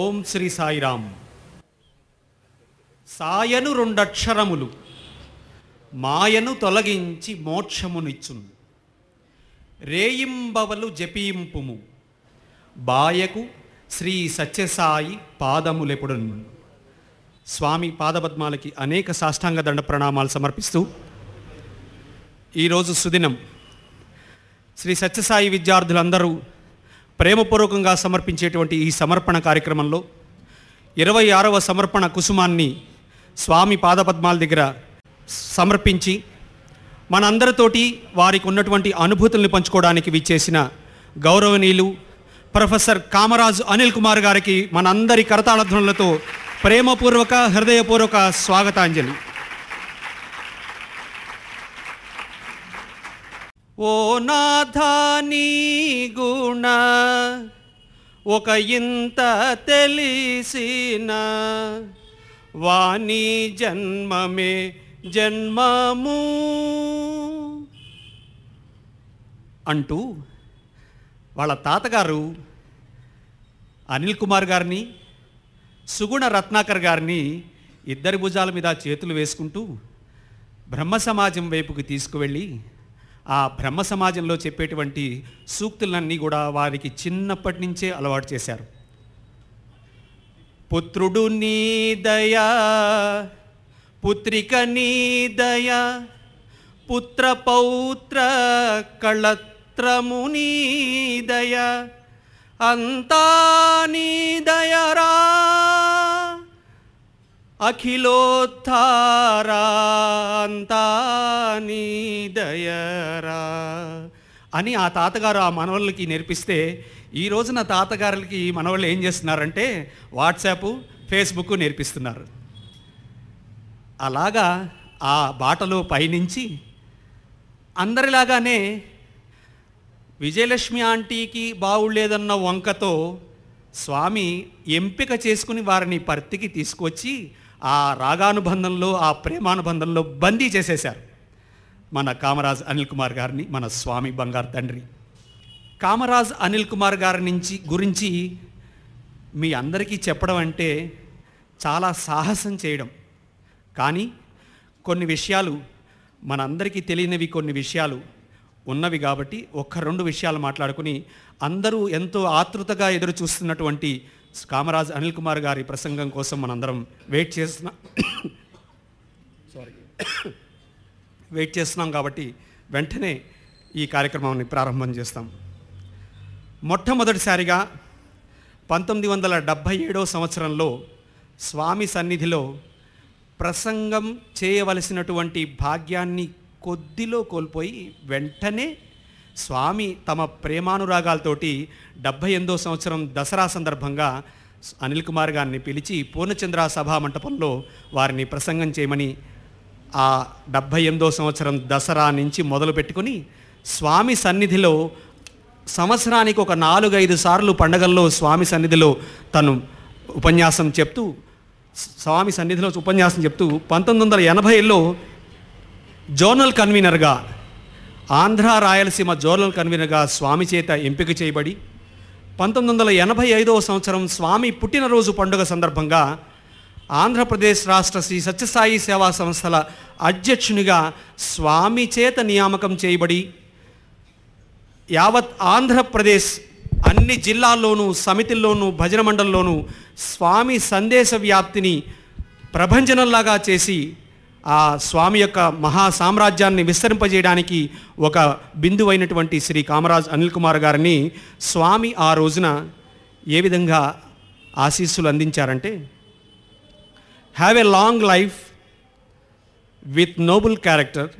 ఓం శ్రీ సాయిరాం సాయను రెండక్షరములు మాయను తొలగించి మోక్షమునిచ్చును రేయింబవలు జపింపుము బాయకు శ్రీ సత్యసాయి పాదములెపుడను స్వామి పాదపద్మాలకి అనేక సాష్టాంగ దండ ప్రణామాలు సమర్పిస్తూ ఈరోజు సుదినం శ్రీ సత్యసాయి విద్యార్థులందరూ ప్రేమపూర్వకంగా సమర్పించేటువంటి ఈ సమర్పణ కార్యక్రమంలో ఇరవై ఆరవ సమర్పణ కుసుమాన్ని స్వామి పాదపద్మాల దగ్గర సమర్పించి మనందరితోటి వారికి ఉన్నటువంటి అనుభూతుల్ని పంచుకోవడానికి విచ్చేసిన గౌరవనీయులు ప్రొఫెసర్ కామరాజు అనిల్ కుమార్ గారికి మనందరి కరతాళధ్వనులతో ప్రేమపూర్వక హృదయపూర్వక స్వాగతాంజలి ఓ నాథాని గుణ ఒక ఇంత తెలిసిన వాణి జన్మమే జన్మము అంటూ వాళ్ళ తాతగారు అనిల్ కుమార్ గారిని సుగుణ రత్నాకర్ గారిని ఇద్దరి భుజాల మీద చేతులు వేసుకుంటూ బ్రహ్మ సమాజం వైపుకి తీసుకువెళ్ళి ఆ బ్రహ్మ సమాజంలో చెప్పేటువంటి సూక్తులన్నీ కూడా వారికి చిన్నప్పటి నుంచే అలవాటు చేశారు పుత్రుడు నీ దయా పుత్రిక నీ దయా పుత్ర పౌత్ర కళత్రము నీ దయా అంతా నీ దయరా అఖిలోత్తారాంతానిదయరా అని ఆ తాతగారు ఆ మనవళ్ళకి నేర్పిస్తే ఈ రోజున తాతగారులకి ఈ మనవాళ్ళు ఏం చేస్తున్నారంటే వాట్సాప్ ఫేస్బుక్ నేర్పిస్తున్నారు అలాగా ఆ బాటలో పయనించి అందరిలాగానే విజయలక్ష్మి ఆంటీకి బాగులేదన్న వంకతో స్వామి ఎంపిక చేసుకుని వారిని పర్తికి తీసుకొచ్చి ఆ రాగానుబంధంలో ఆ ప్రేమానుబంధంలో బందీ చేసేశారు మన కామరాజ్ అనిల్ కుమార్ గారిని మన స్వామి బంగారు తండ్రి కామరాజ్ అనిల్ కుమార్ గారి నుంచి గురించి మీ అందరికీ చెప్పడం అంటే చాలా సాహసం చేయడం కానీ కొన్ని విషయాలు మనందరికీ తెలియనివి కొన్ని విషయాలు ఉన్నవి కాబట్టి ఒక్క రెండు విషయాలు మాట్లాడుకుని అందరూ ఎంతో ఆతృతగా ఎదురు చూస్తున్నటువంటి కామరాజ్ అనిల్ కుమార్ గారి ప్రసంగం కోసం మనందరం వెయిట్ చేస్తున్నాం సారీ వెయిట్ చేస్తున్నాం కాబట్టి వెంటనే ఈ కార్యక్రమాన్ని ప్రారంభం చేస్తాం మొట్టమొదటిసారిగా పంతొమ్మిది వందల డెబ్భై ఏడో సంవత్సరంలో స్వామి సన్నిధిలో ప్రసంగం చేయవలసినటువంటి భాగ్యాన్ని కొద్దిలో కోల్పోయి వెంటనే స్వామి తమ ప్రేమానురాగాలతోటి డెబ్భై ఎనిమిదో సంవత్సరం దసరా సందర్భంగా అనిల్ కుమార్ గారిని పిలిచి పూర్ణచంద్ర సభా మంటపంలో వారిని ప్రసంగం చేయమని ఆ డెబ్భై ఎనిమిదో సంవత్సరం దసరా నుంచి మొదలు పెట్టుకుని స్వామి సన్నిధిలో సంవత్సరానికి ఒక నాలుగైదు సార్లు పండగల్లో స్వామి సన్నిధిలో తను ఉపన్యాసం చెప్తూ స్వామి సన్నిధిలో ఉపన్యాసం చెప్తూ పంతొమ్మిది వందల ఎనభైలో జోనల్ కన్వీనర్గా ఆంధ్ర రాయలసీమ జోర్నల్ కన్వీనర్గా స్వామి చేత ఎంపిక చేయబడి పంతొమ్మిది వందల ఎనభై ఐదవ సంవత్సరం స్వామి పుట్టినరోజు పండుగ సందర్భంగా ఆంధ్రప్రదేశ్ రాష్ట్ర శ్రీ సత్యసాయి సేవా సంస్థల అధ్యక్షునిగా స్వామి చేత నియామకం చేయబడి యావత్ ఆంధ్రప్రదేశ్ అన్ని జిల్లాల్లోనూ సమితిల్లోనూ భజన మండల్లోనూ స్వామి సందేశ వ్యాప్తిని ప్రభంజనంలాగా చేసి ఆ స్వామి యొక్క మహా సామ్రాజ్యాన్ని విస్తరింపజేయడానికి ఒక బిందువైనటువంటి శ్రీ కామరాజ్ అనిల్ కుమార్ గారిని స్వామి ఆ రోజున ఏ విధంగా ఆశీస్సులు అందించారంటే have a long life with noble character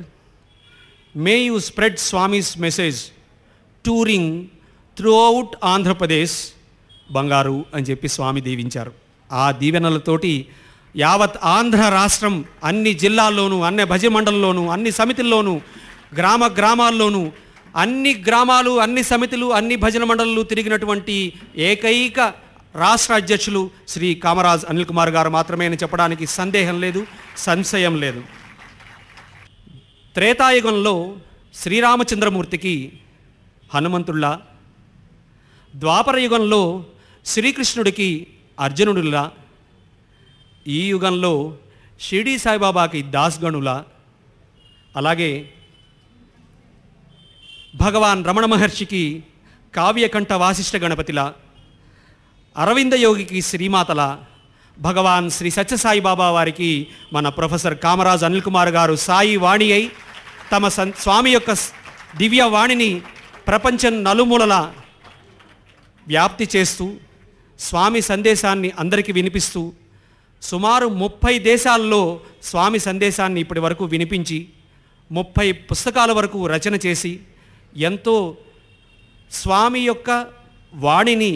may you spread Swami's message touring throughout Andhra Pradesh బంగారు అని చెప్పి స్వామి దీవించారు ఆ దీవెనలతోటి యావత్ ఆంధ్ర రాష్ట్రం అన్ని జిల్లాల్లోనూ అన్ని భజ మండలంలోనూ అన్ని సమితిల్లోనూ గ్రామ గ్రామాల్లోనూ అన్ని గ్రామాలు అన్ని సమితులు అన్ని భజన మండళ్ళు తిరిగినటువంటి ఏకైక రాష్ట్ర అధ్యక్షులు శ్రీ కామరాజ్ అనిల్ కుమార్ గారు మాత్రమే అని చెప్పడానికి సందేహం లేదు సంశయం లేదు త్రేతాయుగంలో శ్రీరామచంద్రమూర్తికి హనుమంతుళ్ళ ద్వాపర యుగంలో శ్రీకృష్ణుడికి అర్జునుడిలా ఈ యుగంలో షిర్డీ సాయిబాబాకి దాస్గణుల అలాగే భగవాన్ రమణ మహర్షికి కావ్యకంఠ వాసిష్ఠ గణపతిల అరవింద యోగికి శ్రీమాతల భగవాన్ శ్రీ సత్యసాయిబాబా వారికి మన ప్రొఫెసర్ కామరాజ్ అనిల్ కుమార్ గారు సాయి వాణి అయి తమ సన్ స్వామి యొక్క దివ్య వాణిని ప్రపంచం నలుమూలల వ్యాప్తి చేస్తూ స్వామి సందేశాన్ని అందరికీ వినిపిస్తూ సుమారు ముప్పై దేశాల్లో స్వామి సందేశాన్ని ఇప్పటి వరకు వినిపించి ముప్పై పుస్తకాల వరకు రచన చేసి ఎంతో స్వామి యొక్క వాణిని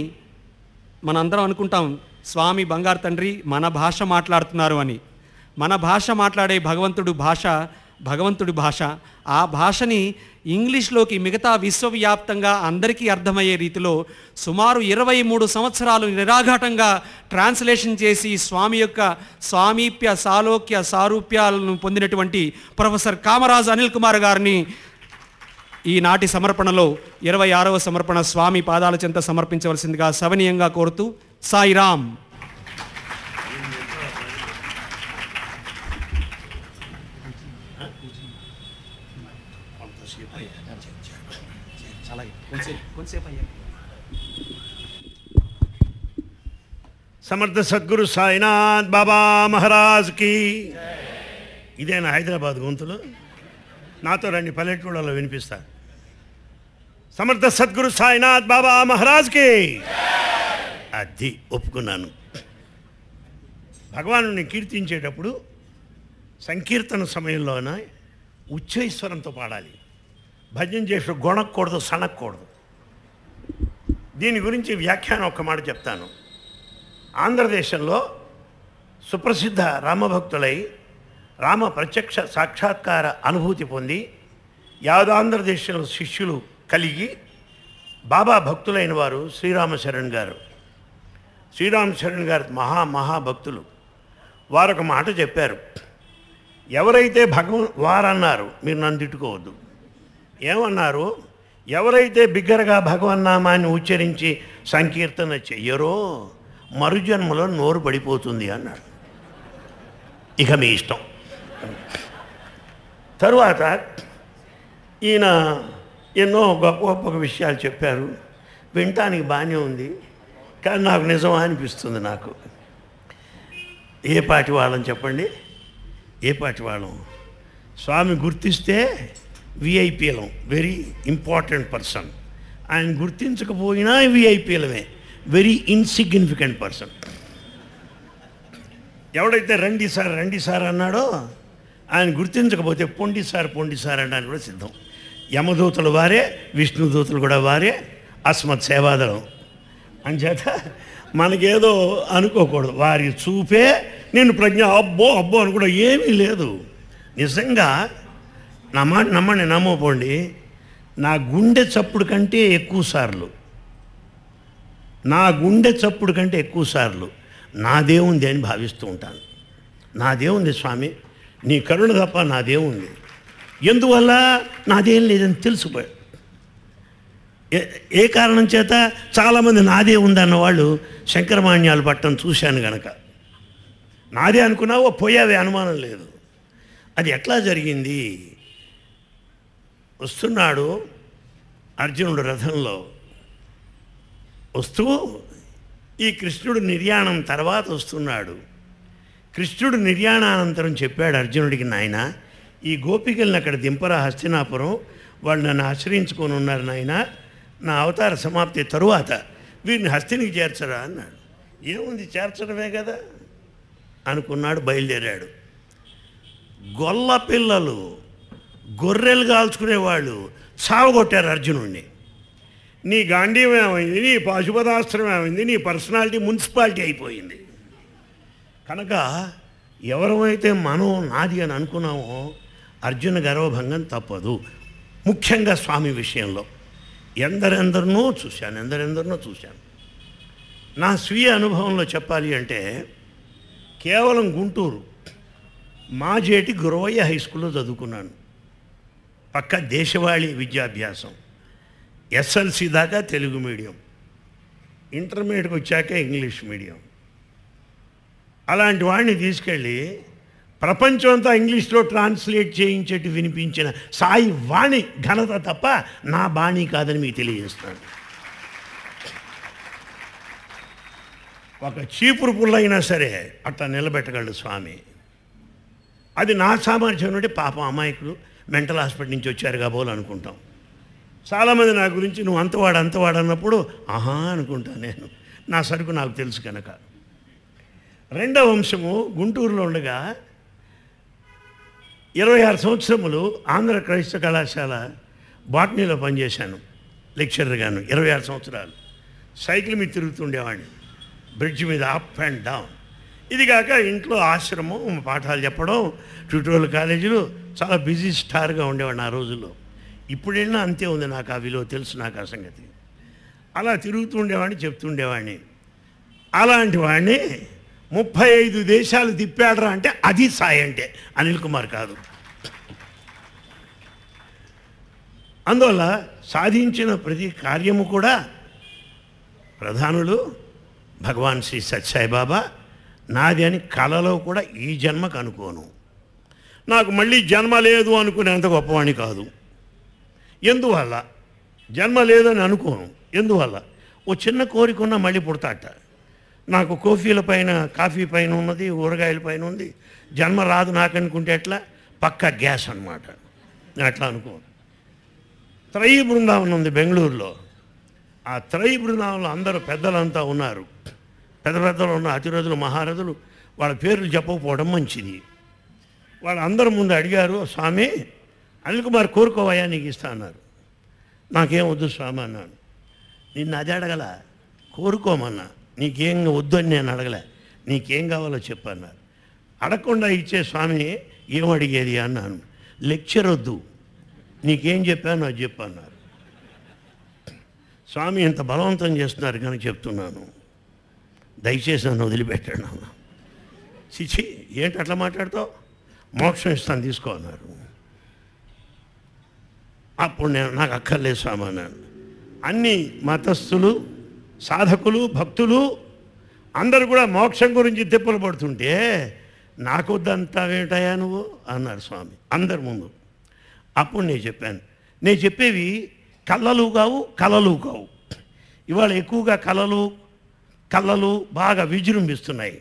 మనందరం అనుకుంటాం స్వామి బంగారు తండ్రి మన భాష మాట్లాడుతున్నారు అని మన భాష మాట్లాడే భగవంతుడు భాష భగవంతుడి భాష ఆ భాషని ఇంగ్లీష్లోకి మిగతా విశ్వవ్యాప్తంగా అందరికీ అర్థమయ్యే రీతిలో సుమారు ఇరవై మూడు సంవత్సరాలు నిరాఘాటంగా ట్రాన్స్లేషన్ చేసి స్వామి యొక్క స్వామీప్య సాలోక్య సారూప్యాలను పొందినటువంటి ప్రొఫెసర్ కామరాజు అనిల్ కుమార్ గారిని ఈనాటి సమర్పణలో ఇరవై ఆరవ సమర్పణ స్వామి పాదాల చెంత సమర్పించవలసిందిగా సవనీయంగా కోరుతూ సాయిరామ్ కొంతసేపు అయ్యాక సమర్థ సద్గురు సాయినాథ్ బాబా మహారాజ్కి నా హైదరాబాద్ గొంతులు నాతో రండి పల్లెటూళ్ళలో వినిపిస్తా సమర్థ సద్గురు సాయినాథ్ బాబా మహారాజ్కి అది ఒప్పుకున్నాను భగవాను కీర్తించేటప్పుడు సంకీర్తన సమయంలోనే ఉచ్చైశ్వరంతో పాడాలి భజన చేసిన గొణక్కూడదు సనక్కూడదు దీని గురించి వ్యాఖ్యానం ఒక మాట చెప్తాను ఆంధ్రదేశంలో సుప్రసిద్ధ రామభక్తులై రామ ప్రత్యక్ష సాక్షాత్కార అనుభూతి పొంది యాదాంధ్రదేశంలో శిష్యులు కలిగి బాబా భక్తులైన వారు శ్రీరామశరణ్ గారు శ్రీరామశరణ్ గారు మహా మహాభక్తులు వారు ఒక మాట చెప్పారు ఎవరైతే భగవ వారన్నారు మీరు నన్ను తిట్టుకోవద్దు ఏమన్నారు ఎవరైతే బిగ్గరగా భగవన్నామాన్ని ఉచ్చరించి సంకీర్తన చెయ్యరో మరుజన్మలో నోరు పడిపోతుంది అన్నాడు ఇక మీ ఇష్టం తరువాత ఈయన ఎన్నో గొప్ప గొప్ప విషయాలు చెప్పారు వినటానికి బాగానే ఉంది కానీ నాకు నిజమా అనిపిస్తుంది నాకు ఏ పాటి వాళ్ళని చెప్పండి ఏ పాటి వాళ్ళం స్వామి గుర్తిస్తే విఐపీలం వెరీ ఇంపార్టెంట్ పర్సన్ ఆయన గుర్తించకపోయినా విఐపీలమే వెరీ ఇన్సిగ్నిఫికెంట్ పర్సన్ ఎవడైతే రండి సార్ రండి సార్ అన్నాడో ఆయన గుర్తించకపోతే పొండి సార్ పొండి సార్ అనడానికి కూడా సిద్ధం యమదూతలు వారే విష్ణుదూతలు కూడా వారే అస్మత్ సేవాదళం అంచేత మనకేదో అనుకోకూడదు వారి చూపే నేను ప్రజ్ఞ అబ్బో అబ్బో అనుకోవడం ఏమీ లేదు నిజంగా నా మాట నమ్మండి నమ్మపోండి నా గుండె చప్పుడు కంటే ఎక్కువ సార్లు నా గుండె చప్పుడు కంటే ఎక్కువ సార్లు నాదేముంది అని భావిస్తూ ఉంటాను నాదేముంది స్వామి నీ కరుణ తప్ప నాదేముంది ఎందువల్ల నాదేం లేదని తెలిసిపోయాడు ఏ కారణం చేత చాలామంది నాదే ఉందన్న వాళ్ళు శంకరమాన్యాలు పట్టం చూశాను గనక నాదే అనుకున్నావో పోయావే అనుమానం లేదు అది ఎట్లా జరిగింది వస్తున్నాడు అర్జునుడు రథంలో వస్తూ ఈ కృష్ణుడు నిర్యాణం తర్వాత వస్తున్నాడు కృష్ణుడు నిర్యాణానంతరం చెప్పాడు అర్జునుడికి నాయన ఈ గోపికల్ని అక్కడ దింపరా హస్తినాపురం వాళ్ళు నన్ను ఆశ్రయించుకొని ఉన్నారు నాయన నా అవతార సమాప్తి తరువాత వీరిని హస్తినికి చేర్చరా అన్నాడు ఏముంది చేర్చడమే కదా అనుకున్నాడు బయలుదేరాడు గొల్ల పిల్లలు గొర్రెలు కాల్చుకునేవాళ్ళు సావగొట్టారు అర్జునుడిని నీ గాంధీయం ఏమైంది నీ పాశుపదాస్త్రం ఏమైంది నీ పర్సనాలిటీ మున్సిపాలిటీ అయిపోయింది కనుక ఎవరమైతే మనం నాది అని అనుకున్నామో అర్జున గర్వభంగం తప్పదు ముఖ్యంగా స్వామి విషయంలో ఎందరెందరినో చూశాను ఎందరెందరినో చూశాను నా స్వీయ అనుభవంలో చెప్పాలి అంటే కేవలం గుంటూరు మా జేటి గురవయ్య హై స్కూల్లో చదువుకున్నాను పక్క దేశవాళీ విద్యాభ్యాసం ఎస్ఎల్సి దాకా తెలుగు మీడియం ఇంటర్మీడియట్కి వచ్చాక ఇంగ్లీష్ మీడియం అలాంటి వాడిని తీసుకెళ్ళి ప్రపంచం అంతా ఇంగ్లీష్లో ట్రాన్స్లేట్ చేయించేట్టు వినిపించిన సాయి వాణి ఘనత తప్ప నా బాణి కాదని మీకు తెలియజేస్తాను ఒక చీపురు పుల్లైనా సరే అట్లా నిలబెట్టగలడు స్వామి అది నా సామర్థ్యం నుండి పాపం అమాయకుడు మెంటల్ హాస్పిటల్ నుంచి వచ్చారు కాబోలు అనుకుంటాం చాలామంది నా గురించి నువ్వు అంతవాడు అంతవాడు అన్నప్పుడు ఆహా అనుకుంటా నేను నా సరుకు నాకు తెలుసు కనుక రెండవ వంశము గుంటూరులో ఉండగా ఇరవై ఆరు సంవత్సరములు ఆంధ్ర క్రైస్త కళాశాల బాటనీలో పనిచేశాను లెక్చరర్గాను ఇరవై ఆరు సంవత్సరాలు సైకిల్ మీద తిరుగుతుండేవాడిని బ్రిడ్జ్ మీద అప్ అండ్ డౌన్ ఇది కాక ఇంట్లో ఆశ్రమం పాఠాలు చెప్పడం ట్యూటోరియల్ కాలేజీలు చాలా బిజీ స్టార్గా ఉండేవాడిని ఆ రోజుల్లో ఇప్పుడైనా అంతే ఉంది నాకు ఆ విలువ తెలుసు నాకు ఆ సంగతి అలా తిరుగుతుండేవాడిని చెప్తుండేవాడిని అలాంటి వాడిని ముప్పై ఐదు దేశాలు తిప్పాడరా అంటే అది సాయి అంటే అనిల్ కుమార్ కాదు అందువల్ల సాధించిన ప్రతి కార్యము కూడా ప్రధానులు భగవాన్ శ్రీ సత్యసాయి బాబా నాది అని కళలో కూడా ఈ జన్మకు అనుకోను నాకు మళ్ళీ జన్మ లేదు అనుకునేంత గొప్పవాణి కాదు ఎందువల్ల జన్మ లేదని అనుకోను ఎందువల్ల ఓ చిన్న కోరిక ఉన్న మళ్ళీ పుడతాట నాకు కోఫీల పైన కాఫీ పైన ఉన్నది ఊరగాయల పైన ఉంది జన్మ రాదు నాకనుకుంటే ఎట్లా పక్క గ్యాస్ అనమాట నేను అట్లా అనుకోను త్రయీ బృందావనం ఉంది బెంగళూరులో ఆ త్రయీ బృందావనంలో అందరూ పెద్దలంతా ఉన్నారు పెద్ద పెద్దలు ఉన్న అతిరథులు మహారథులు వాళ్ళ పేర్లు చెప్పకపోవడం మంచిది వాళ్ళందరి ముందు అడిగారు స్వామి అనిల్ కుమార్ కోరుకోవయా నీకు ఇస్తా అన్నారు నాకేం వద్దు స్వామి అన్నాను నిన్ను అది అడగల కోరుకోమన్నా నీకేం వద్దు అని నేను అడగలే నీకేం కావాలో చెప్పన్నారు అడగకుండా ఇచ్చే స్వామి ఏం అడిగేది అన్నాను లెక్చర్ వద్దు నీకేం చెప్పానో చెప్పన్నారు స్వామి ఇంత బలవంతం చేస్తున్నారు కానీ చెప్తున్నాను దయచేసి నన్ను వదిలిపెట్టాను చిచి ఏంటి అట్లా మాట్లాడతావు మోక్షం ఇస్తాను తీసుకోన్నారు అప్పుడు నేను నాకు అక్కర్లేదు సామానాన్ని అన్ని మతస్థులు సాధకులు భక్తులు అందరూ కూడా మోక్షం గురించి తిప్పలు పడుతుంటే నాకు వద్దంతా వేటయా నువ్వు అన్నారు స్వామి అందరి ముందు అప్పుడు నేను చెప్పాను నేను చెప్పేవి కళ్ళలు కావు కలలు కావు ఇవాళ ఎక్కువగా కళలు కళ్ళలు బాగా విజృంభిస్తున్నాయి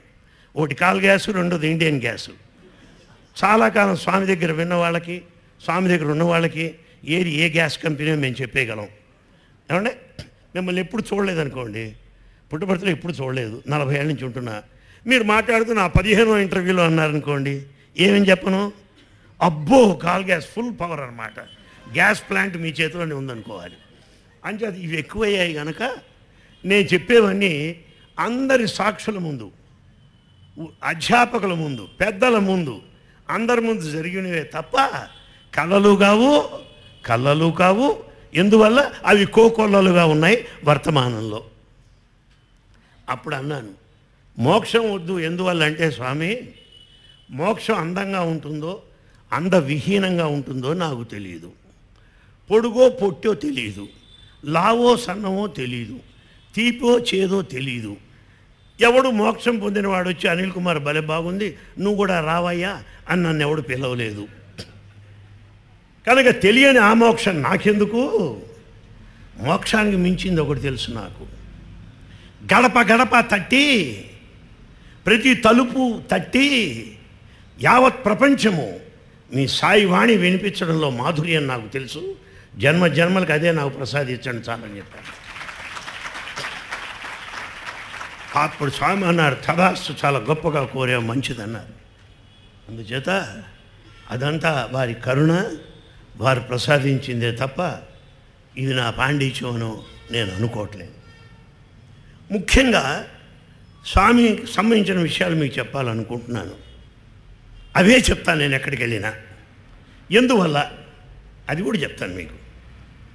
ఒకటి కాల్ గ్యాసు రెండోది ఇండియన్ గ్యాసు చాలా కాలం స్వామి దగ్గర విన్న వాళ్ళకి స్వామి దగ్గర ఉన్న వాళ్ళకి ఏది ఏ గ్యాస్ కంపెనీ మేము చెప్పేయగలం ఏమంటే మిమ్మల్ని ఎప్పుడు చూడలేదు అనుకోండి పుట్టుబడితే ఎప్పుడు చూడలేదు నలభై ఏళ్ళ నుంచి ఉంటున్నా మీరు మాట్లాడుతూ నా పదిహేనో ఇంటర్వ్యూలో అన్నారనుకోండి ఏమేం చెప్పను అబ్బో కాల్ గ్యాస్ ఫుల్ పవర్ అనమాట గ్యాస్ ప్లాంట్ మీ చేతిలోనే ఉందనుకోవాలి అంచేది ఇవి ఎక్కువయ్యాయి కనుక నేను చెప్పేవన్నీ అందరి సాక్షుల ముందు అధ్యాపకుల ముందు పెద్దల ముందు అందరి ముందు జరిగినవే తప్ప కళలు కావు కళ్ళలు కావు ఎందువల్ల అవి కోకొల్లలుగా ఉన్నాయి వర్తమానంలో అప్పుడు అన్నాను మోక్షం వద్దు ఎందువల్ల అంటే స్వామి మోక్షం అందంగా ఉంటుందో అందవిహీనంగా ఉంటుందో నాకు తెలియదు పొడుగో పొట్టో తెలియదు లావో సన్నమో తెలియదు తీపో చేదో తెలియదు ఎవడు మోక్షం పొందినవాడు వచ్చి అనిల్ కుమార్ భలే బాగుంది నువ్వు కూడా రావయ్యా అని నన్ను ఎవడు పిలవలేదు కనుక తెలియని ఆ మోక్షం నాకెందుకు మోక్షానికి మించింది ఒకటి తెలుసు నాకు గడప గడప తట్టి ప్రతి తలుపు తట్టి యావత్ ప్రపంచము మీ సాయి వాణి వినిపించడంలో మాధుర్యం నాకు తెలుసు జన్మ జన్మలకు అదే నాకు ప్రసాదించండి చాలని చెప్పాను అప్పుడు స్వామి అన్నారు తదాస్తు చాలా గొప్పగా కోరే మంచిదన్నారు అందుచేత అదంతా వారి కరుణ వారు ప్రసాదించిందే తప్ప ఇది నా పాండిత్యమను నేను అనుకోవట్లేదు ముఖ్యంగా స్వామికి సంబంధించిన విషయాలు మీకు చెప్పాలనుకుంటున్నాను అవే చెప్తాను నేను ఎక్కడికి వెళ్ళినా ఎందువల్ల అది కూడా చెప్తాను మీకు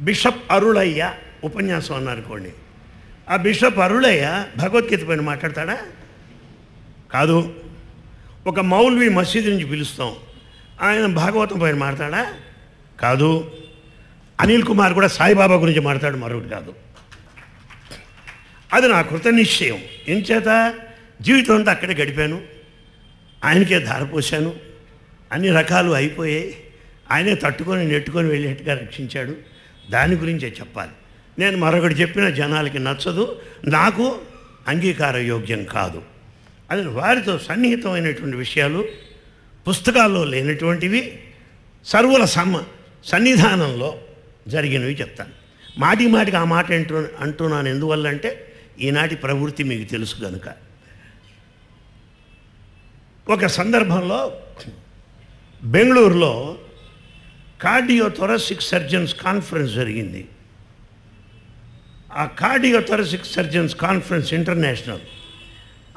బిషప్ అరుళయ్య ఉపన్యాసం అన్నారు కోండి ఆ బిషప్ అరుళయ్య భగవద్గీత పైన మాట్లాడతాడా కాదు ఒక మౌల్వి మసీదు నుంచి పిలుస్తాం ఆయన భాగవతం పైన మాట్లాడా కాదు అనిల్ కుమార్ కూడా సాయిబాబా గురించి మాట్లాడు మరొకటి కాదు అది నా కృత నిశ్చయం ఎంచేత జీవితం అంతా అక్కడే గడిపాను ఆయనకే ధారపోశాను అన్ని రకాలు అయిపోయాయి ఆయనే తట్టుకొని నెట్టుకొని వెళ్ళేట్టుగా రక్షించాడు దాని గురించే చెప్పాలి నేను మరొకటి చెప్పిన జనాలకి నచ్చదు నాకు అంగీకార యోగ్యం కాదు అది వారితో సన్నిహితమైనటువంటి విషయాలు పుస్తకాల్లో లేనటువంటివి సర్వుల సమ్మ సన్నిధానంలో జరిగినవి చెప్తాను మాటి మాటికి ఆ మాట అంటూ అంటున్నాను ఎందువల్లంటే ఈనాటి ప్రవృత్తి మీకు తెలుసు కనుక ఒక సందర్భంలో బెంగళూరులో కార్డియోథొరాసిక్ సర్జన్స్ కాన్ఫరెన్స్ జరిగింది ఆ కార్డియోథొరసిక్ సర్జన్స్ కాన్ఫరెన్స్ ఇంటర్నేషనల్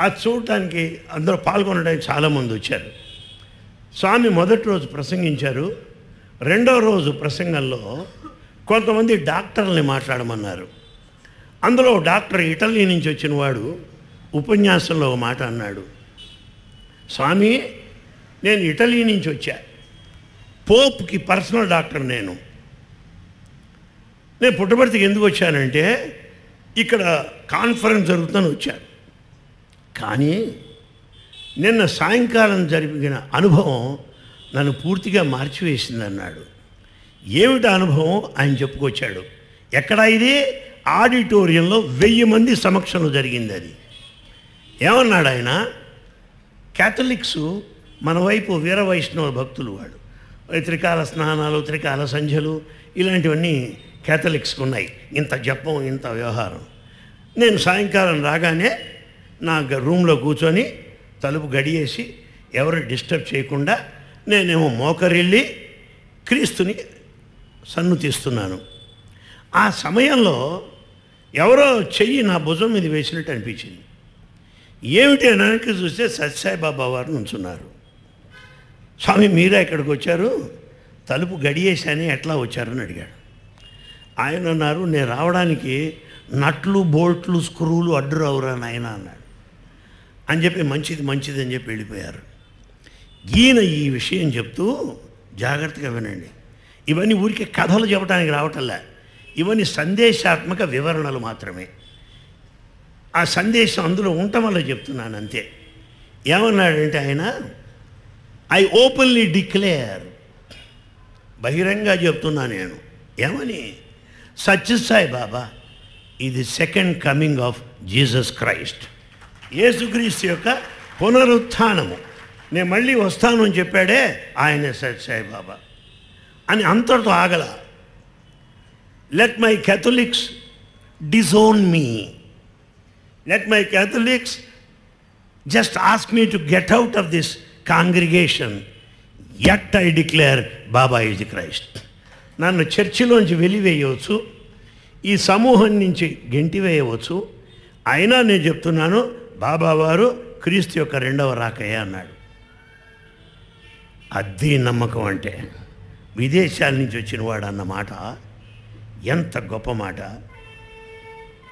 అది చూడటానికి అందరూ పాల్గొనడానికి చాలామంది వచ్చారు స్వామి మొదటి రోజు ప్రసంగించారు రెండో రోజు ప్రసంగంలో కొంతమంది డాక్టర్ని మాట్లాడమన్నారు అందులో డాక్టర్ ఇటలీ నుంచి వచ్చిన వాడు ఉపన్యాసంలో ఒక మాట అన్నాడు స్వామి నేను ఇటలీ నుంచి వచ్చా పోప్కి పర్సనల్ డాక్టర్ నేను నేను పుట్టపర్తికి ఎందుకు వచ్చానంటే ఇక్కడ కాన్ఫరెన్స్ జరుగుతుందని వచ్చాను కానీ నిన్న సాయంకాలం జరిపిన అనుభవం నన్ను పూర్తిగా మార్చివేసింది అన్నాడు ఏమిటి అనుభవం ఆయన చెప్పుకొచ్చాడు ఎక్కడ ఇది ఆడిటోరియంలో వెయ్యి మంది సమక్షంలో జరిగింది అది ఏమన్నాడు ఆయన క్యాథలిక్స్ మన వైపు వీర వైష్ణవ భక్తులు వాడు త్రికాల స్నానాలు త్రికాల సంధ్యలు ఇలాంటివన్నీ క్యాథలిక్స్ ఉన్నాయి ఇంత జపం ఇంత వ్యవహారం నేను సాయంకాలం రాగానే నా రూమ్లో కూర్చొని తలుపు గడియేసి ఎవరు డిస్టర్బ్ చేయకుండా నేనేమో మోకరిల్లి క్రీస్తుని సన్ను తీస్తున్నాను ఆ సమయంలో ఎవరో చెయ్యి నా భుజం మీద వేసినట్టు అనిపించింది ఏమిటి అనడానికి చూస్తే సత్యసాయిబాబా వారు నుంచున్నారు స్వామి మీరే ఇక్కడికి వచ్చారు తలుపు అని ఎట్లా వచ్చారని అడిగాడు ఆయన అన్నారు నేను రావడానికి నట్లు బోల్ట్లు స్క్రూలు అడ్డు రావురా నాయన అన్నాడు అని చెప్పి మంచిది మంచిది అని చెప్పి వెళ్ళిపోయారు ఈయన ఈ విషయం చెప్తూ జాగ్రత్తగా వినండి ఇవన్నీ ఊరికే కథలు చెప్పడానికి రావటంలా ఇవన్నీ సందేశాత్మక వివరణలు మాత్రమే ఆ సందేశం అందులో ఉండటం వల్ల చెప్తున్నాను అంతే ఏమన్నాడంటే ఆయన ఐ ఓపెన్లీ డిక్లేర్ బహిరంగ చెప్తున్నా నేను ఏమని Sachi Sai Baba is the second coming of Jesus Christ. Yesu Christ yoka punaruthanamu. Ne malli vasthanu jepede ayane Sachi Sai Baba. Ani antar to agala. Let my Catholics disown me. Let my Catholics just ask me to get out of this congregation. Yet I declare Baba is the Christ. నన్ను చర్చిలోంచి వెలివేయవచ్చు ఈ సమూహం నుంచి గెంటివేయవచ్చు అయినా నేను చెప్తున్నాను బాబావారు క్రీస్తు యొక్క రెండవ రాకయ్య అన్నాడు అద్దీ నమ్మకం అంటే విదేశాల నుంచి వచ్చిన వాడు మాట ఎంత గొప్ప మాట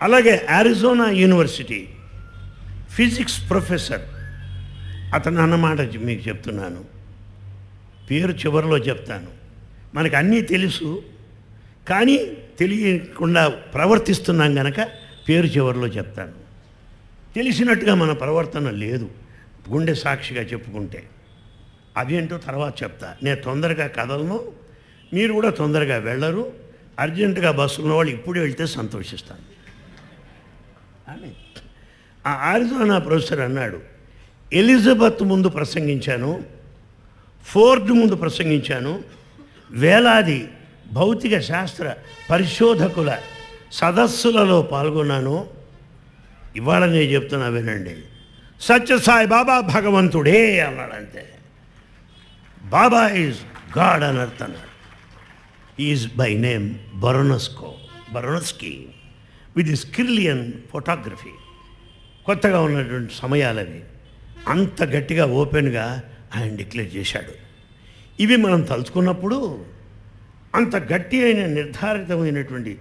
అలాగే ఆరిజోనా యూనివర్సిటీ ఫిజిక్స్ ప్రొఫెసర్ అతను అన్నమాట మీకు చెప్తున్నాను పేరు చివరిలో చెప్తాను మనకు అన్నీ తెలుసు కానీ తెలియకుండా ప్రవర్తిస్తున్నాం గనక పేరు చివరిలో చెప్తాను తెలిసినట్టుగా మన ప్రవర్తన లేదు గుండె సాక్షిగా చెప్పుకుంటే అవేంటో తర్వాత చెప్తా నేను తొందరగా కదలను మీరు కూడా తొందరగా వెళ్ళరు అర్జెంటుగా బస్సు ఉన్న వాళ్ళు ఇప్పుడే వెళ్తే సంతోషిస్తాను ఆ ఆరిజోనా ప్రొఫెసర్ అన్నాడు ఎలిజబెత్ ముందు ప్రసంగించాను ఫోర్డ్ ముందు ప్రసంగించాను వేలాది భౌతిక శాస్త్ర పరిశోధకుల సదస్సులలో పాల్గొన్నాను ఇవాళ నేను చెప్తున్నా వినండి సత్యసాయి బాబా భగవంతుడే అన్నాడంతే బాబా ఈజ్ గాడ్ అని అర్థన్నాడు ఈజ్ బై నేమ్ బరోనస్కో బరోనస్కి విత్ స్కిర్లియన్ ఫోటోగ్రఫీ కొత్తగా ఉన్నటువంటి సమయాలవి అంత గట్టిగా ఓపెన్గా ఆయన డిక్లేర్ చేశాడు ఇవి మనం తలుచుకున్నప్పుడు అంత గట్టి అయిన నిర్ధారితమైనటువంటి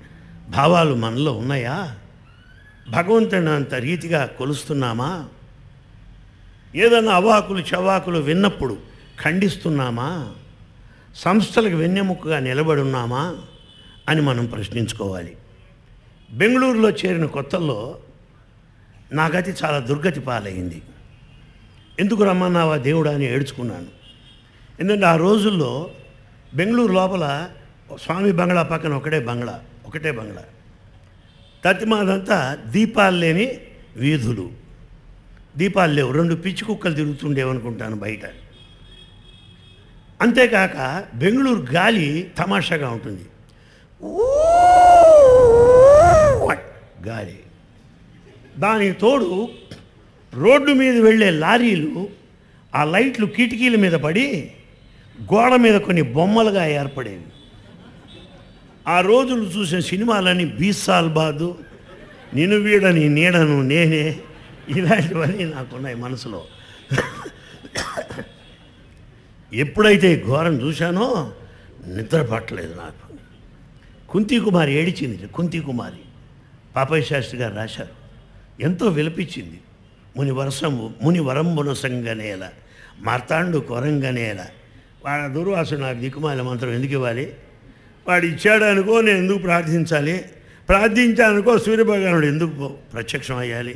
భావాలు మనలో ఉన్నాయా భగవంతుని అంత రీతిగా కొలుస్తున్నామా ఏదైనా అవాకులు చవాకులు విన్నప్పుడు ఖండిస్తున్నామా సంస్థలకు వెన్నెముకగా నిలబడి ఉన్నామా అని మనం ప్రశ్నించుకోవాలి బెంగళూరులో చేరిన కొత్తల్లో నా గతి చాలా దుర్గతి పాలైంది ఎందుకు రమ్మన్నావా దేవుడా అని ఏడ్చుకున్నాను ఎందుకంటే ఆ రోజుల్లో బెంగళూరు లోపల స్వామి బంగ్లా పక్కన ఒకటే బంగ్లా ఒకటే బంగ్లా తతిమాదంతా దీపాలు లేని వీధులు దీపాలు లేవు రెండు పిచ్చి కుక్కలు తిరుగుతుండేవనుకుంటాను బయట అంతేకాక బెంగళూరు గాలి తమాషాగా ఉంటుంది గాలి దానికి తోడు రోడ్డు మీద వెళ్ళే లారీలు ఆ లైట్లు కిటికీల మీద పడి గోడ మీద కొన్ని బొమ్మలుగా ఏర్పడేవి ఆ రోజులు చూసిన సినిమాలని బాదు నిన్ను వీడని నీడను నేనే ఇలాంటివన్నీ నాకున్నాయి మనసులో ఎప్పుడైతే ఘోరం చూశానో నిద్ర పట్టలేదు నాకు కుంతి కుమారి ఏడిచింది కుంతి కుమారి పాపయ్య శాస్త్రి గారు రాశారు ఎంతో విలపించింది ముని వరసము ముని వరంబున సంగనేల మార్తాండు కొరంగనేలా వాడు దుర్వాసుడు నాకు దిక్కుమాల మంత్రం ఎందుకు ఇవ్వాలి వాడు ఇచ్చాడు అనుకో నేను ఎందుకు ప్రార్థించాలి ప్రార్థించానుకో సూర్యభగవానుడు ఎందుకు ప్రత్యక్షం అయ్యాలి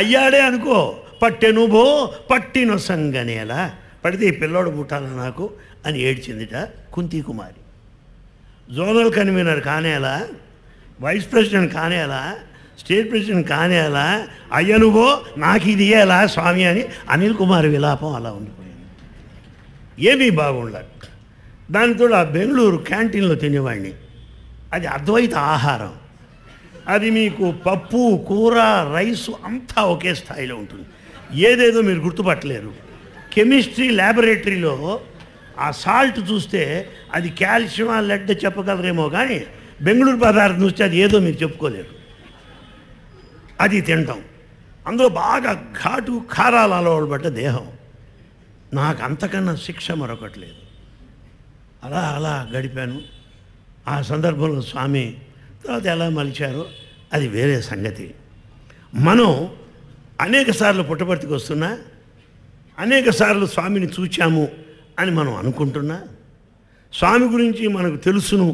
అయ్యాడే అనుకో పట్టెనుభో పట్టిన సంగనేలా పడితే ఈ పిల్లోడు పుట్టాల నాకు అని ఏడ్చిందిట కుమారి జోనల్ కన్వీనర్ కానేలా వైస్ ప్రెసిడెంట్ కానేలా స్టేట్ ప్రెసిడెంట్ కానేలా అయ్యనుభో నాకు ఇది ఎలా స్వామి అని అనిల్ కుమార్ విలాపం అలా ఉంది ఏమీ బాగుండదు దాంతో ఆ బెంగళూరు క్యాంటీన్లో తినేవాడిని అది అద్వైత ఆహారం అది మీకు పప్పు కూర రైసు అంతా ఒకే స్థాయిలో ఉంటుంది ఏదేదో మీరు గుర్తుపట్టలేరు కెమిస్ట్రీ ల్యాబొరేటరీలో ఆ సాల్ట్ చూస్తే అది కాల్షియం లెడ్ చెప్పగలరేమో కానీ బెంగళూరు పదార్థం చూస్తే అది ఏదో మీరు చెప్పుకోలేరు అది తింటాం అందులో బాగా ఘాటు కారాలు అలవాటు పడ్డ దేహం నాకు అంతకన్నా శిక్ష మరొకటి లేదు అలా అలా గడిపాను ఆ సందర్భంలో స్వామి తర్వాత ఎలా మలిచారో అది వేరే సంగతి మనం అనేకసార్లు పుట్టపర్తికి వస్తున్నా సార్లు స్వామిని చూచాము అని మనం అనుకుంటున్నా స్వామి గురించి మనకు తెలుసును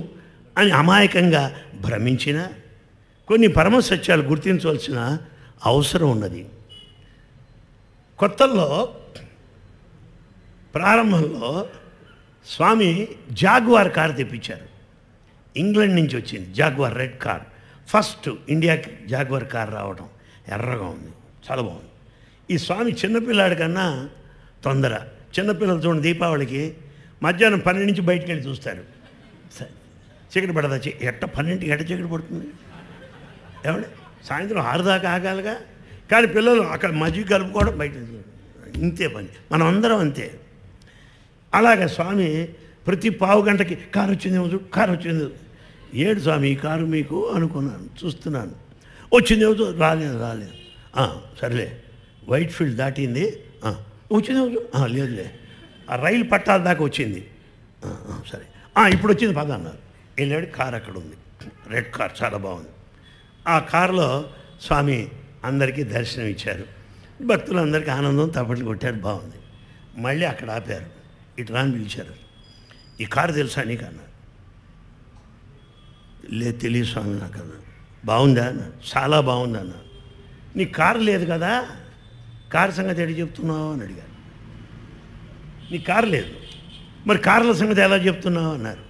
అని అమాయకంగా భ్రమించిన కొన్ని పరమ సత్యాలు గుర్తించవలసిన అవసరం ఉన్నది కొత్తల్లో ప్రారంభంలో స్వామి జాగ్వార్ కార్ తెప్పించారు ఇంగ్లాండ్ నుంచి వచ్చింది జాగ్వార్ రెడ్ కార్ ఫస్ట్ ఇండియాకి జాగ్వార్ కార్ రావడం ఎర్రగా ఉంది చాలా బాగుంది ఈ స్వామి చిన్నపిల్లాడి కన్నా తొందర చిన్నపిల్లలు చూడండి దీపావళికి మధ్యాహ్నం పన్నెండు నుంచి బయటికి వెళ్ళి చూస్తారు చీకటి పడదా ఎట్ట పన్నెండుకి ఎట్ట చీకటి పడుతుంది ఏమండి సాయంత్రం ఆరు దాకా ఆగాలిగా కానీ పిల్లలు అక్కడ మజ్జిగ కలుపుకోవడం బయట ఇంతే పని మనం అందరం అంతే అలాగే స్వామి ప్రతి పావు గంటకి కారు వచ్చిందేమో చూడు కారు వచ్చింది ఏడు స్వామి కారు మీకు అనుకున్నాను చూస్తున్నాను వచ్చిందేమో చూ రాలేదు రాలేదు సర్లే వైట్ ఫీల్డ్ దాటింది వచ్చిందేమో చూ లేదులే ఆ రైలు పట్టాల దాకా వచ్చింది సరే ఇప్పుడు వచ్చింది పద అన్నారు వెళ్ళాడు కార్ అక్కడ ఉంది రెడ్ కార్ చాలా బాగుంది ఆ కారులో స్వామి అందరికీ దర్శనం ఇచ్చారు భక్తులు అందరికీ ఆనందం తప్పట్లు కొట్టారు బాగుంది మళ్ళీ అక్కడ ఆపారు ఇటు రాని పిలిచారు ఈ కారు తెలుసా నీకన్నా లేదు తెలియదు స్వామి నాకన్నా బాగుందా అన్న చాలా అన్న నీ కారు లేదు కదా కారు సంగతి ఎటు చెప్తున్నావు అని అడిగాను నీ కారు లేదు మరి కార్ల సంగతి ఎలా చెప్తున్నావు అన్నారు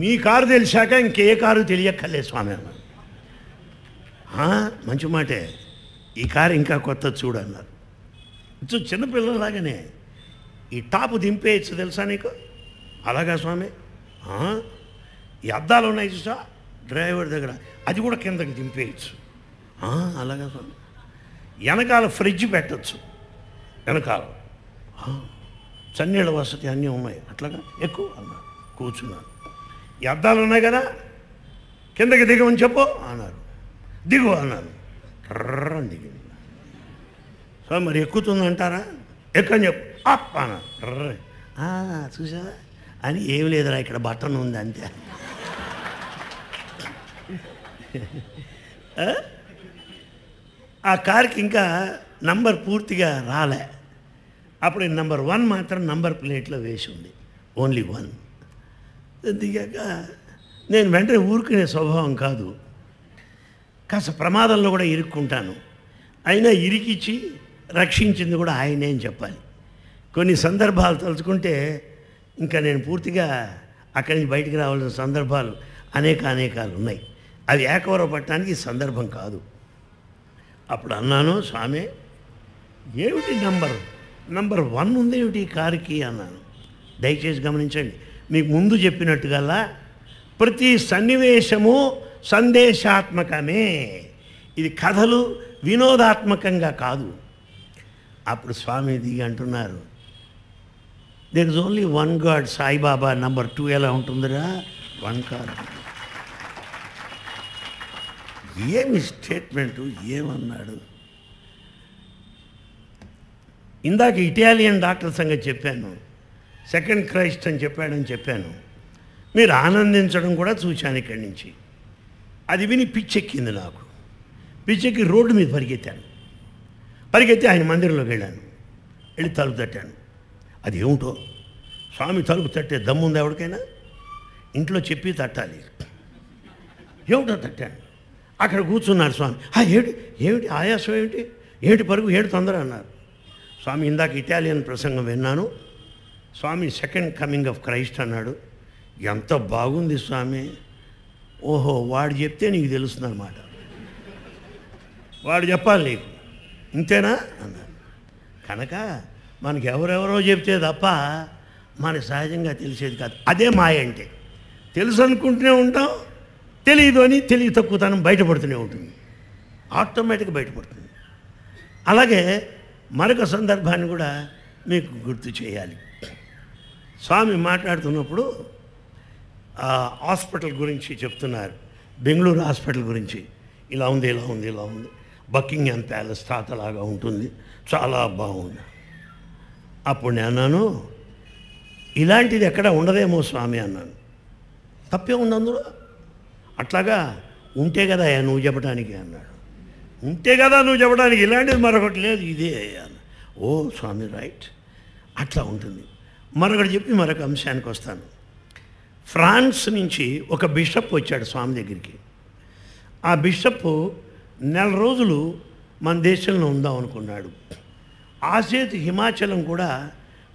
మీ కారు తెలిసాక ఇంకే కారు తెలియక్కర్లేదు స్వామి అన్న మంచి మాటే ఈ కారు ఇంకా కొత్త చూడన్నారు చిన్నపిల్లలాగానే ఈ టాపు దింపేయచ్చు తెలుసా నీకు అలాగా స్వామి ఈ అద్దాలు ఉన్నాయి చూసా డ్రైవర్ దగ్గర అది కూడా కిందకి దింపేయచ్చు అలాగా స్వామి వెనకాల ఫ్రిడ్జ్ పెట్టచ్చు వెనకాల చన్నీళ్ళ వసతి అన్నీ ఉన్నాయి అట్లాగా ఎక్కువ అన్నారు కూర్చున్నాను ఈ అద్దాలు ఉన్నాయి కదా కిందకి దిగమని చెప్పు అన్నారు దిగు అన్నారు దిగింది సో మరి ఎక్కుతుందంటారా ఎక్కని చెప్పు అప్ చూసావా అని ఏం లేదురా ఇక్కడ బటన్ ఉంది అంతే ఆ కార్కి ఇంకా నంబర్ పూర్తిగా రాలే అప్పుడు నంబర్ వన్ మాత్రం నంబర్ ప్లేట్లో వేసి ఉంది ఓన్లీ వన్ దిగాక నేను వెంటనే ఊరుకునే స్వభావం కాదు కాస్త ప్రమాదంలో కూడా ఇరుక్కుంటాను అయినా ఇరికిచ్చి రక్షించింది కూడా ఆయనే అని చెప్పాలి కొన్ని సందర్భాలు తలుచుకుంటే ఇంకా నేను పూర్తిగా అక్కడి నుంచి బయటికి రావాల్సిన సందర్భాలు అనేక అనేకాలు ఉన్నాయి అవి ఈ సందర్భం కాదు అప్పుడు అన్నాను స్వామి ఏమిటి నంబర్ నంబర్ వన్ ఉంది ఏమిటి కారుకి అన్నాను దయచేసి గమనించండి మీకు ముందు చెప్పినట్టుగల్లా ప్రతి సన్నివేశము సందేశాత్మకమే ఇది కథలు వినోదాత్మకంగా కాదు అప్పుడు స్వామి దిగి అంటున్నారు there is only one God Sai Baba number two ఎలా ఉంటుందిరా వన్ గాడ్ ఏమి స్టేట్మెంటు ఏమన్నాడు ఇందాక ఇటాలియన్ డాక్టర్ సంగతి చెప్పాను సెకండ్ క్రైస్ట్ అని చెప్పాడని చెప్పాను మీరు ఆనందించడం కూడా చూశాను ఇక్కడి నుంచి అది విని పిచ్చెక్కింది నాకు పిచ్చెక్కి రోడ్డు మీద పరిగెత్తాను పరిగెత్తి ఆయన మందిరంలోకి వెళ్ళాను వెళ్ళి తలుపు తట్టాను అది ఏమిటో స్వామి తలుపు తట్టే దమ్ముంది ఎవరికైనా ఇంట్లో చెప్పి తట్టాలి ఏమిటో తట్టాను అక్కడ కూర్చున్నారు స్వామి ఆ ఏడు ఏమిటి ఆయాసం ఏమిటి ఏమిటి పరుగు ఏడు తొందర అన్నారు స్వామి ఇందాక ఇటాలియన్ ప్రసంగం విన్నాను Swami second coming of Christ అన్నాడు ఎంత బాగుంది స్వామి ఓహో వాడు చెప్తే నీకు అనమాట వాడు చెప్పాలి నీకు ఇంతేనా అన్నారు కనుక మనకి ఎవరెవరో చెప్తే తప్ప మనకి సహజంగా తెలిసేది కాదు అదే మాయ అంటే తెలుసు అనుకుంటూనే ఉంటాం తెలియదు అని తెలివి తక్కువతనం బయటపడుతూనే ఉంటుంది ఆటోమేటిక్గా బయటపడుతుంది అలాగే మరొక సందర్భాన్ని కూడా మీకు గుర్తు చేయాలి స్వామి మాట్లాడుతున్నప్పుడు హాస్పిటల్ గురించి చెప్తున్నారు బెంగళూరు హాస్పిటల్ గురించి ఇలా ఉంది ఇలా ఉంది ఇలా ఉంది బకింగ్ ప్యాలెస్ తాతలాగా ఉంటుంది చాలా బాగుంది అప్పుడు నేను అన్నాను ఇలాంటిది ఎక్కడ ఉండదేమో స్వామి అన్నాను తప్పే ఉండదు అందులో అట్లాగా ఉంటే కదా నువ్వు చెప్పడానికి అన్నాడు ఉంటే కదా నువ్వు చెప్పడానికి ఇలాంటిది మరొకటి లేదు ఇదే ఓ స్వామి రైట్ అట్లా ఉంటుంది మరొకటి చెప్పి మరొక అంశానికి వస్తాను ఫ్రాన్స్ నుంచి ఒక బిషప్ వచ్చాడు స్వామి దగ్గరికి ఆ బిషప్ నెల రోజులు మన దేశంలో ఉందాం అనుకున్నాడు ఆసేతు హిమాచలం కూడా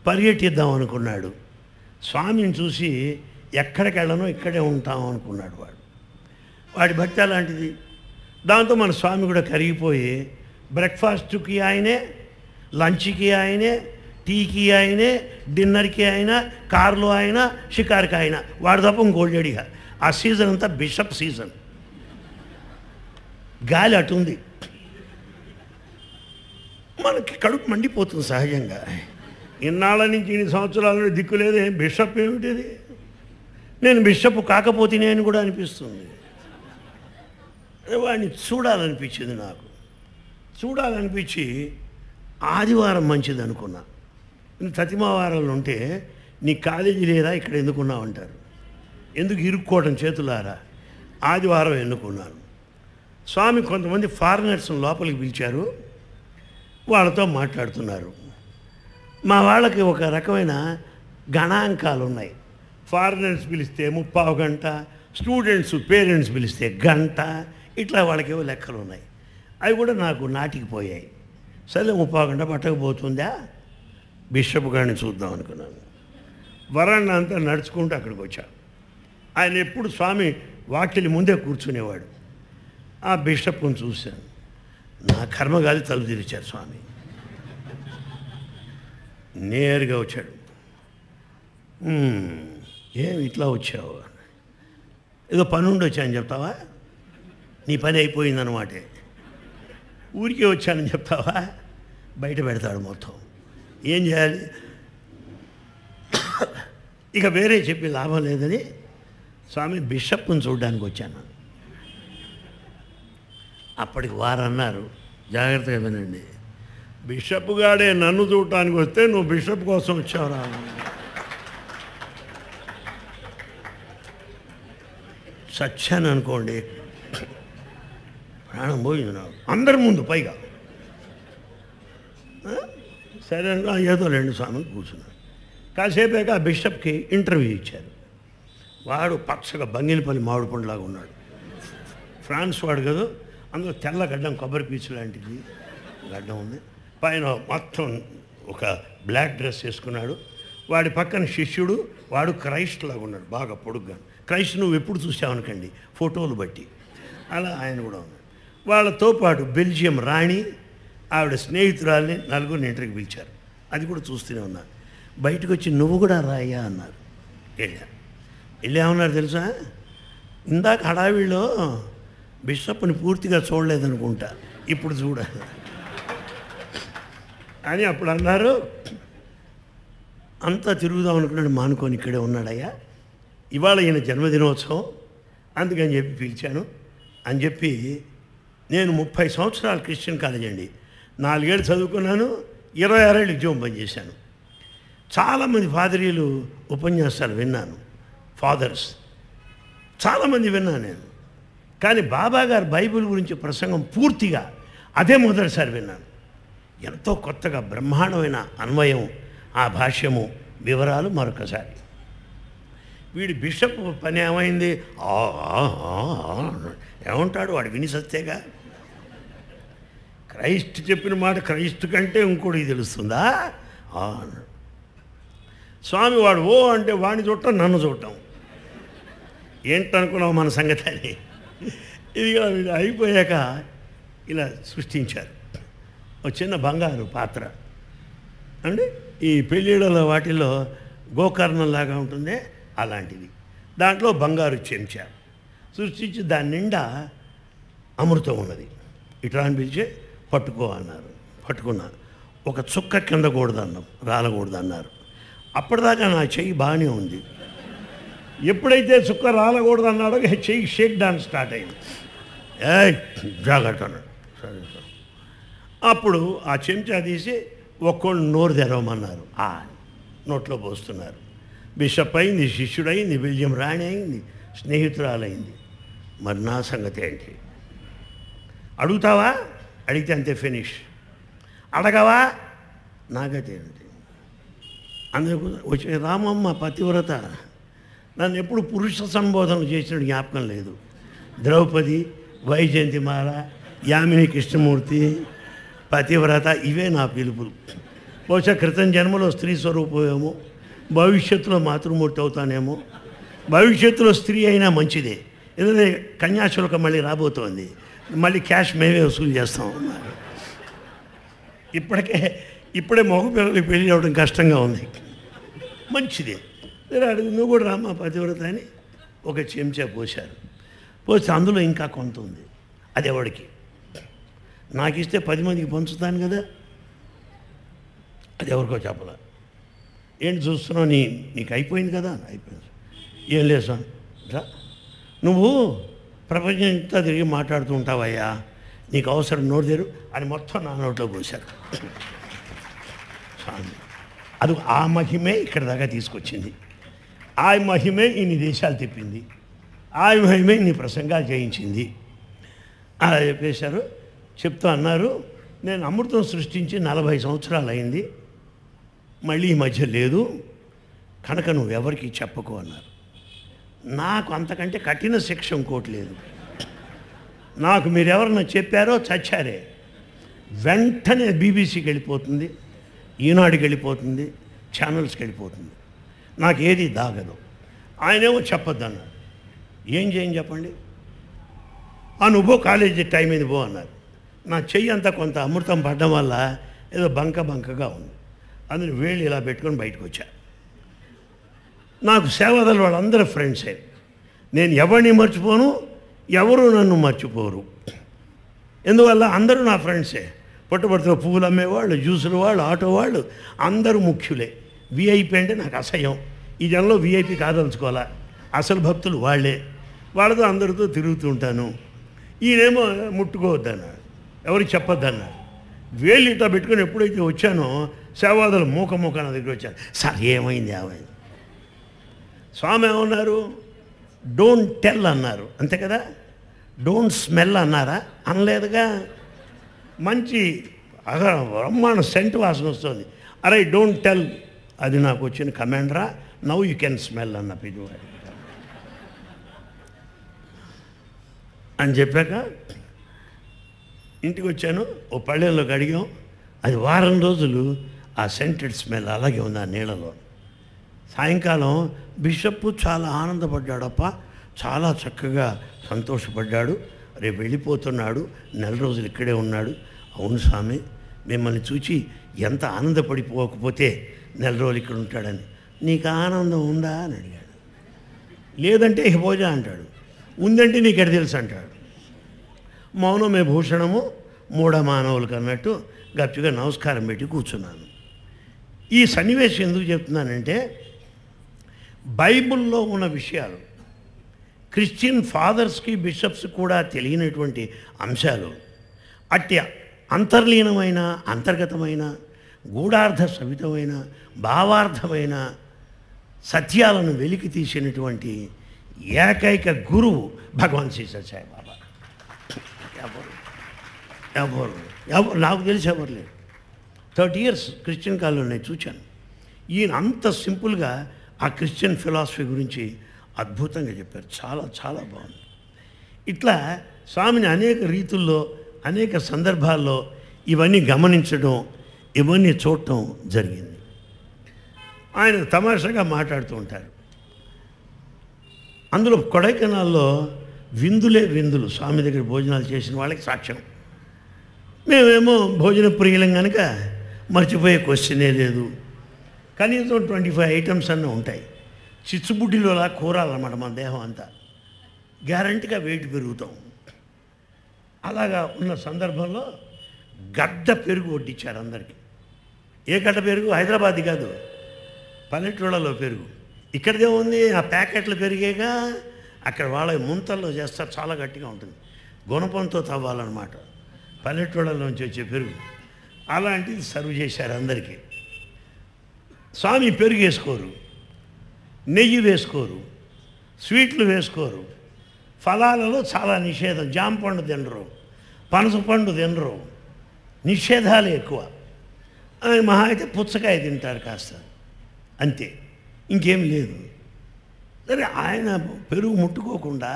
పర్యటిద్దాం అనుకున్నాడు స్వామిని చూసి ఎక్కడికి వెళ్ళనో ఇక్కడే ఉంటాం అనుకున్నాడు వాడు వాడి భక్తి అలాంటిది దాంతో మన స్వామి కూడా కరిగిపోయి బ్రేక్ఫాస్ట్కి ఆయనే లంచ్కి ఆయనే టీకి ఆయనే డిన్నర్కి అయినా కారులో ఆయన షికార్కి ఆయన వాడు తప్ప ఇంకోళ్ళడిగా ఆ సీజన్ అంతా బిషప్ సీజన్ గాలి అటుంది మనకి కడుపు మండిపోతుంది సహజంగా ఇన్నాళ్ళ నుంచి ఇన్ని సంవత్సరాల దిక్కు లేదే బిషప్ ఏమిటిది నేను బిషప్ కాకపోతేనే అని కూడా అనిపిస్తుంది వాడిని చూడాలనిపించింది నాకు చూడాలనిపించి ఆదివారం మంచిది అనుకున్నా సతిమావారాలు ఉంటే నీ కాలేజీ లేదా ఇక్కడ ఎందుకున్నావు అంటారు ఎందుకు ఇరుక్కోవటం చేతులారా ఆదివారం ఎన్నుకున్నాను స్వామి కొంతమంది ఫారినర్స్ లోపలికి పిలిచారు వాళ్ళతో మాట్లాడుతున్నారు మా వాళ్ళకి ఒక రకమైన గణాంకాలు ఉన్నాయి ఫారినర్స్ పిలిస్తే ముప్పావు గంట స్టూడెంట్స్ పేరెంట్స్ పిలిస్తే గంట ఇట్లా వాళ్ళకేవో లెక్కలు ఉన్నాయి అవి కూడా నాకు నాటికిపోయాయి సరే ముప్పావు గంట పట్టకపోతుందా బిషప్ గారిని చూద్దాం అనుకున్నాను వరాన్ని అంతా నడుచుకుంటూ అక్కడికి వచ్చా ఆయన ఎప్పుడు స్వామి వాకిలి ముందే కూర్చునేవాడు ఆ బిషప్ను చూశాను నా కర్మ కాదు తలుపు తెరిచారు స్వామి నేరుగా వచ్చాడు ఏం ఇట్లా వచ్చావు ఏదో పని ఉండి వచ్చానని చెప్తావా నీ పని అయిపోయిందనమాటే ఊరికే వచ్చానని చెప్తావా బయట పెడతాడు మొత్తం ఏం చేయాలి ఇక వేరే చెప్పి లాభం లేదని స్వామి బిషప్ను చూడడానికి వచ్చాను అప్పటికి వారు అన్నారు జాగ్రత్తగా వినండి బిషప్ గాడే నన్ను చూడటానికి వస్తే నువ్వు బిషప్ కోసం వచ్చావురా సత్యాన్ని అనుకోండి ప్రాణం పోయింది నాకు అందరి ముందు పైగా సరే ఏదో రెండు స్వామి కూర్చున్నాను కాసేపాక ఆ బిషప్కి ఇంటర్వ్యూ ఇచ్చారు వాడు పచ్చగా బంగినపల్లి మామిడి పండులాగా ఉన్నాడు ఫ్రాన్స్ వాడు కదా అందులో తెల్ల గడ్డం కొబ్బరి పీచు లాంటిది గడ్డం ఉంది పైన మొత్తం ఒక బ్లాక్ డ్రెస్ వేసుకున్నాడు వాడి పక్కన శిష్యుడు వాడు క్రైస్ట్ లాగా ఉన్నాడు బాగా పొడుగ్గా క్రైస్ట్ నువ్వు ఎప్పుడు చూసావనుకండి ఫోటోలు బట్టి అలా ఆయన కూడా ఉన్నాడు వాళ్ళతో పాటు బెల్జియం రాణి ఆవిడ స్నేహితురాల్ని నలుగురిని ఇంటర్కి పిలిచారు అది కూడా చూస్తూనే ఉన్నాను బయటకు వచ్చి నువ్వు కూడా రాయా అన్నారు వెళ్ళా వెళ్ళేమన్నారు తెలుసా ఇందాక హడావిడిలో బిషప్ని పూర్తిగా చూడలేదనుకుంటా ఇప్పుడు చూడ అని అప్పుడు అన్నారు అంతా తిరుగుదాం అనుకున్నాడు మానుకొని ఇక్కడే ఉన్నాడయ్యా ఇవాళ ఈయన జన్మదినోత్సవం అందుకని చెప్పి పిలిచాను అని చెప్పి నేను ముప్పై సంవత్సరాలు క్రిస్టియన్ కాలేజ్ అండి నాలుగేళ్ళు చదువుకున్నాను ఇరవై ఆరేళ్ళు ఉద్యోగం పనిచేశాను చాలామంది ఫాదరీలు ఉపన్యాసాలు విన్నాను ఫాదర్స్ చాలామంది విన్నాను నేను కానీ బాబా గారు బైబిల్ గురించి ప్రసంగం పూర్తిగా అదే మొదటిసారి విన్నాను ఎంతో కొత్తగా బ్రహ్మాండమైన అన్వయం ఆ భాష్యము వివరాలు మరొకసారి వీడి బిషప్ పని ఏమైంది ఏమంటాడు వాడు విని సస్తేగా క్రైస్ట్ చెప్పిన మాట క్రైస్తు కంటే ఇంకోటి తెలుస్తుందా స్వామి వాడు ఓ అంటే వాడిని చూడటం నన్ను చూడటం ఏంటనుకున్నావు మన సంగతి అని ఇది అయిపోయాక ఇలా సృష్టించారు ఒక చిన్న బంగారు పాత్ర అంటే ఈ వాటిలో వాటిల్లో గోకర్ణంలాగా ఉంటుంది అలాంటిది దాంట్లో బంగారు చెంచా సృష్టించి దాని నిండా అమృతం ఉన్నది ఇట్లా అనిపించి పట్టుకో అన్నారు పట్టుకున్నారు ఒక చుక్క కిందకూడదు అన్నాం రాలకూడదు అన్నారు అప్పటిదాకా నా చెయ్యి బాగానే ఉంది ఎప్పుడైతే చుక్క రాలకూడదు అన్నాడో చెయ్యి షేక్ డాన్స్ స్టార్ట్ అయింది ఏ జాగ్రత్త సరే సార్ అప్పుడు ఆ చెంచా తీసి ఒక్కొండు నోరు తెరవమన్నారు ఆ నోట్లో పోస్తున్నారు బిషప్ అయింది శిష్యుడైంది బిల్జం రాణి అయింది స్నేహితురాలైంది మరి నా సంగతి ఏంటి అడుగుతావా అడిగితే అంతే ఫినిష్ అడగవా నాగతి ఏంటి అందుకు వచ్చే రామమ్మ పతివ్రత నన్ను ఎప్పుడు పురుష సంబోధన చేసిన జ్ఞాపకం లేదు ద్రౌపది వైజయంతిమాల యామిని కృష్ణమూర్తి పతివ్రత ఇవే నా పిలుపులు బహుశా క్రితం జన్మలో స్త్రీ స్వరూపమేమో భవిష్యత్తులో మాతృమూర్తి అవుతానేమో భవిష్యత్తులో స్త్రీ అయినా మంచిదే ఎందుకంటే కన్యాశుల్కం మళ్ళీ రాబోతోంది మళ్ళీ క్యాష్ మేమే వసూలు చేస్తాం ఇప్పటికే ఇప్పుడే మగ పిల్లలకి పెళ్ళి అవ్వడం కష్టంగా ఉంది మంచిదే అడిగి నువ్వు కూడా రామా పతివ్రత అని ఒక చెంచా పోశారు పోతే అందులో ఇంకా కొంత ఉంది అది ఎవడికి నాకు ఇస్తే పది మందికి పంచుతాను కదా అది ఎవరికో చెప్పాల ఏంటి చూస్తున్నావు నీ నీకు అయిపోయింది కదా అయిపోయింది ఏం లేదు నువ్వు ప్రపంచం ఇంతా తిరిగి మాట్లాడుతూ ఉంటావయ్యా నీకు అవసరం నోరు తెరు అని మొత్తం నా నోట్లో పోశారు అది ఆ మహిమే ఇక్కడ దాకా తీసుకొచ్చింది ఆ మహిమే ఇన్ని దేశాలు తిప్పింది ఆయుభయమే నీ ప్రసంగాలు చేయించింది అలా చెప్పేశారు చెప్తూ అన్నారు నేను అమృతం సృష్టించి నలభై సంవత్సరాలు అయింది మళ్ళీ ఈ మధ్య లేదు కనుక నువ్వెవరికి చెప్పకు అన్నారు నాకు అంతకంటే కఠిన శిక్ష ఇంకోటి లేదు నాకు ఎవరన్నా చెప్పారో చచ్చారే వెంటనే బీబీసీకి వెళ్ళిపోతుంది ఈనాడుకి వెళ్ళిపోతుంది ఛానల్స్కి వెళ్ళిపోతుంది నాకు ఏది దాగదు ఆయనేమో చెప్పొద్దన్నారు ఏం చేయని చెప్పండి ఆ నువ్వు కాలేజీ టైం ఇది పో అన్నారు నా చెయ్యి అంతా కొంత అమృతం పడడం వల్ల ఏదో బంక బంకగా ఉంది అందుకని వేళ్ళు ఇలా పెట్టుకొని బయటకు వచ్చా నాకు సేవదలు వాళ్ళందరూ ఫ్రెండ్సే నేను ఎవరిని మర్చిపోను ఎవరు నన్ను మర్చిపోరు ఎందువల్ల అందరూ నా ఫ్రెండ్సే పుట్టపడుతున్న పువ్వులు అమ్మేవాళ్ళు జ్యూసులు వాళ్ళు ఆటో వాళ్ళు అందరూ ముఖ్యులే విఐపి అంటే నాకు అసహ్యం ఈ జనంలో విఐపి కాదలుచుకోవాలా అసలు భక్తులు వాళ్ళే వాళ్ళతో అందరితో తిరుగుతూ ఉంటాను ఈయనేమో ముట్టుకోవద్దన్నాడు ఎవరికి చెప్పొద్దన్నాడు వేలు ఇట్లా పెట్టుకుని ఎప్పుడైతే వచ్చానో సేవాదులు మూక మూక నా దగ్గర వచ్చాను సార్ ఏమైంది ఏమైంది స్వామి ఏమన్నారు డోంట్ టెల్ అన్నారు అంతే కదా డోంట్ స్మెల్ అన్నారా అనలేదుగా మంచి అగ బ్రహ్మాండ సెంట్ వాసన వస్తుంది అరే డోంట్ టెల్ అది నాకు వచ్చిన కమాండ్రా నవ్ యూ కెన్ స్మెల్ అన్న పిజువాడు అని చెప్పాక ఇంటికి వచ్చాను ఓ పళ్ళెంలో కడిగాం అది వారం రోజులు ఆ సెంటెడ్ స్మెల్ అలాగే ఉంది ఆ నీళ్ళలో సాయంకాలం బిషప్ చాలా ఆనందపడ్డాడప్ప చాలా చక్కగా సంతోషపడ్డాడు రేపు వెళ్ళిపోతున్నాడు నెల రోజులు ఇక్కడే ఉన్నాడు అవును స్వామి మిమ్మల్ని చూచి ఎంత ఆనందపడిపోకపోతే నెల రోజులు ఇక్కడ ఉంటాడని నీకు ఆనందం ఉందా అని అడిగాడు లేదంటే ఇక అంటాడు ఉందంటే ఎడ తెలుసు అంటాడు మౌనమే భూషణము మూఢ మానవులకు అన్నట్టు గప్చిగా నమస్కారం పెట్టి కూర్చున్నాను ఈ సన్నివేశం ఎందుకు చెప్తున్నానంటే బైబిల్లో ఉన్న విషయాలు క్రిస్టియన్ ఫాదర్స్కి బిషప్స్ కూడా తెలియనటువంటి అంశాలు అట్టి అంతర్లీనమైన అంతర్గతమైన గూఢార్థ సవితమైన భావార్థమైన సత్యాలను వెలికి తీసినటువంటి ఏకైక గురువు భగవాన్ శ్రీ బాబా ఎవరు ఎవరు ఎవరు నాకు తెలిసి ఎవరు లేరు థర్టీ ఇయర్స్ క్రిస్టియన్ కాలంలో నేను చూశాను ఈయన అంత సింపుల్గా ఆ క్రిస్టియన్ ఫిలాసఫీ గురించి అద్భుతంగా చెప్పారు చాలా చాలా బాగుంది ఇట్లా స్వామిని అనేక రీతుల్లో అనేక సందర్భాల్లో ఇవన్నీ గమనించడం ఇవన్నీ చూడటం జరిగింది ఆయన తమాషగా మాట్లాడుతూ ఉంటారు అందులో కొడైకెనాల్లో విందులే విందులు స్వామి దగ్గర భోజనాలు చేసిన వాళ్ళకి సాక్ష్యం మేమేమో భోజన ప్రియలం కనుక మర్చిపోయే క్వశ్చనే లేదు కనీసం ట్వంటీ ఫైవ్ ఐటమ్స్ అన్నీ ఉంటాయి చిచ్చుబుడ్డిలోలా కూరాలన్నమాట మన దేహం అంతా గ్యారంటీగా వెయిట్ పెరుగుతాం అలాగా ఉన్న సందర్భంలో గడ్డ పెరుగు వడ్డించారు అందరికీ ఏ గడ్డ పెరుగు హైదరాబాద్ కాదు పల్లెటూళ్ళలో పెరుగు ఇక్కడదే ఉంది ఆ ప్యాకెట్లు పెరిగాక అక్కడ వాళ్ళ ముంతల్లో చేస్తారు చాలా గట్టిగా ఉంటుంది గుణపంతో తవ్వాలన్నమాట పల్లెటూళ్ళలోంచి వచ్చే పెరుగు అలాంటిది సర్వ్ చేశారు అందరికీ స్వామి పెరుగు వేసుకోరు నెయ్యి వేసుకోరు స్వీట్లు వేసుకోరు ఫలాలలో చాలా నిషేధం పండు తినరు పనసపండు తినరు నిషేధాలు ఎక్కువ మహా అయితే పుచ్చకాయ తింటారు కాస్త అంతే ఇంకేం లేదు సరే ఆయన పెరుగు ముట్టుకోకుండా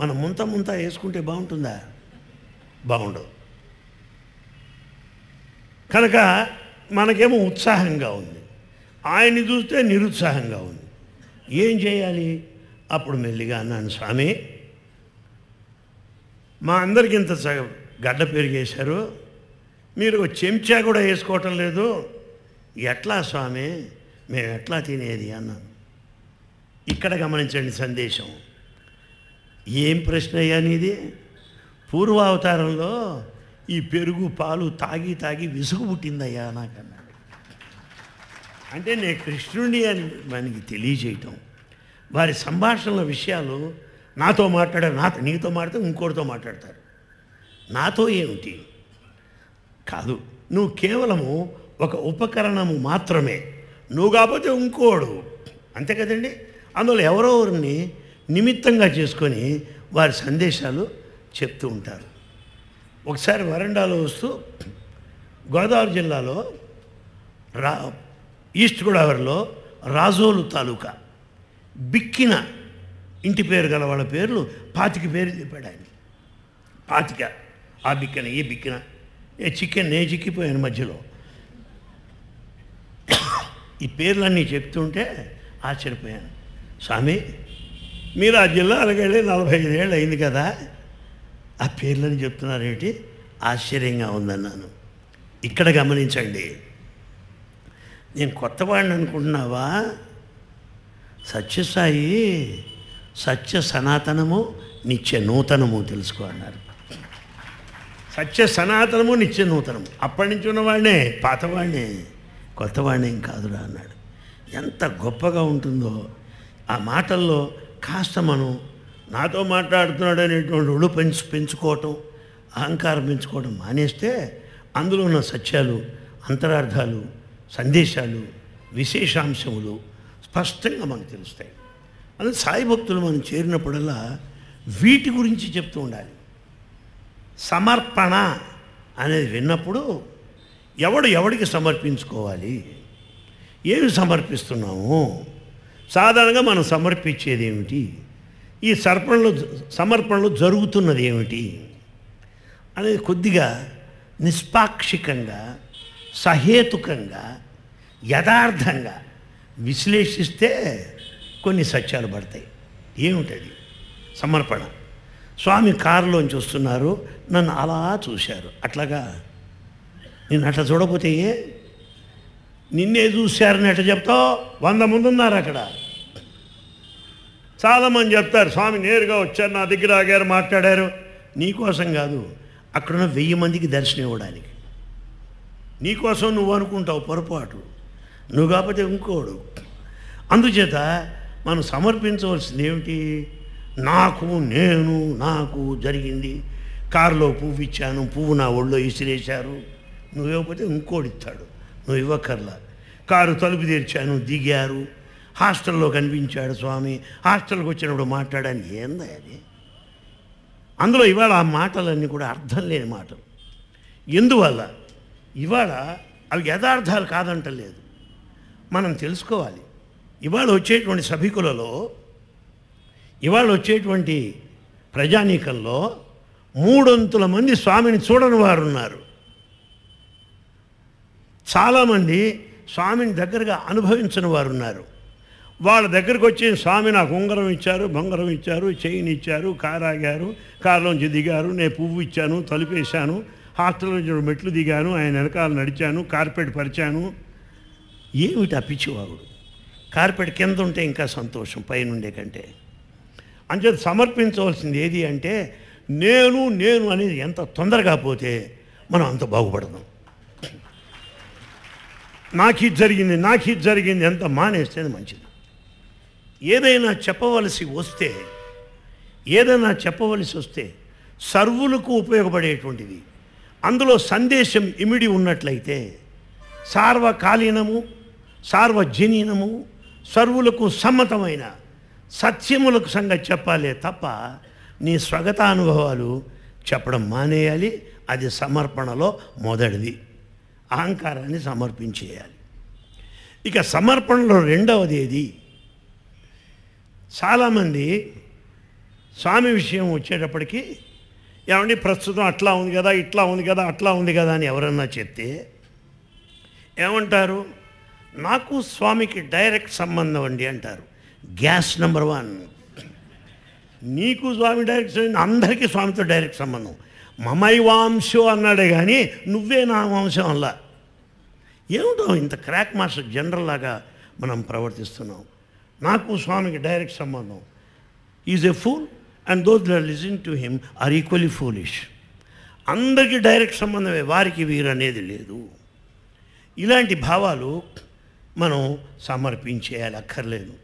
మనం ముంత ముంత వేసుకుంటే బాగుంటుందా బాగుండదు కనుక మనకేమో ఉత్సాహంగా ఉంది ఆయన్ని చూస్తే నిరుత్సాహంగా ఉంది ఏం చేయాలి అప్పుడు మెల్లిగా అన్నాను స్వామి మా అందరికి ఇంత గడ్డ పెరిగేశారు మీరు చెంచా కూడా వేసుకోవటం లేదు ఎట్లా స్వామి మేము ఎట్లా తినేది అన్నాను ఇక్కడ గమనించండి సందేశం ఏం ప్రశ్న అనేది పూర్వావతారంలో ఈ పెరుగు పాలు తాగి తాగి విసుగు పుట్టిందయ్యా నాకన్నా అంటే నేను కృష్ణుడి అని మనకి తెలియజేయటం వారి సంభాషణల విషయాలు నాతో మాట్లాడారు నాతో నీతో మాట్లాడితే ఇంకోటితో మాట్లాడతారు నాతో ఏమిటి కాదు నువ్వు కేవలము ఒక ఉపకరణము మాత్రమే నువ్వు కాకపోతే ఇంకోడు అంతే కదండి అందువల్ల ఎవరో ఎవరిని నిమిత్తంగా చేసుకొని వారి సందేశాలు చెప్తూ ఉంటారు ఒకసారి వరండాలో వస్తూ గోదావరి జిల్లాలో రా ఈస్ట్ గోదావరిలో రాజోలు తాలూకా బిక్కిన ఇంటి పేరు గల వాళ్ళ పేర్లు పాతిక పేరు చెప్పాడు ఆయన పాతిక ఆ బిక్కిన ఏ బిక్కిన ఏ చికెన్ ఏ చిక్కిపోయాను మధ్యలో ఈ పేర్లన్నీ చెప్తుంటే ఆశ్చర్యపోయాను స్వామి మీరు ఆ జిల్లా అనగానే నలభై ఐదేళ్ళు అయింది కదా ఆ పేర్లను చెప్తున్నారేమిటి ఆశ్చర్యంగా ఉందన్నాను ఇక్కడ గమనించండి నేను కొత్తవాడిని అనుకుంటున్నావా సత్యసాయి సత్య సనాతనము నిత్య నూతనము తెలుసుకో అన్నారు సత్య సనాతనము నిత్య నూతనము అప్పటి నుంచి ఉన్నవాడినే పాతవాడినే కొత్తవాడిని ఏం కాదురా అన్నాడు ఎంత గొప్పగా ఉంటుందో ఆ మాటల్లో కాస్త మనం నాతో మాట్లాడుతున్నాడు అనేటువంటి ఒళ్ళు పెంచు పెంచుకోవటం అహంకారం పెంచుకోవడం మానేస్తే అందులో ఉన్న సత్యాలు అంతరార్థాలు సందేశాలు విశేషాంశములు స్పష్టంగా మనకు తెలుస్తాయి అందులో సాయి భక్తులు మనం చేరినప్పుడల్లా వీటి గురించి చెప్తూ ఉండాలి సమర్పణ అనేది విన్నప్పుడు ఎవడు ఎవడికి సమర్పించుకోవాలి ఏమి సమర్పిస్తున్నాము సాధారణంగా మనం సమర్పించేది ఏమిటి ఈ సర్పణలు సమర్పణలు జరుగుతున్నది ఏమిటి అనేది కొద్దిగా నిష్పాక్షికంగా సహేతుకంగా యథార్థంగా విశ్లేషిస్తే కొన్ని సత్యాలు పడతాయి ఏమిటది సమర్పణ స్వామి కారులోంచి వస్తున్నారు నన్ను అలా చూశారు అట్లాగా నేను అట్లా చూడకపోతే నిన్నే చూశారని అట్లా చెప్తావు వంద మంది ఉన్నారు అక్కడ చాలామంది చెప్తారు స్వామి నేరుగా వచ్చారు నా దగ్గర ఆగారు మాట్లాడారు నీకోసం కాదు అక్కడున్న వెయ్యి మందికి దర్శనం ఇవ్వడానికి నీకోసం నువ్వు అనుకుంటావు పొరపాటు నువ్వు కాకపోతే ఇంకోడు అందుచేత మనం సమర్పించవలసింది ఏమిటి నాకు నేను నాకు జరిగింది కారులో పువ్వు ఇచ్చాను పువ్వు నా ఒళ్ళో ఇసిరేశారు నువ్వు ఇవ్వకపోతే ఇంకోటి ఇస్తాడు నువ్వు ఇవ్వక్కర్లా కారు తలుపు తెరిచాను దిగారు హాస్టల్లో కనిపించాడు స్వామి హాస్టల్కి వచ్చినప్పుడు మాట్లాడాను ఏందా అది అందులో ఇవాళ ఆ మాటలన్నీ కూడా అర్థం లేని మాటలు ఎందువల్ల ఇవాళ అవి యథార్థాలు కాదంటలేదు మనం తెలుసుకోవాలి ఇవాళ వచ్చేటువంటి సభికులలో ఇవాళ వచ్చేటువంటి ప్రజానీకంలో మూడొంతుల మంది స్వామిని చూడని వారు ఉన్నారు చాలామంది స్వామిని దగ్గరగా అనుభవించిన వారు ఉన్నారు వాళ్ళ దగ్గరకు వచ్చి స్వామి నాకు ఉంగరం ఇచ్చారు బొంగరం ఇచ్చారు చైన్ ఇచ్చారు కారు ఆగారు కారులోంచి దిగారు నేను పువ్వు ఇచ్చాను తలుపేశాను హాస్టల్ నుంచి మెట్లు దిగాను ఆయన వెనకాల నడిచాను కార్పెట్ పరిచాను ఏమిటి ఆ పిచ్చివాగుడు కార్పెట్ కింద ఉంటే ఇంకా సంతోషం పైనుండే కంటే అంచేత సమర్పించవలసింది ఏది అంటే నేను నేను అనేది ఎంత తొందరగా పోతే మనం అంత బాగుపడదాం నాకు ఇది జరిగింది నాకు ఇది జరిగింది ఎంత మానేస్తేనే మంచిది ఏదైనా చెప్పవలసి వస్తే ఏదైనా చెప్పవలసి వస్తే సర్వులకు ఉపయోగపడేటువంటిది అందులో సందేశం ఇమిడి ఉన్నట్లయితే సార్వకాలీనము సార్వజనీనము సర్వులకు సమ్మతమైన సత్యములకు సంగతి చెప్పాలే తప్ప నీ స్వగతానుభవాలు చెప్పడం మానేయాలి అది సమర్పణలో మొదటిది అహంకారాన్ని సమర్పించేయాలి ఇక సమర్పణలో రెండవది ఏది చాలామంది స్వామి విషయం వచ్చేటప్పటికి ఏమండి ప్రస్తుతం అట్లా ఉంది కదా ఇట్లా ఉంది కదా అట్లా ఉంది కదా అని ఎవరన్నా చెప్తే ఏమంటారు నాకు స్వామికి డైరెక్ట్ సంబంధం అండి అంటారు గ్యాస్ నెంబర్ వన్ నీకు స్వామి డైరెక్ట్ అందరికీ స్వామితో డైరెక్ట్ సంబంధం మమై మమైవాంశం అన్నాడే కానీ నువ్వే నా వంశం అలా ఏమిటో ఇంత క్రాక్ మాస్టర్ జనరల్ లాగా మనం ప్రవర్తిస్తున్నాం నాకు స్వామికి డైరెక్ట్ సంబంధం is a fool and those that listen to him are equally foolish అందరికీ డైరెక్ట్ సంబంధమే వారికి వీరు అనేది లేదు ఇలాంటి భావాలు మనం సమర్పించేయాలి అక్కర్లేదు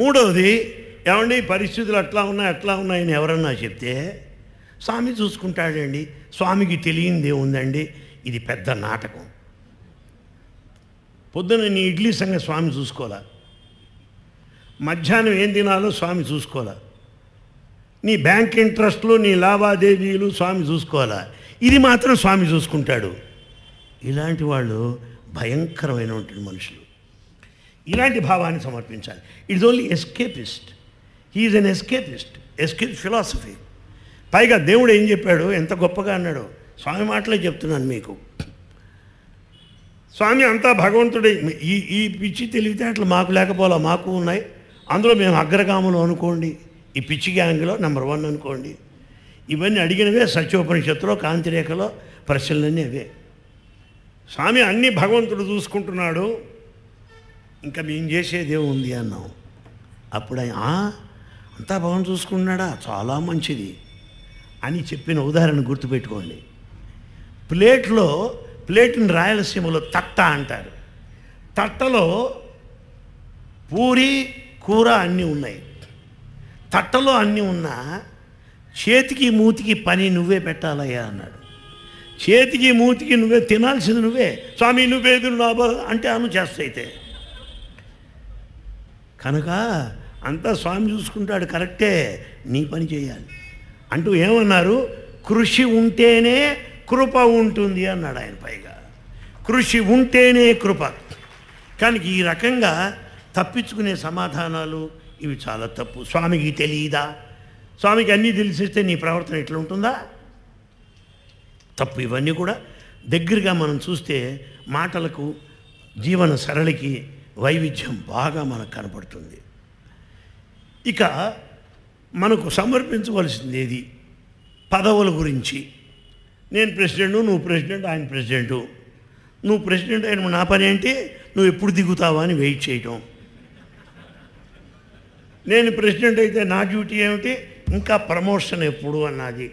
మూడవది ఏమండి పరిస్థితులు అట్లా ఉన్నాయి అట్లా ఉన్నాయని ఎవరన్నా చెప్తే స్వామి చూసుకుంటాడండి స్వామికి తెలియందే ఉందండి ఇది పెద్ద నాటకం పొద్దున నీ ఇడ్లీ సంగ స్వామి చూసుకోవాలా మధ్యాహ్నం ఏం తినాలో స్వామి చూసుకోవాలా నీ బ్యాంక్ ఇంట్రెస్ట్లు నీ లావాదేవీలు స్వామి చూసుకోవాలా ఇది మాత్రం స్వామి చూసుకుంటాడు ఇలాంటి వాళ్ళు భయంకరమైన మనుషులు ఇలాంటి భావాన్ని సమర్పించాలి it's only escapist he is an escapist escape philosophy పైగా దేవుడు ఏం చెప్పాడు ఎంత గొప్పగా అన్నాడు స్వామి మాటలే చెప్తున్నాను మీకు స్వామి అంతా భగవంతుడే ఈ ఈ పిచ్చి తెలివితేటలు మాకు లేకపోలే మాకు ఉన్నాయి అందులో మేము అగ్రగాములు అనుకోండి ఈ పిచ్చి గ్యాంగ్లో నెంబర్ వన్ అనుకోండి ఇవన్నీ అడిగినవే సత్యోపనిషత్తులో కాంతిరేఖలో ప్రశ్నలన్నీ అవే స్వామి అన్నీ భగవంతుడు చూసుకుంటున్నాడు ఇంకా మేము చేసేదే ఉంది అన్నాం అప్పుడు ఆయన అంతా భగవంతుడు చూసుకుంటున్నాడా చాలా మంచిది అని చెప్పిన ఉదాహరణ గుర్తుపెట్టుకోండి ప్లేట్లో ప్లేట్ని రాయలసీమలో తట్ట అంటారు తట్టలో పూరి కూర అన్నీ ఉన్నాయి తట్టలో అన్నీ ఉన్నా చేతికి మూతికి పని నువ్వే పెట్టాలయ్యా అన్నాడు చేతికి మూతికి నువ్వే తినాల్సింది నువ్వే స్వామి నువ్వే తిరునాబా అంటే అను చేస్తైతే కనుక అంతా స్వామి చూసుకుంటాడు కరెక్టే నీ పని చేయాలి అంటూ ఏమన్నారు కృషి ఉంటేనే కృప ఉంటుంది అన్నాడు ఆయన పైగా కృషి ఉంటేనే కృప కానీ ఈ రకంగా తప్పించుకునే సమాధానాలు ఇవి చాలా తప్పు స్వామికి తెలియదా స్వామికి అన్నీ తెలిసిస్తే నీ ప్రవర్తన ఎట్లా ఉంటుందా తప్పు ఇవన్నీ కూడా దగ్గరగా మనం చూస్తే మాటలకు జీవన సరళికి వైవిధ్యం బాగా మనకు కనపడుతుంది ఇక మనకు సమర్పించవలసింది ఏది పదవుల గురించి నేను ప్రెసిడెంట్ నువ్వు ప్రెసిడెంట్ ఆయన ప్రెసిడెంటు నువ్వు ప్రెసిడెంట్ అయిన నా పని ఏంటి నువ్వు ఎప్పుడు దిగుతావా అని వెయిట్ చేయటం నేను ప్రెసిడెంట్ అయితే నా డ్యూటీ ఏమిటి ఇంకా ప్రమోషన్ ఎప్పుడు అన్నది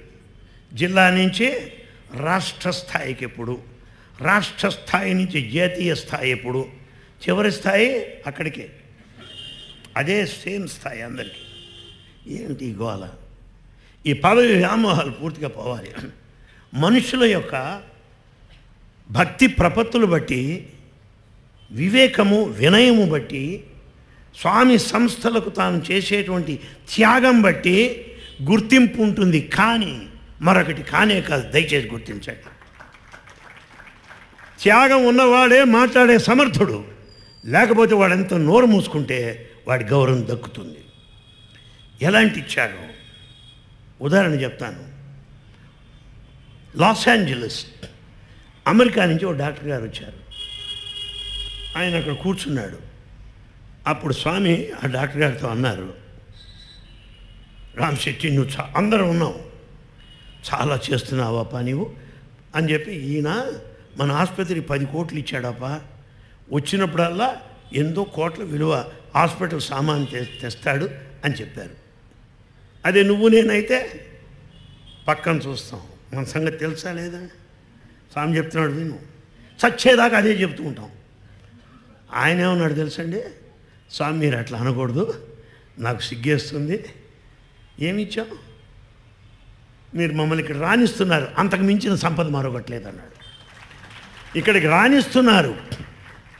జిల్లా నుంచి రాష్ట్ర స్థాయికి ఎప్పుడు రాష్ట్ర స్థాయి నుంచి జాతీయ స్థాయి ఎప్పుడు చివరి స్థాయి అక్కడికే అదే సేమ్ స్థాయి అందరికీ ఏంటి గోల ఈ పదవి వ్యామోహాలు పూర్తిగా పోవాలి మనుషుల యొక్క భక్తి ప్రపత్తులు బట్టి వివేకము వినయము బట్టి స్వామి సంస్థలకు తాను చేసేటువంటి త్యాగం బట్టి గుర్తింపు ఉంటుంది కానీ మరొకటి కానే కాదు దయచేసి గుర్తించండి త్యాగం ఉన్నవాడే మాట్లాడే సమర్థుడు లేకపోతే ఎంత నోరు మూసుకుంటే వాడి గౌరవం దక్కుతుంది ఎలాంటి ఇచ్చారు ఉదాహరణ చెప్తాను లాస్ ఏంజలస్ అమెరికా నుంచి ఒక డాక్టర్ గారు వచ్చారు ఆయన అక్కడ కూర్చున్నాడు అప్పుడు స్వామి ఆ డాక్టర్ గారితో అన్నారు రామ్ శెట్టి నువ్వు చా అందరూ ఉన్నావు చాలా చేస్తున్నావాపా నీవు అని చెప్పి ఈయన మన ఆసుపత్రికి పది కోట్లు ఇచ్చాడాపా వచ్చినప్పుడల్లా ఎంతో కోట్ల విలువ హాస్పిటల్ సామాన్ తెస్తాడు అని చెప్పారు అదే నువ్వు నేనైతే పక్కన చూస్తాం మన సంగతి తెలుసా లేదా స్వామి చెప్తున్నాడు నేను చచ్చేదాకా అదే చెప్తూ ఉంటాం ఆయన ఏమన్నాడు తెలుసండి స్వామి మీరు అట్లా అనకూడదు నాకు సిగ్గేస్తుంది ఇచ్చావు మీరు మమ్మల్ని ఇక్కడ రాణిస్తున్నారు అంతకు మించిన సంపద మరొకట్లేదు అన్నాడు ఇక్కడికి రాణిస్తున్నారు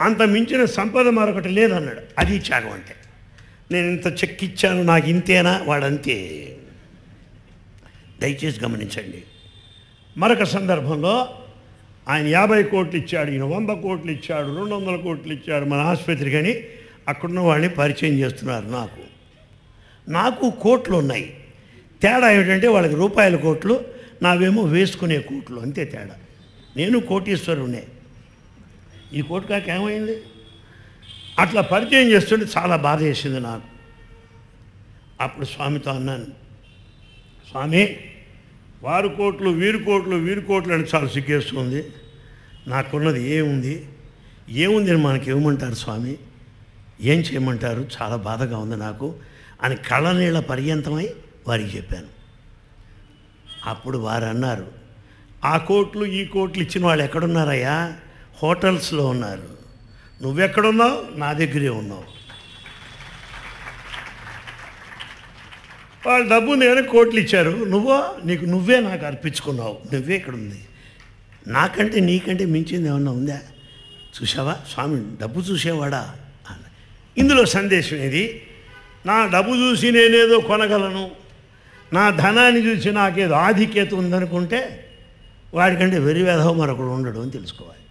అంత మించిన సంపద మరొకటి లేదన్నాడు అది త్యాగం అంటే నేను ఇంత చెక్ ఇచ్చాను నాకు ఇంతేనా వాడంతే దయచేసి గమనించండి మరొక సందర్భంలో ఆయన యాభై కోట్లు ఇచ్చాడు ఈయన వంద కోట్లు ఇచ్చాడు రెండు వందల కోట్లు ఇచ్చాడు మన ఆసుపత్రి కానీ అక్కడున్న వాళ్ళని పరిచయం చేస్తున్నారు నాకు నాకు కోట్లు ఉన్నాయి తేడా ఏమిటంటే వాళ్ళకి రూపాయల కోట్లు నావేమో వేసుకునే కోట్లు అంతే తేడా నేను కోటీశ్వరునే ఈ కోటు కాకేమైంది అట్లా పరిచయం చేస్తుంటే చాలా బాధ చేసింది నాకు అప్పుడు స్వామితో అన్నాను స్వామి వారు కోట్లు వీరు కోట్లు వీరు కోట్లు అని చాలా సిగ్గేస్తుంది నాకున్నది ఏముంది ఏముంది అని మనకి ఇవ్వమంటారు స్వామి ఏం చేయమంటారు చాలా బాధగా ఉంది నాకు అని కళ్ళనీళ్ళ పర్యంతమై వారికి చెప్పాను అప్పుడు వారు అన్నారు ఆ కోట్లు ఈ కోట్లు ఇచ్చిన వాళ్ళు ఎక్కడున్నారయ్యా హోటల్స్లో ఉన్నారు నువ్వెక్కడున్నావు నా దగ్గరే ఉన్నావు వాళ్ళ డబ్బు నేను కోట్లు ఇచ్చారు నువ్వో నీకు నువ్వే నాకు అర్పించుకున్నావు నువ్వే ఇక్కడ ఉంది నాకంటే నీకంటే మించింది ఏమన్నా ఉందా చూసావా స్వామి డబ్బు చూసేవాడా ఇందులో సందేశం ఇది నా డబ్బు చూసి నేనేదో కొనగలను నా ధనాన్ని చూసి నాకేదో ఆధిక్యత ఉందనుకుంటే వాడికంటే వెరివేధం మరొకడు ఉండడు అని తెలుసుకోవాలి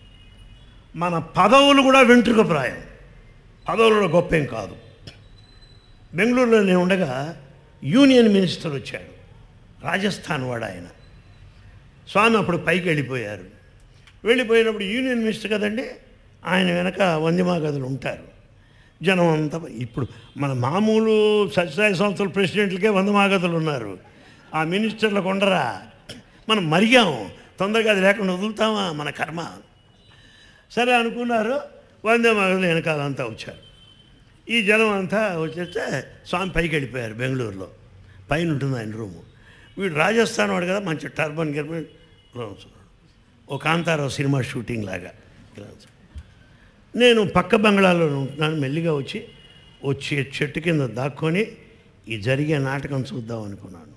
మన పదవులు కూడా వెంట్రుక ప్రాయం పదవులు గొప్ప ఏం కాదు బెంగళూరులో నేను ఉండగా యూనియన్ మినిస్టర్ వచ్చాడు రాజస్థాన్ వాడు ఆయన స్వామి అప్పుడు పైకి వెళ్ళిపోయారు వెళ్ళిపోయినప్పుడు యూనియన్ మినిస్టర్ కదండి ఆయన వెనక గదులు ఉంటారు జనం అంతా ఇప్పుడు మన మామూలు సత్యసాయి సంస్థల ప్రెసిడెంట్లకే వందమాగతులు ఉన్నారు ఆ మినిస్టర్లకు ఉండరా మనం మరిగాము తొందరగా అది లేకుండా వదులుతామా మన కర్మ సరే అనుకున్నారు వందే మగలు వెనకాలంతా వచ్చారు ఈ జనం అంతా వచ్చేస్తే స్వామి పైకి వెళ్ళిపోయారు బెంగళూరులో పైన ఉంటుంది ఆయన రూము వీడు రాజస్థాన్ వాడు కదా మంచి టర్బన్ గిర్బన్ ఓ కాంతారావు సినిమా షూటింగ్ లాగా నేను పక్క బంగ్లాలో ఉంటున్నాను మెల్లిగా వచ్చి వచ్చి చెట్టు కింద దాక్కొని ఈ జరిగే నాటకం చూద్దాం అనుకున్నాను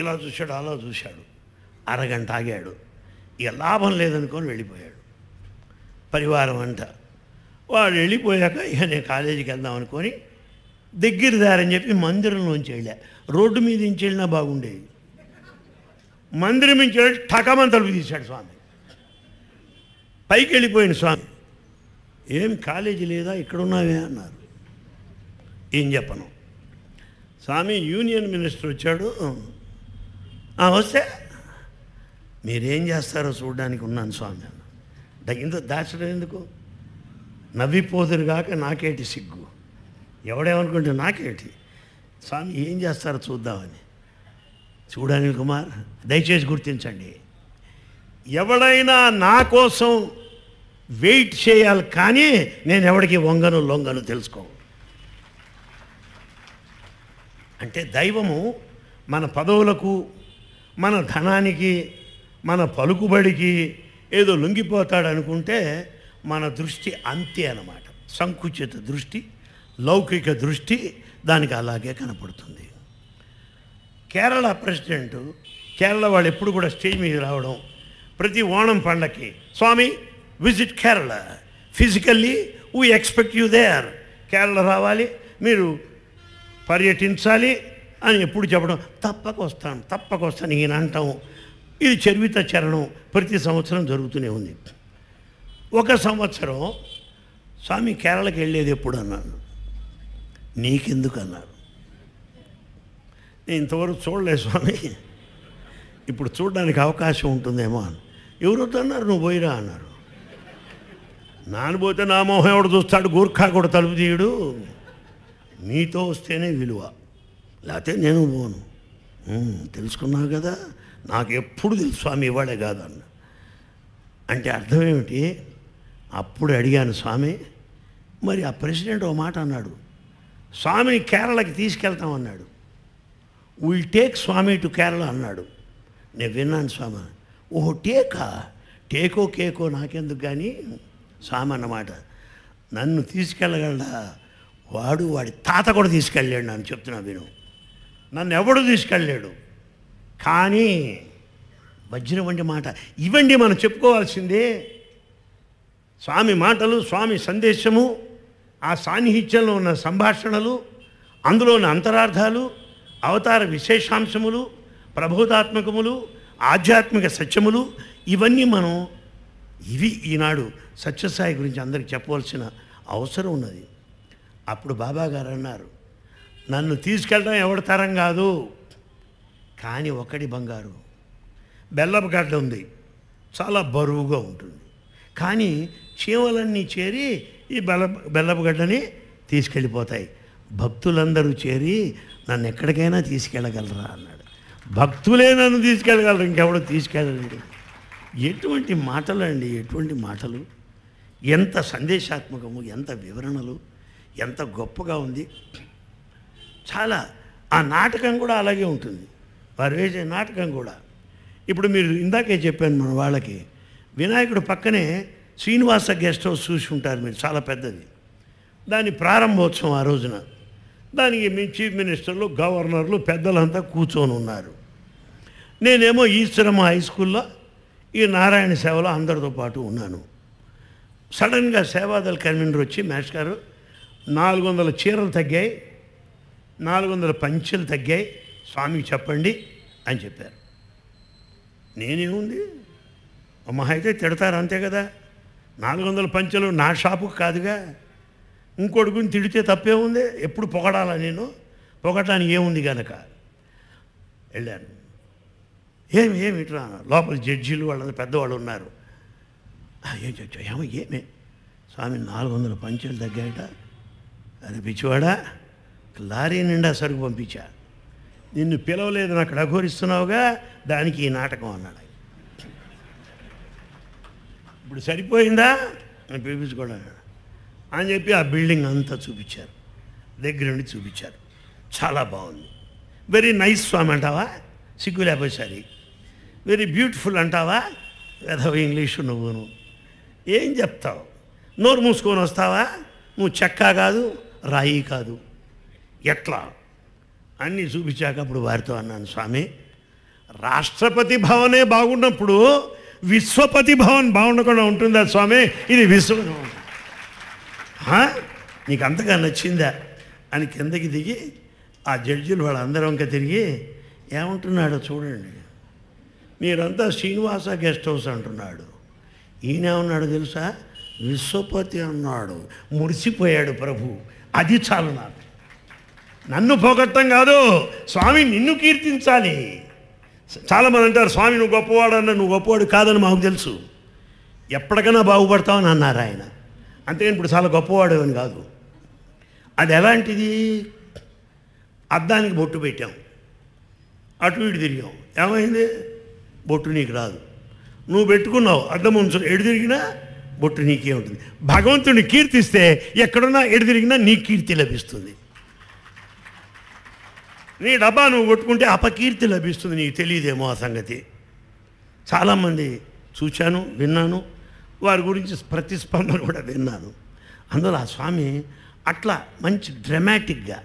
ఇలా చూశాడు అలా చూశాడు అరగంట ఆగాడు ఇక లాభం లేదనుకొని వెళ్ళిపోయాడు పరివారం అంతా వాళ్ళు వెళ్ళిపోయాక ఇక నేను కాలేజీకి వెళ్దాం అనుకొని దగ్గర దారని చెప్పి మందిరంలోంచి వెళ్ళా రోడ్డు మీద నుంచి వెళ్ళినా బాగుండేది మందిరం నుంచి వెళ్ళి ఠకమని తలుపు తీశాడు స్వామి పైకి వెళ్ళిపోయిన స్వామి ఏం కాలేజీ లేదా ఇక్కడున్నావే అన్నారు ఏం చెప్పను స్వామి యూనియన్ మినిస్టర్ వచ్చాడు వస్తే మీరేం చేస్తారో చూడడానికి ఉన్నాను స్వామి ఇంత దాచడం ఎందుకు నవ్విపోదురుగాక నాకేటి సిగ్గు ఎవడేమనుకుంటే నాకేటి స్వామి ఏం చేస్తారో చూద్దామని చూడని కుమార్ దయచేసి గుర్తించండి ఎవడైనా నా కోసం వెయిట్ చేయాలి కానీ నేను ఎవడికి వంగను లొంగను తెలుసుకో అంటే దైవము మన పదవులకు మన ధనానికి మన పలుకుబడికి ఏదో లొంగిపోతాడు అనుకుంటే మన దృష్టి అంతే అనమాట సంకుచిత దృష్టి లౌకిక దృష్టి దానికి అలాగే కనపడుతుంది కేరళ ప్రెసిడెంట్ కేరళ వాళ్ళు ఎప్పుడు కూడా స్టేజ్ మీద రావడం ప్రతి ఓణం పండగకి Swami visit Kerala physically we expect you there Kerala రావాలి మీరు పర్యటించాలి అని ఎప్పుడు చెప్పడం తప్పక వస్తాను తప్పక వస్తాను ఈయన అంటాము ఇది చరివిత చరణం ప్రతి సంవత్సరం జరుగుతూనే ఉంది ఒక సంవత్సరం స్వామి కేరళకి వెళ్ళేది ఎప్పుడు అన్నాను నీకెందుకు అన్నారు నేను ఇంతవరకు చూడలేదు స్వామి ఇప్పుడు చూడడానికి అవకాశం ఉంటుందేమో అని ఎవరితో అన్నారు నువ్వు పోయిరా అన్నారు నానబోతే నా మోహం ఎవడు చూస్తాడు గూర్ఖా కూడా తలుపు తీయడు నీతో వస్తేనే విలువ లేకపోతే నేను పోను తెలుసుకున్నావు కదా నాకు ఎప్పుడు తెలుసు స్వామి ఇవాడే కాదన్న అంటే అర్థం ఏమిటి అప్పుడు అడిగాను స్వామి మరి ఆ ప్రెసిడెంట్ ఓ మాట అన్నాడు స్వామిని కేరళకి తీసుకెళ్తాం అన్నాడు will take Swami to Kerala అన్నాడు నేను విన్నాను స్వామి ఓహో టేకా టేకో కేకో నాకెందుకు కానీ స్వామి అన్నమాట నన్ను తీసుకెళ్ళగలడా వాడు వాడి తాత కూడా తీసుకెళ్ళాడు నన్ను చెప్తున్నా విను నన్ను ఎవడు తీసుకెళ్ళాడు కానీ వజ్రం వంటి మాట ఇవండి మనం చెప్పుకోవాల్సిందే స్వామి మాటలు స్వామి సందేశము ఆ సాన్నిహిత్యంలో ఉన్న సంభాషణలు అందులో ఉన్న అంతరార్థాలు అవతార విశేషాంశములు ప్రభోధాత్మకములు ఆధ్యాత్మిక సత్యములు ఇవన్నీ మనం ఇవి ఈనాడు సత్యసాయి గురించి అందరికి చెప్పవలసిన అవసరం ఉన్నది అప్పుడు బాబా గారు అన్నారు నన్ను తీసుకెళ్ళడం ఎవరి తరం కాదు కానీ ఒకటి బంగారు బెల్లపు గడ్డ ఉంది చాలా బరువుగా ఉంటుంది కానీ చీమలన్నీ చేరి ఈ బెల్ల బెల్లపు గడ్డని తీసుకెళ్ళిపోతాయి భక్తులందరూ చేరి నన్ను ఎక్కడికైనా తీసుకెళ్ళగలరా అన్నాడు భక్తులే నన్ను తీసుకెళ్ళగలరు ఇంకెవడో తీసుకెళ్ళండి ఎటువంటి మాటలు అండి ఎటువంటి మాటలు ఎంత సందేశాత్మకము ఎంత వివరణలు ఎంత గొప్పగా ఉంది చాలా ఆ నాటకం కూడా అలాగే ఉంటుంది వారు వేసే నాటకం కూడా ఇప్పుడు మీరు ఇందాకే చెప్పాను మన వాళ్ళకి వినాయకుడు పక్కనే శ్రీనివాస గెస్ట్ హౌస్ చూసి ఉంటారు మీరు చాలా పెద్దది దాని ప్రారంభోత్సవం ఆ రోజున దానికి మీ చీఫ్ మినిస్టర్లు గవర్నర్లు పెద్దలంతా కూర్చొని ఉన్నారు నేనేమో ఈశ్వరమ్మ హై స్కూల్లో ఈ నారాయణ సేవలో అందరితో పాటు ఉన్నాను సడన్గా సేవాదళ కన్వీనర్ వచ్చి మేష్ గారు నాలుగు వందల చీరలు తగ్గాయి నాలుగు వందల పంచలు తగ్గాయి స్వామి చెప్పండి అని చెప్పారు నేనేముంది అమ్మ అయితే తిడతారు అంతే కదా నాలుగు వందల పంచలు నా షాపుకు కాదుగా ఇంకొడుకుని తిడితే తిడితే తప్పేముంది ఎప్పుడు పొగడాలా నేను పొగటానికి ఏముంది కనుక వెళ్ళాను ఏమి ఏమి ఇట్లా లోపల జడ్జీలు వాళ్ళందరూ పెద్దవాళ్ళు ఉన్నారు ఏం చెప్పా ఏమో ఏమే స్వామి నాలుగు వందల పంచలు తగ్గాయట అది పిచ్చివాడా లారీ నిండా సరుకు పంపించా నిన్ను పిలవలేదు నాకు లఘోరిస్తున్నావుగా దానికి ఈ నాటకం అన్నాడు ఇప్పుడు సరిపోయిందా నేను పిలిపించుకోవడం అని చెప్పి ఆ బిల్డింగ్ అంతా చూపించారు దగ్గరుండి చూపించారు చాలా బాగుంది వెరీ నైస్ స్వామి అంటావా సిగ్గు లేకపోయేసరి వెరీ బ్యూటిఫుల్ అంటావా వెధవ ఇంగ్లీషు నువ్వును ఏం చెప్తావు నోరు మూసుకొని వస్తావా నువ్వు చెక్క కాదు రాయి కాదు ఎట్లా అన్నీ చూపించాక అప్పుడు వారితో అన్నాను స్వామి రాష్ట్రపతి భవనే బాగున్నప్పుడు విశ్వపతి భవన్ బాగుండకుండా ఉంటుందా స్వామి ఇది విశ్వ నీకు అంతగా నచ్చిందా అని కిందకి దిగి ఆ జడ్జిలు వాళ్ళందరూ ఇంకా తిరిగి ఏమంటున్నాడో చూడండి మీరంతా శ్రీనివాస గెస్ట్ హౌస్ అంటున్నాడు ఏమన్నాడు తెలుసా విశ్వపతి అన్నాడు మురిసిపోయాడు ప్రభు అది చాలు నాకు నన్ను పోగొట్టం కాదు స్వామి నిన్ను కీర్తించాలి చాలామంది అంటారు స్వామి నువ్వు గొప్పవాడు అన్న నువ్వు గొప్పవాడు కాదని మాకు తెలుసు ఎప్పటికైనా బాగుపడతావని అన్నారు ఆయన అంతే ఇప్పుడు చాలా గొప్పవాడు అని కాదు అది ఎలాంటిది అద్దానికి బొట్టు పెట్టాం అటు ఇటు తిరిగాం ఏమైంది బొట్టు నీకు రాదు నువ్వు పెట్టుకున్నావు అద్దం ఉంచు ఎడు తిరిగినా బొట్టు నీకే ఉంటుంది భగవంతుడిని కీర్తిస్తే ఎక్కడున్నా ఎడు తిరిగినా నీ కీర్తి లభిస్తుంది నీ డబ్బా నువ్వు కొట్టుకుంటే అపకీర్తి లభిస్తుంది నీకు తెలియదేమో ఆ సంగతి చాలామంది చూశాను విన్నాను వారి గురించి ప్రతిస్పందన కూడా విన్నాను అందులో ఆ స్వామి అట్లా మంచి డ్రమాటిక్గా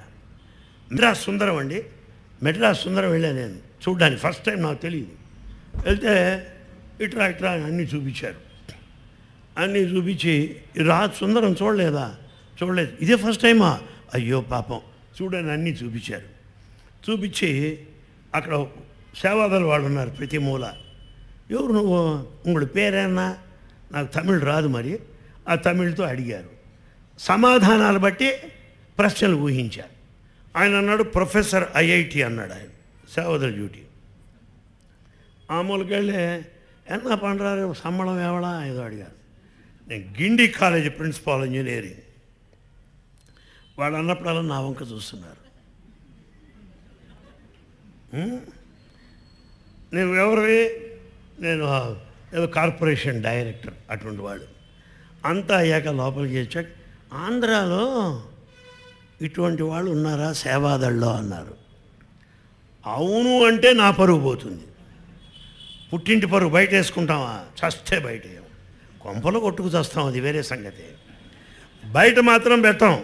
మెడ్రాస్ సుందరం అండి మెడ్రాస్ సుందరం వెళ్ళా నేను చూడ్డానికి ఫస్ట్ టైం నాకు తెలియదు వెళ్తే ఇట్రా ఇట్రా అన్నీ చూపించారు అన్నీ చూపించి రాజు సుందరం చూడలేదా చూడలేదు ఇదే ఫస్ట్ టైమా అయ్యో పాపం చూడని అన్నీ చూపించారు చూపించి అక్కడ సేవాదల వాళ్ళు ఉన్నారు ప్రతి మూల ఎవరు నువ్వు ఉంగుడు పేరేనా నాకు తమిళ్ రాదు మరి ఆ తమిళ్తో అడిగారు సమాధానాలు బట్టి ప్రశ్నలు ఊహించారు ఆయన అన్నాడు ప్రొఫెసర్ ఐఐటి అన్నాడు ఆయన సేవదల డ్యూటీ ఆ మూలకెళ్ళి ఎన్న పండరారు సంబళం ఎవడా ఏదో అడిగారు నేను గిండి కాలేజీ ప్రిన్సిపాల్ ఇంజనీరింగ్ వాడు అన్నప్పుడల్లా నా వంక చూస్తున్నారు నేను ఎవరివి నేను ఏదో కార్పొరేషన్ డైరెక్టర్ అటువంటి వాడు అంతా అయ్యాక లోపలికి వచ్చాక ఆంధ్రాలో ఇటువంటి వాళ్ళు ఉన్నారా సేవాదళ్ళో అన్నారు అవును అంటే నా పరువు పోతుంది పుట్టింటి పరువు బయట వేసుకుంటామా చస్తే బయట కొంపలు కొట్టుకు చస్తాం అది వేరే సంగతి బయట మాత్రం పెట్టాం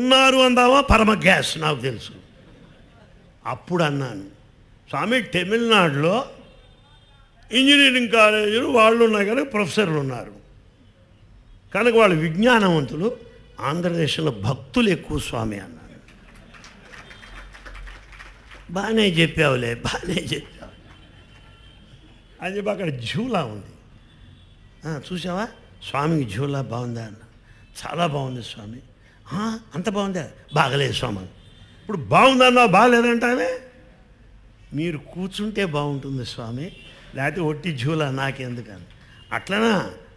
ఉన్నారు అందావా పరమ గ్యాస్ నాకు తెలుసు అప్పుడు అన్నాను స్వామి తమిళనాడులో ఇంజనీరింగ్ కాలేజీలు వాళ్ళు ఉన్నాయి కనుక ప్రొఫెసర్లు ఉన్నారు కనుక వాళ్ళు విజ్ఞానవంతులు ఆంధ్రదేశంలో భక్తులు ఎక్కువ స్వామి అన్నారు బాగానే చెప్పావులే బాగానే చెప్పావు అని చెప్పి అక్కడ జూలా ఉంది చూసావా స్వామికి జూలా బాగుందా అన్న చాలా బాగుంది స్వామి అంత బాగుందా బాగలేదు స్వామి ఇప్పుడు బాగుందన్నా బాగాలేదంటావే మీరు కూర్చుంటే బాగుంటుంది స్వామి లేకపోతే ఒట్టి జూలా నాకెందుకని అట్లనా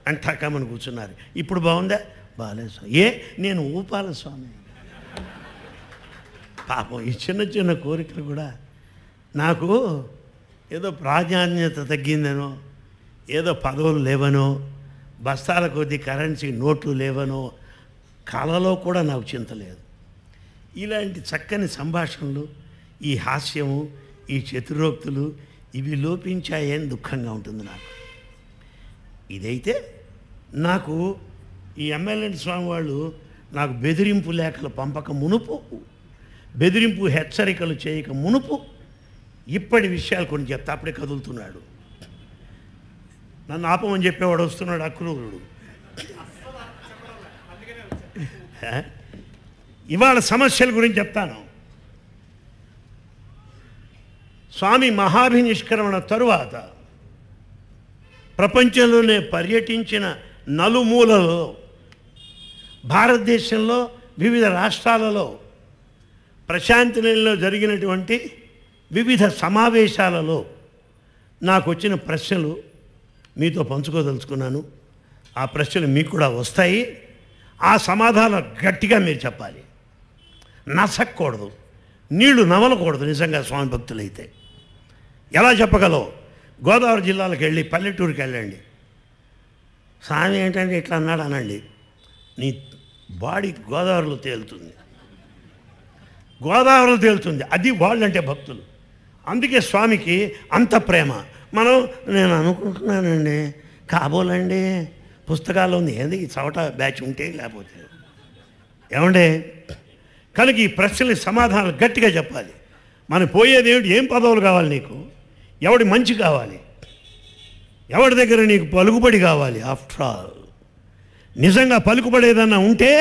అని ఠకామని కూర్చున్నారు ఇప్పుడు బాగుందా బాగాలేదు స్వామి ఏ నేను ఊపాల స్వామి పాపం ఈ చిన్న చిన్న కోరికలు కూడా నాకు ఏదో ప్రాధాన్యత తగ్గిందనో ఏదో పదవులు లేవనో బస్తాల కొద్దీ కరెన్సీ నోట్లు లేవనో కళలో కూడా నాకు చింత లేదు ఇలాంటి చక్కని సంభాషణలు ఈ హాస్యము ఈ చతురోక్తులు ఇవి లోపించాయని దుఃఖంగా ఉంటుంది నాకు ఇదైతే నాకు ఈ ఎమ్మెల్యే స్వామి వాళ్ళు నాకు బెదిరింపు లేఖలు పంపక మునుపు బెదిరింపు హెచ్చరికలు చేయక మునుపు ఇప్పటి విషయాలు కొన్ని చెప్తా అప్పుడే కదులుతున్నాడు నన్ను ఆపమని చెప్పేవాడు వస్తున్నాడు అక్రూరుడు ఇవాళ సమస్యల గురించి చెప్తాను స్వామి మహాభినిష్క్రమణ తరువాత ప్రపంచంలోనే పర్యటించిన నలుమూలలో భారతదేశంలో వివిధ రాష్ట్రాలలో ప్రశాంతి నెలలో జరిగినటువంటి వివిధ సమావేశాలలో నాకు వచ్చిన ప్రశ్నలు మీతో పంచుకోదలుచుకున్నాను ఆ ప్రశ్నలు మీకు కూడా వస్తాయి ఆ సమాధానం గట్టిగా మీరు చెప్పాలి నసక్కూడదు నీళ్లు నవలకూడదు నిజంగా స్వామి భక్తులైతే ఎలా చెప్పగలవు గోదావరి జిల్లాలకు వెళ్ళి పల్లెటూరుకి వెళ్ళండి స్వామి ఏంటంటే ఇట్లా అన్నాడు అనండి నీ బాడీ గోదావరిలో తేలుతుంది గోదావరిలో తేలుతుంది అది వాళ్ళంటే భక్తులు అందుకే స్వామికి అంత ప్రేమ మనం నేను అనుకుంటున్నానండి కాబోలండి పుస్తకాలు ఉంది ఏంది ఈ చవట బ్యాచ్ ఉంటే లేకపోతే ఏమండే కనుక ఈ ప్రశ్నలకి సమాధానాలు గట్టిగా చెప్పాలి మనం పోయేది ఏమిటి ఏం పదవులు కావాలి నీకు ఎవడి మంచి కావాలి ఎవడి దగ్గర నీకు పలుకుబడి కావాలి ఆఫ్టర్ ఆల్ నిజంగా పలుకుబడేదన్నా ఉంటే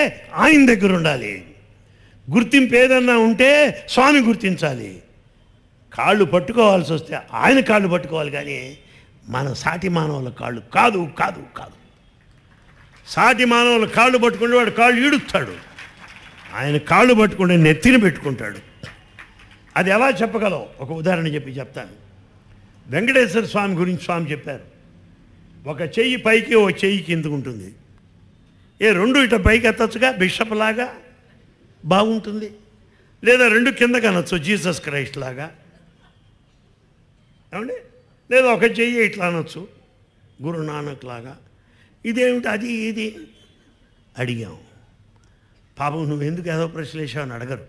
ఆయన దగ్గర ఉండాలి గుర్తింపు ఏదన్నా ఉంటే స్వామి గుర్తించాలి కాళ్ళు పట్టుకోవాల్సి వస్తే ఆయన కాళ్ళు పట్టుకోవాలి కానీ మన సాటి మానవుల కాళ్ళు కాదు కాదు కాదు సాటి మానవుల కాళ్ళు పట్టుకుంటే వాడు కాళ్ళు ఈడుస్తాడు ఆయన కాళ్ళు పట్టుకుంటే నెత్తిని పెట్టుకుంటాడు అది ఎలా చెప్పగలవు ఒక ఉదాహరణ చెప్పి చెప్తాను వెంకటేశ్వర స్వామి గురించి స్వామి చెప్పారు ఒక చెయ్యి పైకి ఓ చెయ్యి కిందకు ఉంటుంది ఏ రెండు ఇట పైకి ఎత్తచ్చుగా బిషప్ లాగా బాగుంటుంది లేదా రెండు కింద కనొచ్చు జీసస్ క్రైస్ట్ లాగా ఏమండి లేదా ఒక చెయ్యి ఇట్లా అనొచ్చు గురునానక్ లాగా ఇదేమిటి అది ఇది అడిగాము పాపం నువ్వు ఎందుకు ఏదో ప్రశ్నలు వేసావు అని అడగరు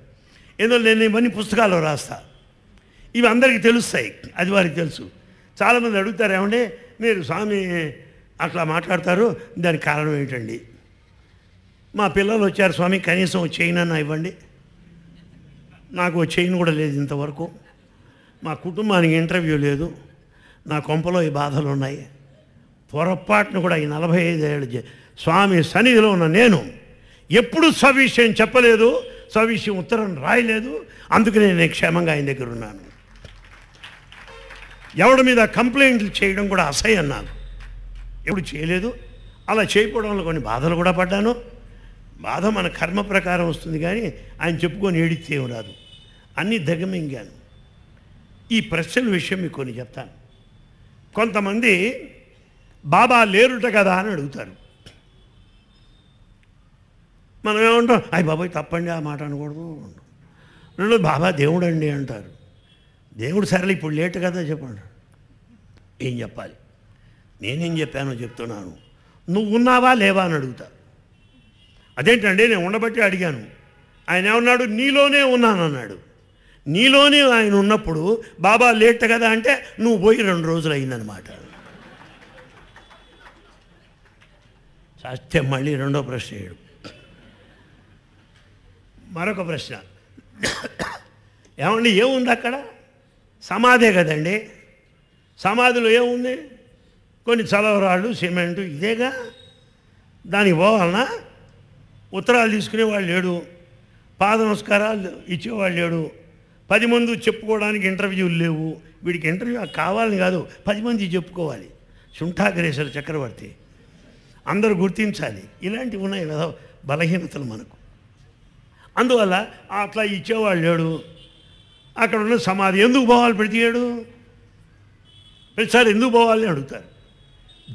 ఏదో నేను ఇవన్నీ పుస్తకాలు రాస్తా ఇవి అందరికీ తెలుస్తాయి అది వారికి తెలుసు చాలామంది అడుగుతారు ఏమంటే మీరు స్వామి అట్లా మాట్లాడతారు దానికి కారణం ఏంటండి మా పిల్లలు వచ్చారు స్వామి కనీసం చైన్ అన్న ఇవ్వండి నాకు చైన్ కూడా లేదు ఇంతవరకు మా కుటుంబానికి ఇంటర్వ్యూ లేదు నా కొంపలో ఈ బాధలు ఉన్నాయి పొరపాటును కూడా ఈ నలభై ఐదు ఏళ్ళు స్వామి సన్నిధిలో ఉన్న నేను ఎప్పుడు సవిషయం చెప్పలేదు సవిషయం ఉత్తరం రాయలేదు అందుకనే నేను క్షేమంగా ఆయన దగ్గర ఉన్నాను ఎవడి మీద కంప్లైంట్లు చేయడం కూడా అసహ్యం నాకు ఎప్పుడు చేయలేదు అలా చేయకపోవడంలో కొన్ని బాధలు కూడా పడ్డాను బాధ మన కర్మ ప్రకారం వస్తుంది కానీ ఆయన చెప్పుకొని ఏడితే రాదు అన్నీ దగ్గమింగాను ఈ ప్రశ్నల విషయం మీకు కొన్ని చెప్తాను కొంతమంది బాబా లేరుట కదా అని అడుగుతారు మనం ఏమంటాం అయ్యి బాబాయ్ తప్పండి ఆ మాట అనకూడదు రెండు బాబా దేవుడు అండి అంటారు దేవుడు సరేలే ఇప్పుడు లేట్ కదా చెప్పండి ఏం చెప్పాలి నేనేం చెప్పానో చెప్తున్నాను నువ్వు ఉన్నావా లేవా అని అడుగుతా అదేంటండి నేను ఉండబట్టి అడిగాను ఆయన ఏమన్నాడు నీలోనే ఉన్నానన్నాడు నీలోనే ఆయన ఉన్నప్పుడు బాబా లేట్ కదా అంటే నువ్వు పోయి రెండు రోజులు అయిందనమాట చస్తే మళ్ళీ రెండో ప్రశ్న వేయడు మరొక ప్రశ్న ఏమండి ఏముంది అక్కడ సమాధే కదండి సమాధిలో ఏముంది కొన్ని చలవరాళ్ళు సిమెంటు ఇదేగా దానికి పోవాలన్నా ఉత్తరాలు తీసుకునే వాళ్ళు లేడు పాద నమస్కారాలు ఇచ్చేవాళ్ళు లేడు పది మంది చెప్పుకోవడానికి ఇంటర్వ్యూలు లేవు వీడికి ఇంటర్వ్యూ కావాలని కాదు పది మంది చెప్పుకోవాలి శుంఠాగ్రేశ్వర చక్రవర్తి అందరూ గుర్తించాలి ఇలాంటివి ఉన్నాయి కదా బలహీనతలు మనకు అందువల్ల అట్లా ఇచ్చేవాడు లేడు అక్కడ ఉన్న సమాధి ఎందుకు పోవాలి ప్రతియేడు ప్రతిసారి ఎందుకు పోవాలి అడుగుతారు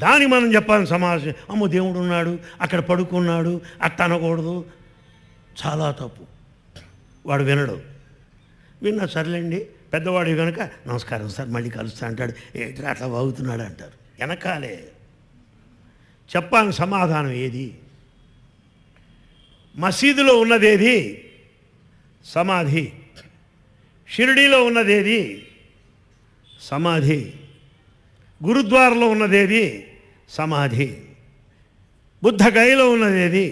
దాన్ని మనం చెప్పాలి సమాజం అమ్మ దేవుడు ఉన్నాడు అక్కడ పడుకున్నాడు అట్ట అనకూడదు చాలా తప్పు వాడు వినడు విన్నా సర్లేండి పెద్దవాడు కనుక నమస్కారం సార్ మళ్ళీ కలుస్తా అంటాడు ఏంటి అట్లా బాగుతున్నాడు అంటారు వెనకాలే చెప్పాలి సమాధానం ఏది మసీదులో ఉన్నదేది సమాధి షిరిడీలో ఉన్నదేది సమాధి గురుద్వారలో ఉన్నదేది సమాధి బుద్ధగయలో ఉన్నదేది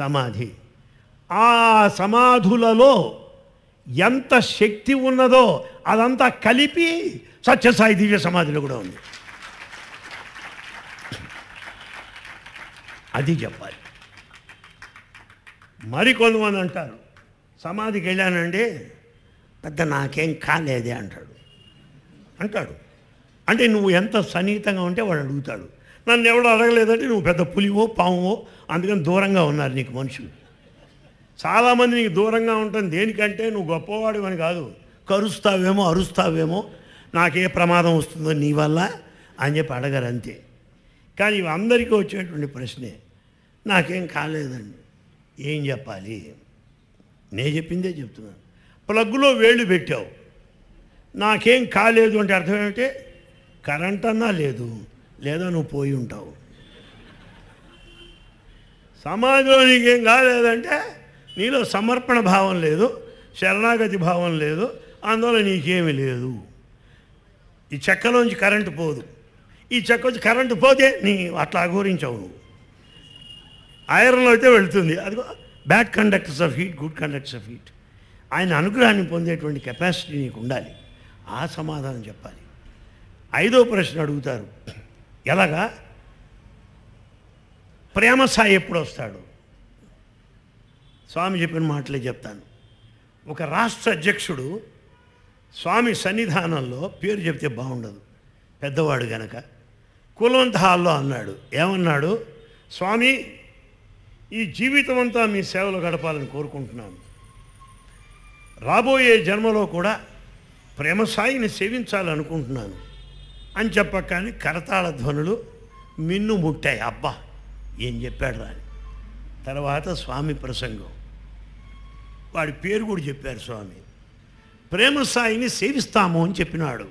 సమాధి ఆ సమాధులలో ఎంత శక్తి ఉన్నదో అదంతా కలిపి సత్యసాయి దివ్య సమాధిలో కూడా ఉంది అది చెప్పాలి మరికొంతమంది అంటారు సమాధికి వెళ్ళానండి పెద్ద నాకేం కాలేదే అంటాడు అంటాడు అంటే నువ్వు ఎంత సన్నిహితంగా ఉంటే వాడు అడుగుతాడు నన్ను ఎవడు అడగలేదంటే నువ్వు పెద్ద పులివో పామువో అందుకని దూరంగా ఉన్నారు నీకు మనుషులు చాలామంది నీకు దూరంగా ఉంటుంది దేనికంటే నువ్వు గొప్పవాడు అని కాదు కరుస్తావేమో అరుస్తావేమో నాకే ప్రమాదం వస్తుందో నీ వల్ల అని చెప్పి అడగరు అంతే కానీ ఇవి అందరికీ వచ్చేటువంటి ప్రశ్నే నాకేం కాలేదండి ఏం చెప్పాలి నేను చెప్పిందే చెప్తున్నాను ప్లగ్లో వేళ్ళు పెట్టావు నాకేం కాలేదు అంటే అర్థం ఏమిటి కరెంట్ అన్నా లేదు లేదా నువ్వు పోయి ఉంటావు సమాజంలో నీకేం కాలేదంటే నీలో సమర్పణ భావం లేదు శరణాగతి భావం లేదు అందువల్ల నీకేమి లేదు ఈ చెక్కలోంచి కరెంటు పోదు ఈ చెక్కలోంచి కరెంటు పోతే నీ అట్లా అఘోరించావు నువ్వు ఐరన్లో అయితే వెళుతుంది అది bad conductors of heat good conductors of heat ఆయన అనుగ్రహాన్ని పొందేటువంటి కెపాసిటీ నీకు ఉండాలి ఆ సమాధానం చెప్పాలి ఐదో ప్రశ్న అడుగుతారు ఎలాగా ప్రేమ సాయి ఎప్పుడు వస్తాడు స్వామి చెప్పిన మాటలే చెప్తాను ఒక రాష్ట్ర అధ్యక్షుడు స్వామి సన్నిధానంలో పేరు చెప్తే బాగుండదు పెద్దవాడు గనక కులవంత హాల్లో అన్నాడు ఏమన్నాడు స్వామి ఈ జీవితం అంతా మీ సేవలో గడపాలని కోరుకుంటున్నాను రాబోయే జన్మలో కూడా ప్రేమ సాయిని సేవించాలనుకుంటున్నాను అని కానీ కరతాళ ధ్వనులు మిన్ను ముట్టాయి అబ్బా ఏం చెప్పాడు రాని తర్వాత స్వామి ప్రసంగం వాడి పేరు కూడా చెప్పారు స్వామి ప్రేమ సాయిని సేవిస్తాము అని చెప్పినాడు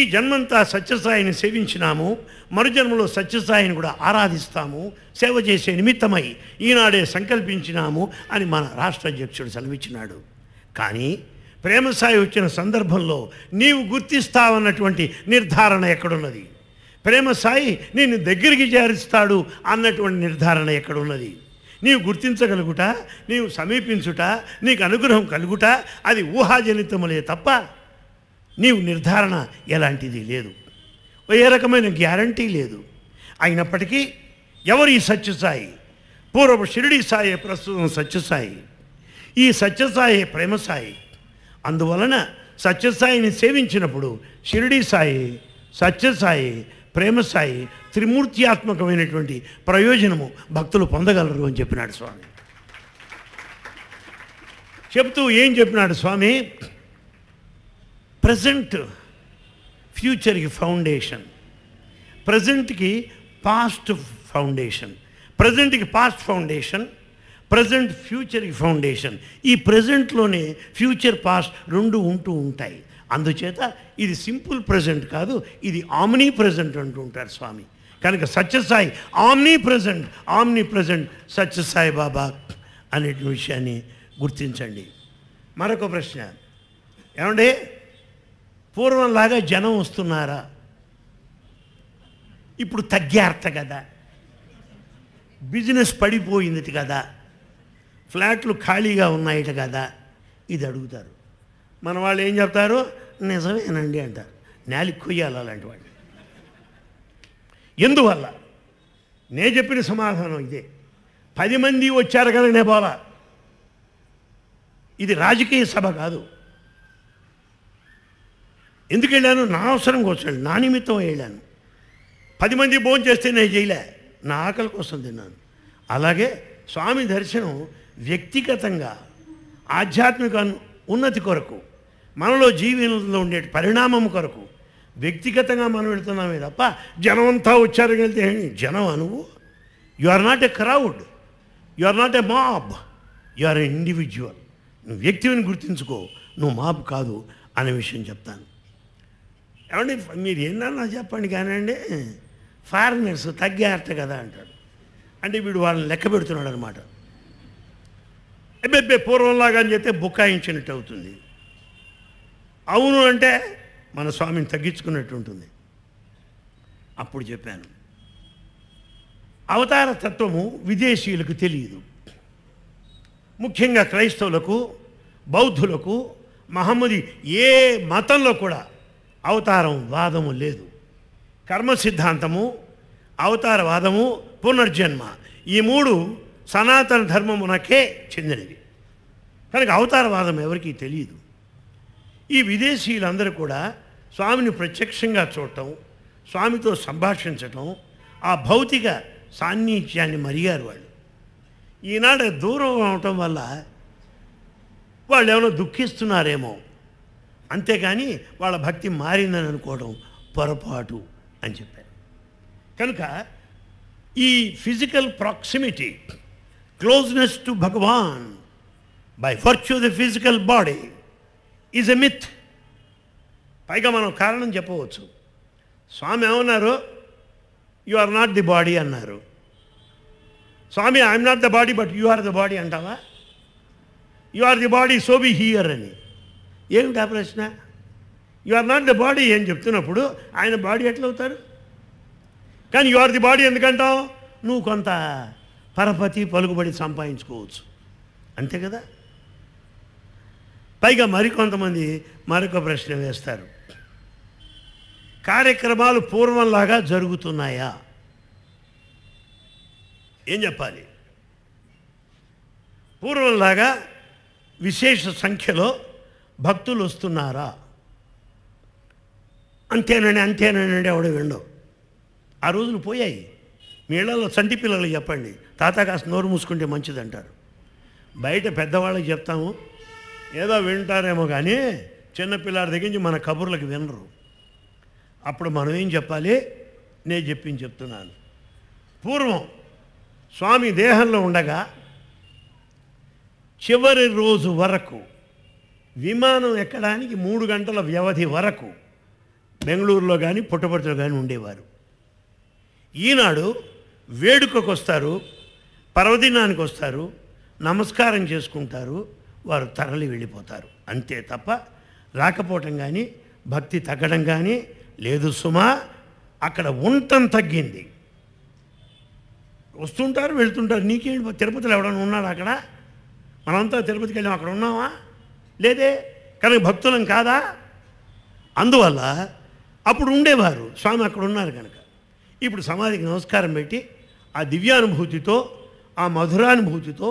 ఈ జన్మంతా సత్యసాయిని సేవించినాము మరుజన్మలో సత్యసాయిని కూడా ఆరాధిస్తాము సేవ చేసే నిమిత్తమై ఈనాడే సంకల్పించినాము అని మన రాష్ట్ర అధ్యక్షుడు సెలవిచ్చినాడు కానీ ప్రేమసాయి వచ్చిన సందర్భంలో నీవు గుర్తిస్తావన్నటువంటి నిర్ధారణ ఎక్కడున్నది ప్రేమసాయి నేను దగ్గరికి చేరుస్తాడు అన్నటువంటి నిర్ధారణ ఎక్కడున్నది నీవు గుర్తించగలుగుట నీవు సమీపించుట నీకు అనుగ్రహం కలుగుట అది ఊహాజనితములే తప్ప నీవు నిర్ధారణ ఎలాంటిది లేదు ఏ రకమైన గ్యారంటీ లేదు అయినప్పటికీ ఎవరు ఈ సత్యసాయి పూర్వపు షిరిడి సాయి ప్రస్తుతం సత్యసాయి ఈ సత్యసాయి ప్రేమసాయి అందువలన సత్యసాయిని సేవించినప్పుడు షిరిడి సాయి సత్యసాయి ప్రేమసాయి త్రిమూర్త్యాత్మకమైనటువంటి ప్రయోజనము భక్తులు పొందగలరు అని చెప్పినాడు స్వామి చెప్తూ ఏం చెప్పినాడు స్వామి ప్రజెంట్ ఫ్యూచర్కి ఫౌండేషన్ ప్రజెంట్కి పాస్ట్ ఫౌండేషన్ ప్రజెంట్కి పాస్ట్ ఫౌండేషన్ ప్రజెంట్ ఫ్యూచర్కి ఫౌండేషన్ ఈ ప్రజెంట్లోనే ఫ్యూచర్ పాస్ట్ రెండు ఉంటూ ఉంటాయి అందుచేత ఇది సింపుల్ ప్రజెంట్ కాదు ఇది ఆమ్నీ ప్రజెంట్ అంటూ ఉంటారు స్వామి కనుక Sathya Sai omnipresent omnipresent Sathya Sai Baba అనే విషయాన్ని గుర్తించండి మరొక ప్రశ్న ఏమండే పూర్వంలాగా జనం వస్తున్నారా ఇప్పుడు తగ్గారట కదా బిజినెస్ పడిపోయింది కదా ఫ్లాట్లు ఖాళీగా ఉన్నాయట కదా ఇది అడుగుతారు మన వాళ్ళు ఏం చెప్తారు నిజమేనండి అంటారు నేలికి కొయ్యాలి అలాంటి వాళ్ళు ఎందువల్ల నే చెప్పిన సమాధానం ఇదే పది మంది వచ్చారు కదా నే ఇది రాజకీయ సభ కాదు ఎందుకు వెళ్ళాను నా అవసరం కోసం నా నిమిత్తం వెళ్ళాను పది మంది భోజనం చేస్తే నేను చేయలే నా ఆకలి కోసం తిన్నాను అలాగే స్వామి దర్శనం వ్యక్తిగతంగా ఆధ్యాత్మిక ఉన్నతి కొరకు మనలో జీవితంలో ఉండే పరిణామం కొరకు వ్యక్తిగతంగా మనం వెళుతున్నామే తప్ప జనం అంతా వచ్చారు వెళ్తే జనం అనువు you are not a crowd you are not a mob you are a individual నువ్వు వ్యక్తిని గుర్తించుకో నువ్వు మాబ్ కాదు అనే విషయం చెప్తాను ఏమండి మీరు ఏందన్నా చెప్పండి కానివ్వండి ఫారినర్స్ తగ్గారట కదా అంటాడు అంటే వీడు వాళ్ళని లెక్క పెడుతున్నాడు అనమాట ఎబ్బెబ్బే పూర్వంలాగా అని చెప్తే బుకాయించినట్టు అవుతుంది అవును అంటే మన స్వామిని తగ్గించుకున్నట్టు ఉంటుంది అప్పుడు చెప్పాను అవతార తత్వము విదేశీయులకు తెలియదు ముఖ్యంగా క్రైస్తవులకు బౌద్ధులకు మహమ్మది ఏ మతంలో కూడా అవతారం వాదము లేదు కర్మ సిద్ధాంతము అవతారవాదము పునర్జన్మ ఈ మూడు సనాతన ధర్మమునకే చెందినవి కనుక అవతారవాదం ఎవరికీ తెలియదు ఈ విదేశీయులందరూ కూడా స్వామిని ప్రత్యక్షంగా చూడటం స్వామితో సంభాషించటం ఆ భౌతిక సాన్నిహిత్యాన్ని మరిగారు వాళ్ళు ఈనాడు దూరం అవటం వల్ల వాళ్ళు ఏమైనా దుఃఖిస్తున్నారేమో అంతేకాని వాళ్ళ భక్తి మారిందని అనుకోవడం పొరపాటు అని చెప్పారు కనుక ఈ physical proximity closeness to Bhagavan by ఫర్చ్యూ the physical body is a myth పైగా మనం కారణం చెప్పవచ్చు స్వామి ఏమన్నారు you are not the body అన్నారు Swami I'm not the body but you are the body అంటావా you are the body so be here అని ఏమిటా ఆ ప్రశ్న you are not the body అని చెప్తున్నప్పుడు ఆయన బాడీ ఎట్లవుతారు కానీ యు ఆర్ ది బాడీ ఎందుకంటావు నువ్వు కొంత పరపతి పలుకుబడి సంపాదించుకోవచ్చు అంతే కదా పైగా మరికొంతమంది మరొక ప్రశ్న వేస్తారు కార్యక్రమాలు పూర్వంలాగా జరుగుతున్నాయా ఏం చెప్పాలి పూర్వంలాగా విశేష సంఖ్యలో భక్తులు వస్తున్నారా అంతేనండి అంతేనండి ఎవడు విండవు ఆ రోజులు పోయాయి మీ ఇళ్లలో చంటి పిల్లలు చెప్పండి తాత కాస్త నోరు మూసుకుంటే మంచిదంటారు బయట పెద్దవాళ్ళకి చెప్తాము ఏదో వింటారేమో కానీ చిన్నపిల్లాడి దగ్గర నుంచి మన కబుర్లకు వినరు అప్పుడు మనం ఏం చెప్పాలి నేను చెప్పింది చెప్తున్నాను పూర్వం స్వామి దేహంలో ఉండగా చివరి రోజు వరకు విమానం ఎక్కడానికి మూడు గంటల వ్యవధి వరకు బెంగళూరులో కానీ పుట్టపర్తిలో కానీ ఉండేవారు ఈనాడు వేడుకకు వస్తారు పర్వదినానికి వస్తారు నమస్కారం చేసుకుంటారు వారు తరలి వెళ్ళిపోతారు అంతే తప్ప రాకపోవటం కానీ భక్తి తగ్గడం కానీ లేదు సుమా అక్కడ ఉంటం తగ్గింది వస్తుంటారు వెళ్తుంటారు నీకేంటి తిరుపతిలో ఎవడన్నా ఉన్నాడు అక్కడ మనంతా తిరుపతికి వెళ్ళాం అక్కడ ఉన్నావా లేదే కనుక భక్తులం కాదా అందువల్ల అప్పుడు ఉండేవారు స్వామి అక్కడ ఉన్నారు కనుక ఇప్పుడు సమాధికి నమస్కారం పెట్టి ఆ దివ్యానుభూతితో ఆ మధురానుభూతితో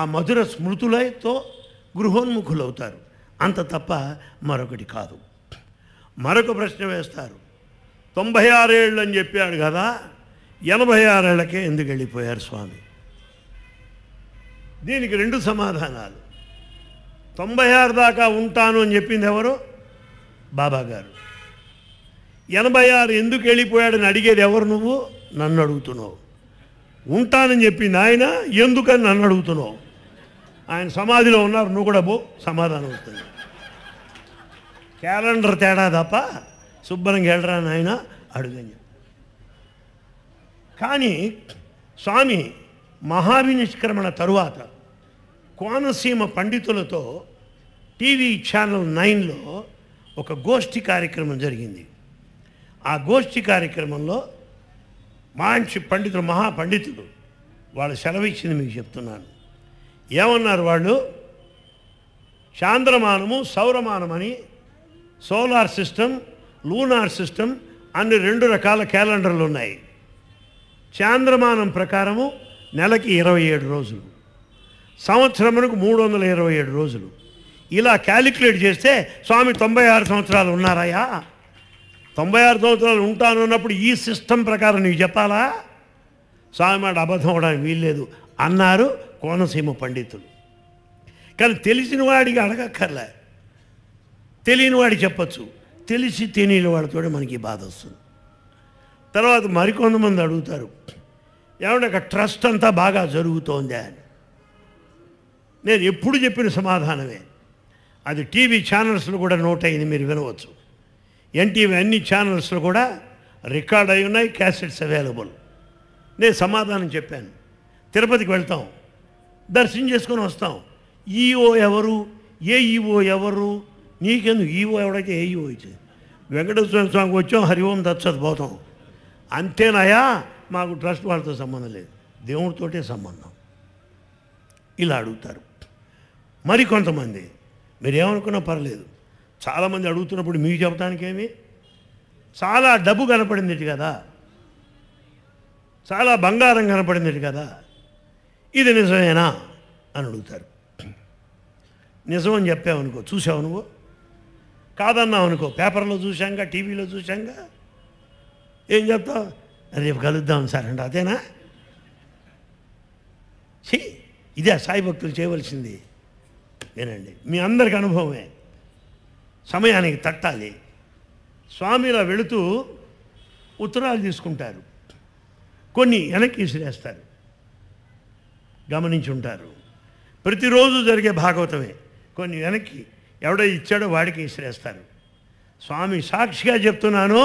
ఆ మధుర స్మృతులతో గృహోన్ముఖులవుతారు అంత తప్ప మరొకటి కాదు మరొక ప్రశ్న వేస్తారు తొంభై ఆరేళ్ళు అని చెప్పాడు కదా ఎనభై ఆరేళ్లకే ఎందుకు వెళ్ళిపోయారు స్వామి దీనికి రెండు సమాధానాలు తొంభై ఆరు దాకా ఉంటాను అని చెప్పింది ఎవరు బాబా గారు ఎనభై ఆరు ఎందుకు వెళ్ళిపోయాడని అడిగేది ఎవరు నువ్వు నన్ను అడుగుతున్నావు ఉంటానని చెప్పింది ఆయన ఎందుకని నన్ను అడుగుతున్నావు ఆయన సమాధిలో ఉన్నారు నువ్వు కూడా పో సమాధానం వస్తుంది క్యాలెండర్ తేడా తప్ప శుభ్రంగా వెళ్ళరా ఆయన అడుగని కానీ స్వామి మహావినిష్క్రమణ తరువాత కోనసీమ పండితులతో టీవీ ఛానల్ నైన్లో ఒక గోష్ఠి కార్యక్రమం జరిగింది ఆ గోష్ఠి కార్యక్రమంలో మాంచి పండితులు మహాపండితులు వాళ్ళు సెలవు ఇచ్చింది మీకు చెప్తున్నాను ఏమన్నారు వాళ్ళు చాంద్రమానము సౌరమానమని సోలార్ సిస్టమ్ లూనార్ సిస్టమ్ అన్ని రెండు రకాల క్యాలెండర్లు ఉన్నాయి చాంద్రమానం ప్రకారము నెలకి ఇరవై ఏడు రోజులు సంవత్సరమునకు మూడు వందల ఇరవై ఏడు రోజులు ఇలా క్యాలిక్యులేట్ చేస్తే స్వామి తొంభై ఆరు సంవత్సరాలు ఉన్నారయ్యా తొంభై ఆరు సంవత్సరాలు ఉంటాను అన్నప్పుడు ఈ సిస్టమ్ ప్రకారం నీకు చెప్పాలా స్వామి అబద్ధం అవడానికి వీల్లేదు అన్నారు కోనసీమ పండితులు కానీ తెలిసిన వాడికి అడగక్కర్లే తెలియని వాడికి చెప్పచ్చు తెలిసి తెలియని వాడితో మనకి బాధ వస్తుంది తర్వాత మరికొంతమంది అడుగుతారు ఏమంటే ఒక ట్రస్ట్ అంతా బాగా జరుగుతోంది అని నేను ఎప్పుడు చెప్పిన సమాధానమే అది టీవీ ఛానల్స్లో కూడా నోట్ అయింది మీరు వినవచ్చు ఎన్టీవీ అన్ని ఛానల్స్లో కూడా రికార్డ్ అయి ఉన్నాయి క్యాసెట్స్ అవైలబుల్ నేను సమాధానం చెప్పాను తిరుపతికి వెళ్తాం దర్శనం చేసుకొని వస్తాం ఈఓ ఎవరు ఏ ఈఓ ఎవరు నీకెందుకు ఈఓ ఎవడైతే ఏ ఈఓ ఇచ్చింది వెంకటేశ్వర స్వామికి వచ్చాం హరిఓం దచ్చదు పోతాం అంతేనాయా మాకు ట్రస్ట్ వాళ్ళతో సంబంధం లేదు దేవుడితోటే సంబంధం ఇలా అడుగుతారు మరికొంతమంది ఏమనుకున్నా పర్లేదు చాలామంది అడుగుతున్నప్పుడు మీకు చెప్పడానికేమి చాలా డబ్బు కనపడింది కదా చాలా బంగారం కనపడింది కదా ఇది నిజమేనా అని అడుగుతారు నిజమని చెప్పావనుకో చూసావు నువ్వు కాదన్నావు అనుకో పేపర్లో చూశాంగా టీవీలో చూశాంగా ఏం చెప్తావు రేపు కలుద్దాం సార్ అంటే అదేనా ఇదే సాయి భక్తులు చేయవలసింది వినండి మీ అందరికి అనుభవమే సమయానికి తట్టాలి స్వామి ఇలా వెళుతూ ఉత్తరాలు తీసుకుంటారు కొన్ని వెనక్కి విసిరేస్తారు ఉంటారు ప్రతిరోజు జరిగే భాగవతమే కొన్ని వెనక్కి ఎవడ ఇచ్చాడో వాడికి విసిరేస్తారు స్వామి సాక్షిగా చెప్తున్నాను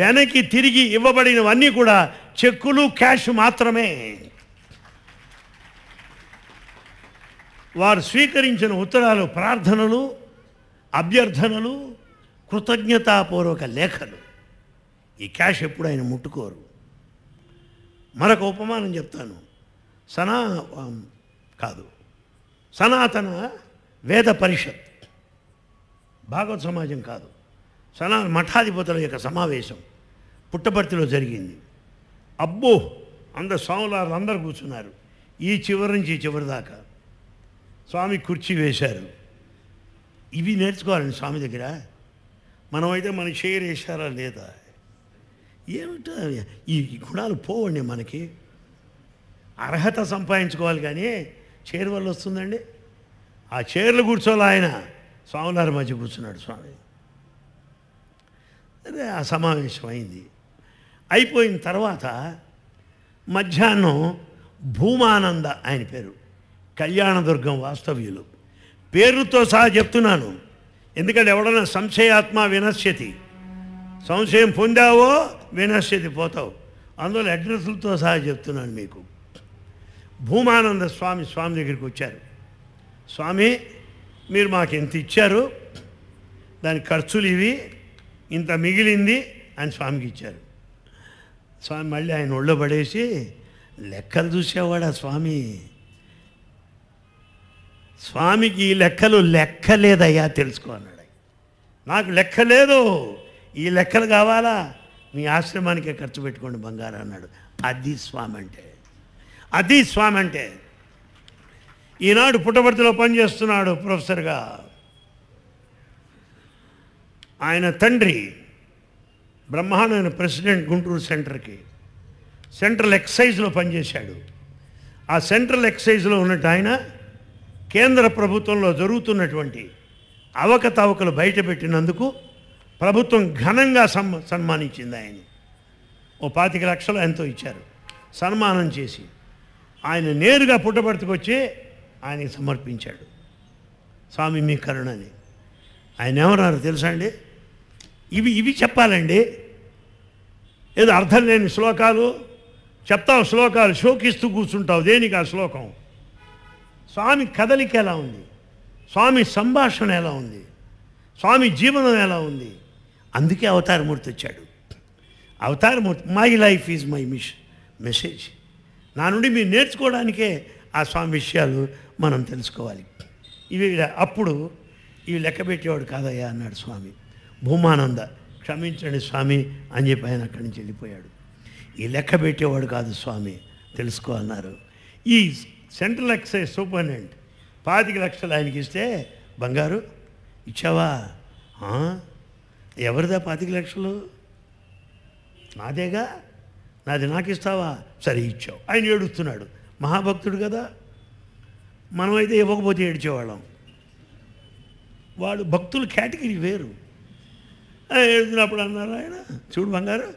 వెనక్కి తిరిగి ఇవ్వబడినవన్నీ కూడా చెక్కులు క్యాష్ మాత్రమే వారు స్వీకరించిన ఉత్తరాలు ప్రార్థనలు అభ్యర్థనలు కృతజ్ఞతాపూర్వక లేఖలు ఈ క్యాష్ ఎప్పుడు ఆయన ముట్టుకోరు మరొక ఉపమానం చెప్తాను సనా కాదు సనాతన వేద పరిషత్ భాగవత్ సమాజం కాదు సనా మఠాధిపతుల యొక్క సమావేశం పుట్టపర్తిలో జరిగింది అబ్బో అందరు స్వాములారు అందరు కూర్చున్నారు ఈ చివరి నుంచి ఈ చివరి దాకా స్వామి కుర్చీ వేశారు ఇవి నేర్చుకోవాలండి స్వామి దగ్గర మనమైతే మన షేర్ వేశారా లేదా ఏమిటో ఈ గుణాలు పోవండి మనకి అర్హత సంపాదించుకోవాలి కానీ చైర్ వల్ల వస్తుందండి ఆ చైర్లు కూర్చోవాలి ఆయన స్వాములారి మధ్య కూర్చున్నాడు స్వామి అదే ఆ సమావేశం అయింది అయిపోయిన తర్వాత మధ్యాహ్నం భూమానంద ఆయన పేరు కళ్యాణదుర్గం వాస్తవ్యులు పేరుతో సహా చెప్తున్నాను ఎందుకంటే ఎవడన్నా సంశయాత్మ వినశ్యతి సంశయం పొందావో వినశ్యతి పోతావు అందువల్ల అడ్రస్లతో సహా చెప్తున్నాను మీకు భూమానంద స్వామి స్వామి దగ్గరికి వచ్చారు స్వామి మీరు మాకు ఇంత ఇచ్చారు దాని ఖర్చులు ఇవి ఇంత మిగిలింది అని స్వామికి ఇచ్చారు స్వామి మళ్ళీ ఆయన ఒళ్ళో పడేసి లెక్కలు ఆ స్వామి స్వామికి ఈ లెక్కలు లెక్క లేదయ్యా తెలుసుకో అన్నాడు నాకు లెక్క లేదు ఈ లెక్కలు కావాలా మీ ఆశ్రమానికే ఖర్చు పెట్టుకోండి బంగారం అన్నాడు అది స్వామి అంటే అది స్వామి అంటే ఈనాడు పుట్టపర్తిలో పనిచేస్తున్నాడు ప్రొఫెసర్గా ఆయన తండ్రి బ్రహ్మాండమైన ప్రెసిడెంట్ గుంటూరు సెంటర్కి సెంట్రల్ ఎక్సైజ్లో పనిచేశాడు ఆ సెంట్రల్ ఎక్సైజ్లో ఉన్నట్టు ఆయన కేంద్ర ప్రభుత్వంలో జరుగుతున్నటువంటి అవకతవకలు బయటపెట్టినందుకు ప్రభుత్వం ఘనంగా సన్మానించింది ఆయన ఓ పాతిక లక్షలు ఎంతో ఇచ్చారు సన్మానం చేసి ఆయన నేరుగా పుట్టబడుతుకొచ్చి ఆయనకి సమర్పించాడు స్వామి మీ కరుణని ఆయన ఏమన్నారు తెలుసా అండి ఇవి ఇవి చెప్పాలండి ఏదో అర్థం లేని శ్లోకాలు చెప్తావు శ్లోకాలు శోకిస్తూ కూర్చుంటావు దేనికి ఆ శ్లోకం స్వామి కదలిక ఎలా ఉంది స్వామి సంభాషణ ఎలా ఉంది స్వామి జీవనం ఎలా ఉంది అందుకే అవతారమూర్తి వచ్చాడు అవతారమూర్తి my life is my mish message నా నుండి మీరు నేర్చుకోవడానికే ఆ స్వామి విషయాలు మనం తెలుసుకోవాలి ఇవి అప్పుడు ఇవి లెక్క పెట్టేవాడు కాదయ్యా అన్నాడు స్వామి భూమానంద క్షమించండి స్వామి అని చెప్పి ఆయన అక్కడి నుంచి వెళ్ళిపోయాడు ఈ లెక్క పెట్టేవాడు కాదు స్వామి తెలుసుకో అన్నారు ఈ సెంట్రల్ ఎక్సైజ్ సూపరింటెండెంట్ పాతిక లక్షలు ఆయనకి ఇస్తే బంగారు ఇచ్చావా ఎవరిదా పాతిక లక్షలు నాదేగా నాది నాకు ఇస్తావా సరే ఇచ్చావు ఆయన ఏడుస్తున్నాడు మహాభక్తుడు కదా మనమైతే ఇవ్వకపోతే ఏడ్చేవాళ్ళం వాడు భక్తుల కేటగిరీ వేరు ఏడుతున్నప్పుడు అన్నారు ఆయన చూడు బంగారు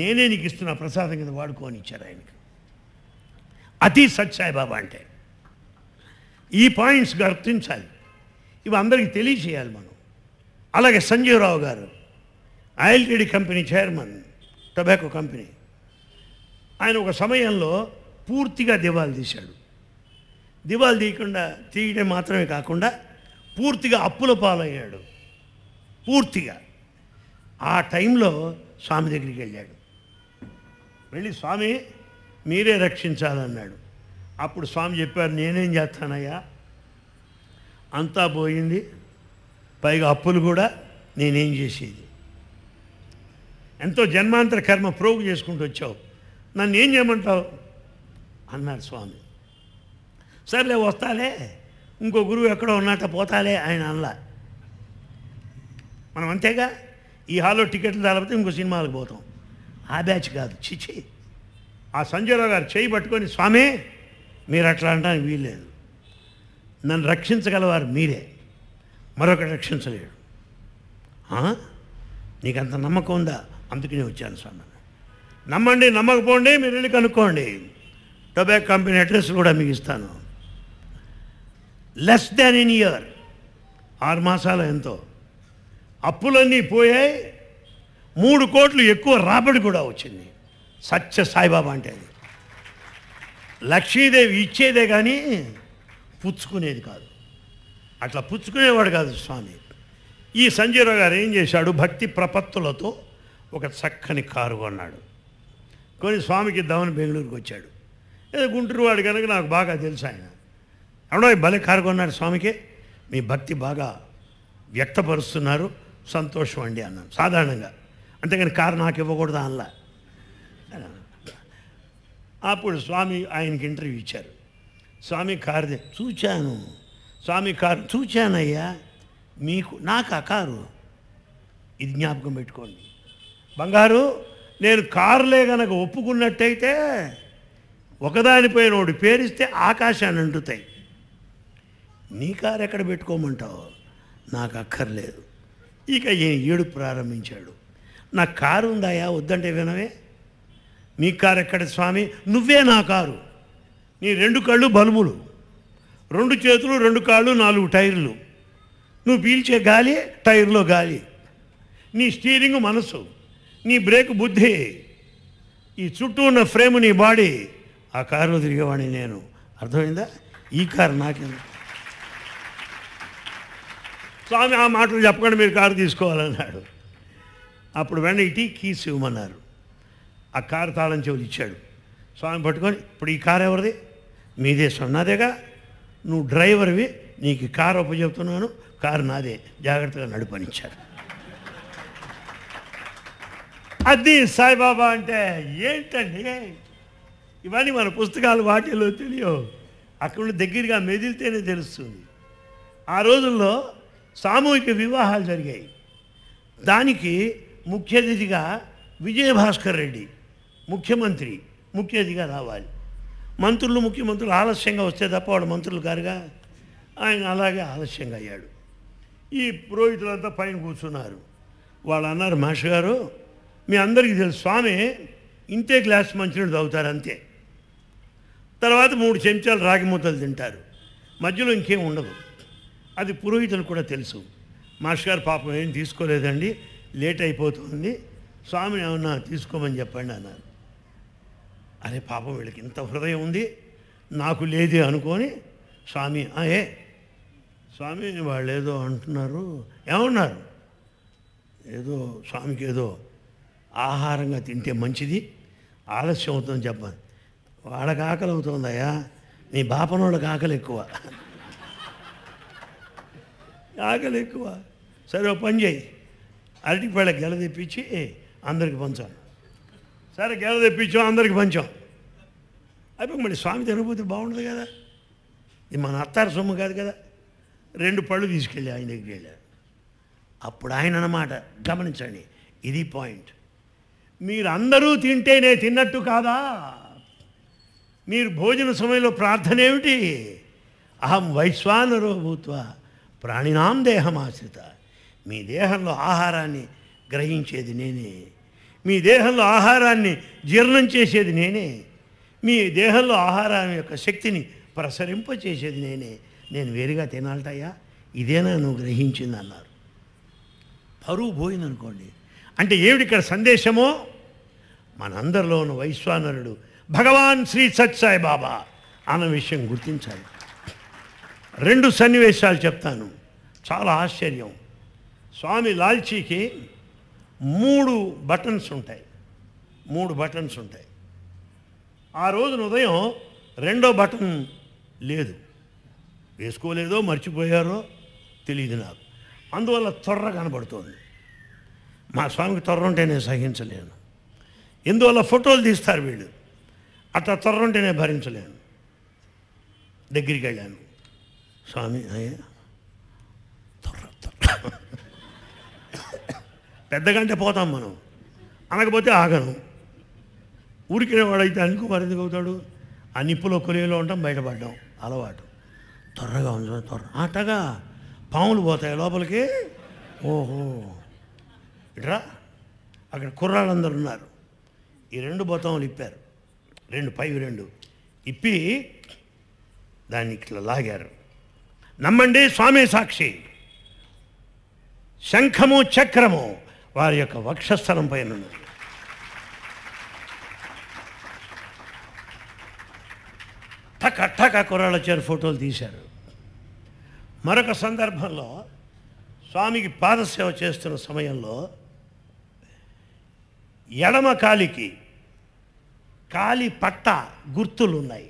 నేనే నీకు ఇస్తున్నా ప్రసాదం కింద వాడుకోని ఇచ్చారు ఆయనకి అది సత్యసాయిబాబా అంటే ఈ పాయింట్స్ గర్తించాలి ఇవి అందరికీ తెలియచేయాలి మనం అలాగే సంజీవరావు గారు ILTD company chairman tobacco company ఆయన ఒక సమయంలో పూర్తిగా దివాలు తీశాడు దివాలు తీయకుండా తీయడం మాత్రమే కాకుండా పూర్తిగా అప్పుల పాలయ్యాడు పూర్తిగా ఆ టైంలో స్వామి దగ్గరికి వెళ్ళాడు వెళ్ళి స్వామి మీరే రక్షించాలన్నాడు అప్పుడు స్వామి చెప్పారు నేనేం చేస్తానయ్యా అంతా పోయింది పైగా అప్పులు కూడా నేనేం చేసేది ఎంతో జన్మాంతర కర్మ ప్రోగు చేసుకుంటూ వచ్చావు నన్ను ఏం చేయమంటావు అన్నాడు స్వామి సర్లే వస్తాలే ఇంకో గురువు ఎక్కడో ఉన్నట్ట పోతాలే ఆయన అనలా మనం అంతేగా ఈ హాల్లో టికెట్లు తాగిపోతే ఇంకో సినిమాలకు పోతాం ఆ బ్యాచ్ కాదు చిచి ఆ సంజయరావు గారు చేయి పట్టుకొని స్వామి మీరు అట్లా అంటానికి వీల్లేదు నన్ను రక్షించగలవారు మీరే మరొకటి రక్షించలేడు నీకు అంత నమ్మకం ఉందా నేను వచ్చాను స్వామి నమ్మండి నమ్మకపోండి మీరు వెళ్ళి కనుక్కోండి టొబాకో కంపెనీ అడ్రస్ కూడా మీకు ఇస్తాను లెస్ దాన్ ఇన్ ఇయర్ ఆరు మాసాలు ఎంతో అప్పులన్నీ పోయాయి మూడు కోట్లు ఎక్కువ రాబడి కూడా వచ్చింది సత్య సాయిబాబా అంటే అది లక్ష్మీదేవి ఇచ్చేదే కానీ పుచ్చుకునేది కాదు అట్లా పుచ్చుకునేవాడు కాదు స్వామి ఈ సంజీరావు గారు ఏం చేశాడు భక్తి ప్రపత్తులతో ఒక చక్కని కారు కొన్నాడు కొని స్వామికి ఇద్దామని బెంగళూరుకి వచ్చాడు ఏదో గుంటూరు వాడు కనుక నాకు బాగా తెలుసు ఆయన ఎవడో భలే కారు కొన్నాడు స్వామికి మీ భక్తి బాగా వ్యక్తపరుస్తున్నారు సంతోషం అండి అన్నాను సాధారణంగా అంతేగాని కారు నాకు ఇవ్వకూడదు అనలా అప్పుడు స్వామి ఆయనకి ఇంటర్వ్యూ ఇచ్చారు స్వామి కారుదే చూచాను స్వామి కారు చూచానయ్యా మీకు నాకు ఆ కారు ఇది జ్ఞాపకం పెట్టుకోండి బంగారు నేను కారులే కనుక ఒప్పుకున్నట్టయితే ఒకదానిపైన ఒకటి పేరిస్తే ఆకాశాన్ని అంటుతాయి నీ కారు ఎక్కడ పెట్టుకోమంటావు నాకు అక్కర్లేదు ఇక ఈయన ఏడు ప్రారంభించాడు నా కారు ఉందాయా వద్దంటే వినవే నీ కారు ఎక్కడ స్వామి నువ్వే నా కారు నీ రెండు కళ్ళు బలుములు రెండు చేతులు రెండు కాళ్ళు నాలుగు టైర్లు నువ్వు పీల్చే గాలి టైర్లో గాలి నీ స్టీరింగ్ మనసు నీ బ్రేక్ బుద్ధి ఈ చుట్టూ ఉన్న ఫ్రేమ్ నీ బాడీ ఆ కారులో తిరిగేవాడిని నేను అర్థమైందా ఈ కారు నాకెందు స్వామి ఆ మాటలు చెప్పకుండా మీరు కారు తీసుకోవాలన్నాడు అప్పుడు వెంట ఇటీ కీస్ ఇవ్వమన్నారు ఆ కారు తాళం చెవులు ఇచ్చాడు స్వామి పట్టుకొని ఇప్పుడు ఈ కారు ఎవరిది మీదే స్వామి నాదేగా నువ్వు డ్రైవర్వి నీకు కారు కారు చెప్తున్నాను కారు నాదే జాగ్రత్తగా నడిపనిచ్చారు అది సాయిబాబా అంటే ఏంటండి ఇవన్నీ మన పుస్తకాలు వాటిల్లో తెలియవు అక్కడ దగ్గరగా మెదిలితేనే తెలుస్తుంది ఆ రోజుల్లో సామూహిక వివాహాలు జరిగాయి దానికి ముఖ్య అతిథిగా విజయభాస్కర్ రెడ్డి ముఖ్యమంత్రి ముఖ్య అతిథిగా రావాలి మంత్రులు ముఖ్యమంత్రులు ఆలస్యంగా వస్తే తప్ప వాడు మంత్రులు గారుగా ఆయన అలాగే ఆలస్యంగా అయ్యాడు ఈ పురోహితులంతా పైన కూర్చున్నారు వాళ్ళు అన్నారు మాస్టర్ గారు మీ అందరికీ తెలుసు స్వామి ఇంతే గ్లాస్ మంచినీళ్ళు తాగుతారు అంతే తర్వాత మూడు చెంచాలు రాగి మూతలు తింటారు మధ్యలో ఇంకేం ఉండదు అది పురోహితులు కూడా తెలుసు మాస్టర్ గారు పాపం ఏం తీసుకోలేదండి లేట్ అయిపోతుంది స్వామిని ఏమన్నా తీసుకోమని చెప్పండి అన్నారు అరే పాపం వీళ్ళకి ఇంత హృదయం ఉంది నాకు లేదే అనుకొని స్వామి ఏ స్వామి వాళ్ళు ఏదో అంటున్నారు ఏమన్నారు ఏదో స్వామికి ఏదో ఆహారంగా తింటే మంచిది ఆలస్యం అవుతుందని చెప్పాను వాళ్ళకి ఆకలి అవుతుందయ్యా నీ బాపనోళ్ళకి ఆకలి ఎక్కువ ఆకలి ఎక్కువ సరే పని చేయి అరటిపళ్ళ గెల తెప్పించి అందరికి పంచాలి సరే గెల తెప్పించాం అందరికి పంచాం అయిపోయి మళ్ళీ స్వామి తినకపోతే బాగుండదు కదా ఇది మన అత్తారు సొమ్ము కాదు కదా రెండు పళ్ళు తీసుకెళ్ళి ఆయన దగ్గరికి వెళ్ళారు అప్పుడు ఆయన అన్నమాట గమనించండి ఇది పాయింట్ మీరు తింటే తింటేనే తిన్నట్టు కాదా మీరు భోజన సమయంలో ప్రార్థన ఏమిటి అహం వైశ్వానరోభూత్వ భూత్వ ప్రాణినాం దేహం ఆశ్రిత మీ దేహంలో ఆహారాన్ని గ్రహించేది నేనే మీ దేహంలో ఆహారాన్ని జీర్ణం చేసేది నేనే మీ దేహంలో ఆహారం యొక్క శక్తిని ప్రసరింపచేసేది నేనే నేను వేరుగా తినాలటయ్యా ఇదేనా నువ్వు గ్రహించింది అన్నారు పరువు పోయిందనుకోండి అంటే ఏమిటి ఇక్కడ సందేశమో మనందరిలో ఉన్న వైశ్వానరుడు భగవాన్ శ్రీ సత్సాయి బాబా అన్న విషయం గుర్తించాలి రెండు సన్నివేశాలు చెప్తాను చాలా ఆశ్చర్యం స్వామి లాల్చీకి మూడు బటన్స్ ఉంటాయి మూడు బటన్స్ ఉంటాయి ఆ రోజున ఉదయం రెండో బటన్ లేదు వేసుకోలేదో మర్చిపోయారో తెలియదు నాకు అందువల్ల త్వర కనబడుతోంది మా స్వామికి త్వర ఉంటే నేను సహించలేను ఎందువల్ల ఫోటోలు తీస్తారు వీళ్ళు అట్లా త్వర ఉంటే నేను భరించలేను దగ్గరికి వెళ్ళాను స్వామి అయ్యా త్వర త్వర పెద్దగంటే పోతాం మనం అనకపోతే ఆగను వాడైతే అనుకో మరి ఎందుకు అవుతాడు ఆ నిప్పులో కొలియలో ఉంటాం బయటపడ్డాం అలవాటు త్వరగా ఉంది త్వర ఆటగా పాములు పోతాయి లోపలికి ఓహో ఇట్రా అక్కడ కుర్రాళ్ళందరూ ఉన్నారు ఈ రెండు బొతములు ఇప్పారు రెండు పైవి రెండు ఇప్పి దాన్ని ఇట్లా లాగారు నమ్మండి స్వామి సాక్షి శంఖము చక్రము వారి యొక్క వక్షస్థలం పైన ఉన్నది టక టక కుర్రాళ్ళు వచ్చారు ఫోటోలు తీశారు మరొక సందర్భంలో స్వామికి పాదసేవ చేస్తున్న సమయంలో ఎడమ కాలికి కాలి పట్ట గుర్తులు ఉన్నాయి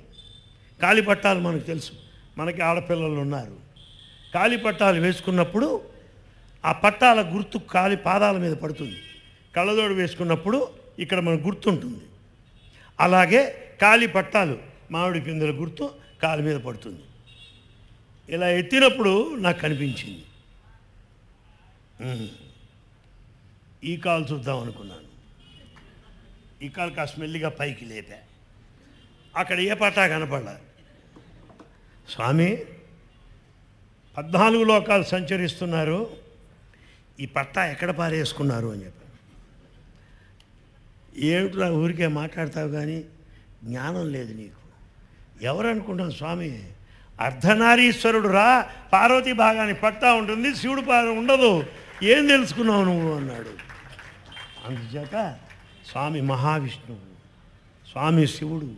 కాలి పట్టాలు మనకు తెలుసు మనకి ఆడపిల్లలు ఉన్నారు కాలి పట్టాలు వేసుకున్నప్పుడు ఆ పట్టాల గుర్తు కాలి పాదాల మీద పడుతుంది కళ్ళదోడు వేసుకున్నప్పుడు ఇక్కడ మన గుర్తుంటుంది అలాగే కాలి పట్టాలు మామిడి పిందెల గుర్తు కాలి మీద పడుతుంది ఇలా ఎత్తినప్పుడు నాకు కనిపించింది ఈ కాలు చూద్దాం అనుకున్నాను ఈ కాలు కాస్త మెల్లిగా పైకి లేపా అక్కడ ఏ పటా కనపడలా స్వామి పద్నాలుగు లోకాలు సంచరిస్తున్నారు ఈ పట్టా ఎక్కడ పారేసుకున్నారు అని చెప్పి ఏమిట్రా ఊరికే మాట్లాడతావు కానీ జ్ఞానం లేదు నీకు ఎవరు అనుకుంటాను స్వామి అర్ధనారీశ్వరుడు రా పార్వతీ భాగాన్ని పట్టా ఉంటుంది శివుడు ఉండదు ఏం తెలుసుకున్నావు నువ్వు అన్నాడు అందుచేత స్వామి మహావిష్ణువు స్వామి శివుడు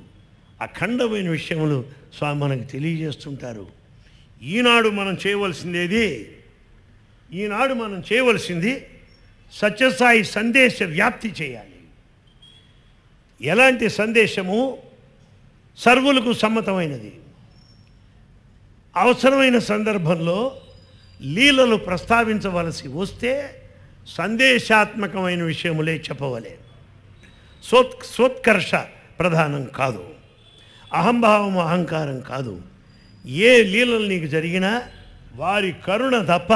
అఖండమైన విషయములు స్వామి మనకు తెలియజేస్తుంటారు ఈనాడు మనం చేయవలసిందేది ఈనాడు మనం చేయవలసింది సత్యసాయి సందేశ వ్యాప్తి చేయాలి ఎలాంటి సందేశము సర్వులకు సమ్మతమైనది అవసరమైన సందర్భంలో లీలలు ప్రస్తావించవలసి వస్తే సందేశాత్మకమైన విషయములే చెప్పవలే సోత్ సోత్కర్ష ప్రధానం కాదు అహంభావం అహంకారం కాదు ఏ లీలలు నీకు జరిగినా వారి కరుణ తప్ప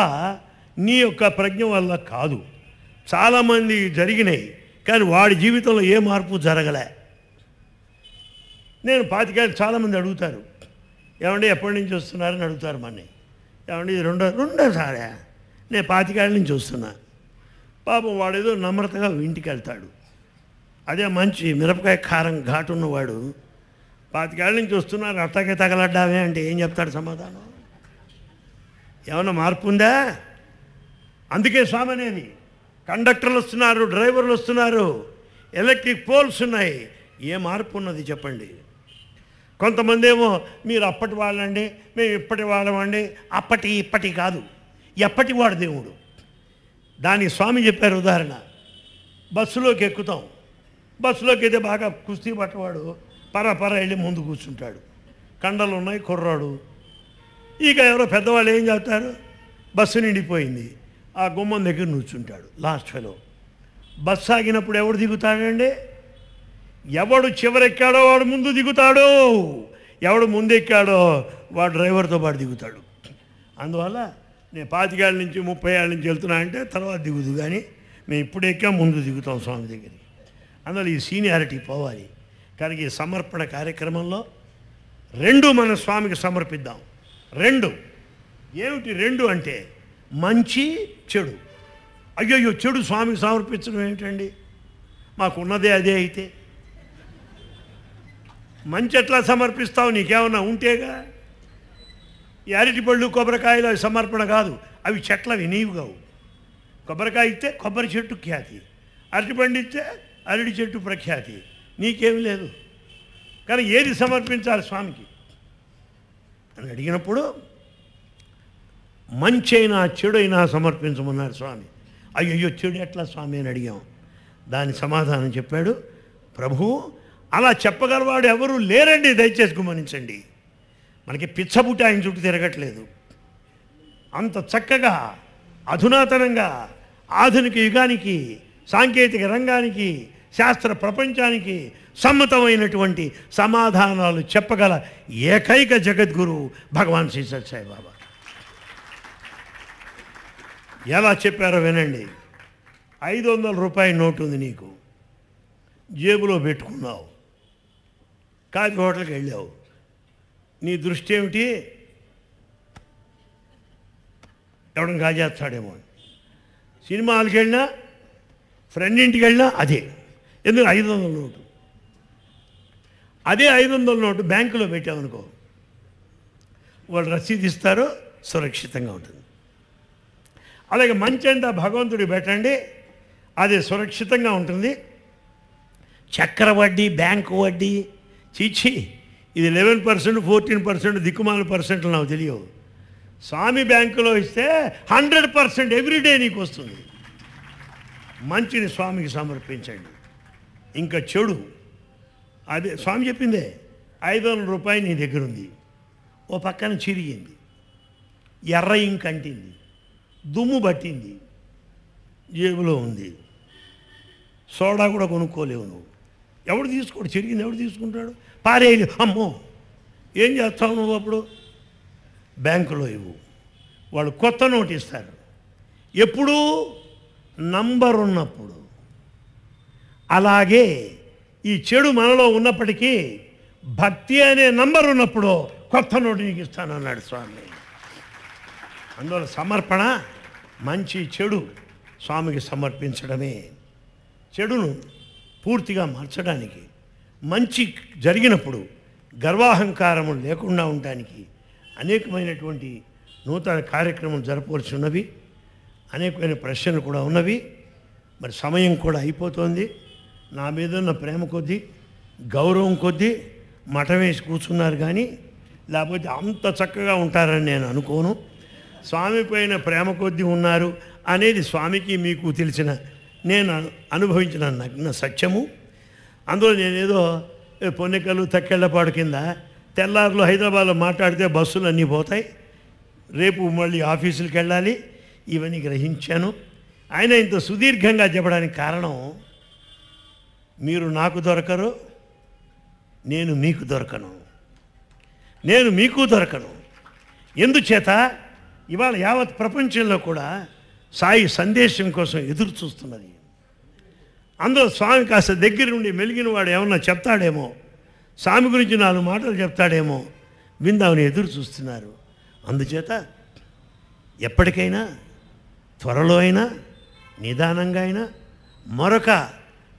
నీ యొక్క ప్రజ్ఞ వల్ల కాదు చాలామంది జరిగినాయి కానీ వాడి జీవితంలో ఏ మార్పు జరగలే నేను పాతికేళ్ళు చాలామంది అడుగుతారు ఏమండి ఎప్పటి నుంచి వస్తున్నారని అడుగుతారు మన్ని ఏమండి రెండో రెండోసారి నేను పాతికేళ్ళ నుంచి వస్తున్నా పాపం వాడేదో నమ్రతగా ఇంటికి వెళ్తాడు అదే మంచి మిరపకాయ కారం ఘాటు ఉన్నవాడు పాతికేళ్ళ నుంచి వస్తున్నారు అట్టకే తగలడ్డావే అంటే ఏం చెప్తాడు సమాధానం ఏమన్నా మార్పు ఉందా అందుకే సామానేని కండక్టర్లు వస్తున్నారు డ్రైవర్లు వస్తున్నారు ఎలక్ట్రిక్ పోల్స్ ఉన్నాయి ఏ మార్పు ఉన్నది చెప్పండి కొంతమంది ఏమో మీరు అప్పటి వాళ్ళండి మేము ఇప్పటి వాళ్ళమండి అప్పటి ఇప్పటి కాదు ఎప్పటి వాడు దేవుడు దాని స్వామి చెప్పారు ఉదాహరణ బస్సులోకి ఎక్కుతాం బస్సులోకి అయితే బాగా కుస్తీ పట్టవాడు పర పర వెళ్ళి ముందు కూర్చుంటాడు కండలు ఉన్నాయి కుర్రాడు ఇక ఎవరో పెద్దవాళ్ళు ఏం చెప్తారు బస్సు నిండిపోయింది ఆ గుమ్మం దగ్గర నూర్చుంటాడు లాస్ట్ ఫెలో బస్ ఆగినప్పుడు ఎవడు దిగుతాడండి ఎవడు చివరెక్కాడో వాడు ముందు దిగుతాడు ఎవడు ముందెక్కాడో వాడు డ్రైవర్తో పాటు దిగుతాడు అందువల్ల నేను పాతికేళ్ళ నుంచి ముప్పై ఏళ్ళ నుంచి వెళ్తున్నా అంటే తర్వాత దిగుదు కానీ మేము ఇప్పుడు ఎక్కా ముందు దిగుతాం స్వామి దగ్గరికి అందువల్ల ఈ సీనియారిటీ పోవాలి కానీ ఈ సమర్పణ కార్యక్రమంలో రెండు మన స్వామికి సమర్పిద్దాం రెండు ఏమిటి రెండు అంటే మంచి చెడు అయ్యయ్యో చెడు స్వామికి సమర్పించడం ఏమిటండి మాకున్నదే అదే అయితే మంచి ఎట్లా సమర్పిస్తావు నీకేమన్నా ఉంటేగా అరటి పళ్ళు కొబ్బరికాయలు అవి సమర్పణ కాదు అవి చెట్ల వినివి కావు కొబ్బరికాయ ఇస్తే కొబ్బరి చెట్టు ఖ్యాతి అరటి పండు ఇస్తే అరటి చెట్టు ప్రఖ్యాతి నీకేం లేదు కానీ ఏది సమర్పించాలి స్వామికి అని అడిగినప్పుడు మంచైనా చెడైనా సమర్పించమన్నారు స్వామి అయ్యయ్యో చెడు ఎట్లా స్వామి అని అడిగాం దాని సమాధానం చెప్పాడు ప్రభు అలా చెప్పగలవాడు ఎవరు లేరండి దయచేసి గమనించండి మనకి పిచ్చబుట్టి ఆయన చుట్టూ తిరగట్లేదు అంత చక్కగా అధునాతనంగా ఆధునిక యుగానికి సాంకేతిక రంగానికి శాస్త్ర ప్రపంచానికి సమ్మతమైనటువంటి సమాధానాలు చెప్పగల ఏకైక జగద్గురు భగవాన్ శ్రీ సత్సాయి బాబా ఎలా చెప్పారో వినండి ఐదు వందల రూపాయల నోటు ఉంది నీకు జేబులో పెట్టుకున్నావు కాఫీ హోటల్కి వెళ్ళావు నీ దృష్టి ఏమిటి ఎవడం కాజేస్తాడేమో సినిమాలకి వెళ్ళినా ఫ్రెండ్ ఇంటికి వెళ్ళినా అదే ఎందుకు ఐదు వందల నోటు అదే ఐదు వందల నోటు బ్యాంకులో పెట్టామనుకో వాళ్ళు రసీదు ఇస్తారో సురక్షితంగా ఉంటుంది అలాగే మంచి అంతా భగవంతుడి పెట్టండి అది సురక్షితంగా ఉంటుంది చక్ర వడ్డీ బ్యాంకు వడ్డీ చీచి ఇది లెవెన్ పర్సెంట్ ఫోర్టీన్ పర్సెంట్ దిక్కుమాల పర్సెంట్లు నాకు తెలియవు స్వామి బ్యాంకులో ఇస్తే హండ్రెడ్ పర్సెంట్ ఎవ్రీడే నీకు వస్తుంది మంచిని స్వామికి సమర్పించండి ఇంకా చెడు అదే స్వామి చెప్పిందే ఐదు వందల రూపాయలు నీ దగ్గర ఉంది ఓ పక్కన చిరిగింది ఎర్ర ఇంకంటింది దుమ్ము పట్టింది జేబులో ఉంది సోడా కూడా కొనుక్కోలేవు నువ్వు ఎవడు తీసుకోడు చెరిగింది ఎవడు తీసుకుంటాడు పారేయలే అమ్మో ఏం చేస్తావు నువ్వు అప్పుడు బ్యాంకులో ఇవ్వు వాళ్ళు కొత్త నోటు ఇస్తారు ఎప్పుడు నంబర్ ఉన్నప్పుడు అలాగే ఈ చెడు మనలో ఉన్నప్పటికీ భక్తి అనే నంబర్ ఉన్నప్పుడు కొత్త నోటు నీకు ఇస్తానన్నాడు స్వామి అందువల్ల సమర్పణ మంచి చెడు స్వామికి సమర్పించడమే చెడును పూర్తిగా మార్చడానికి మంచి జరిగినప్పుడు గర్వాహంకారము లేకుండా ఉండడానికి అనేకమైనటువంటి నూతన కార్యక్రమం జరపవలసి ఉన్నవి అనేకమైన ప్రశ్నలు కూడా ఉన్నవి మరి సమయం కూడా అయిపోతుంది నా మీద ఉన్న ప్రేమ కొద్దీ గౌరవం కొద్దీ మఠం వేసి కూర్చున్నారు కానీ లేకపోతే అంత చక్కగా ఉంటారని నేను అనుకోను స్వామి పైన ప్రేమ కొద్దీ ఉన్నారు అనేది స్వామికి మీకు తెలిసిన నేను అనుభవించిన నగ్న సత్యము అందులో నేనేదో పొన్నెకలు తక్కెళ్ళపాడు కింద తెల్లారులో హైదరాబాద్లో మాట్లాడితే బస్సులు అన్నీ పోతాయి రేపు మళ్ళీ ఆఫీసులకు వెళ్ళాలి ఇవన్నీ గ్రహించాను ఆయన ఇంత సుదీర్ఘంగా చెప్పడానికి కారణం మీరు నాకు దొరకరు నేను మీకు దొరకను నేను మీకు దొరకను ఎందుచేత ఇవాళ యావత్ ప్రపంచంలో కూడా సాయి సందేశం కోసం ఎదురు చూస్తున్నది అందులో స్వామి కాస్త దగ్గర నుండి మెలిగిన వాడు ఏమన్నా చెప్తాడేమో స్వామి గురించి నాలుగు మాటలు చెప్తాడేమో విందామని ఎదురు చూస్తున్నారు అందుచేత ఎప్పటికైనా త్వరలో అయినా నిదానంగా అయినా మరొక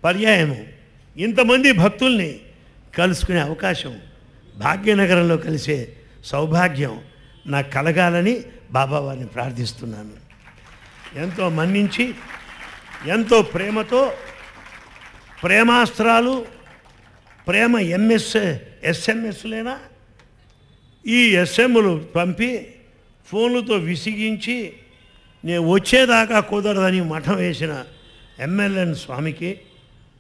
పర్యాయము ఇంతమంది భక్తుల్ని కలుసుకునే అవకాశం భాగ్యనగరంలో కలిసే సౌభాగ్యం నాకు కలగాలని బాబా వారిని ప్రార్థిస్తున్నాను ఎంతో మన్నించి ఎంతో ప్రేమతో ప్రేమాస్త్రాలు ప్రేమ ఎంఎస్ ఎస్ఎంఎస్లేనా ఈ ఎస్ఎంలు పంపి ఫోన్లతో విసిగించి నేను వచ్చేదాకా కుదరదని మఠం వేసిన ఎమ్మెల్యేని స్వామికి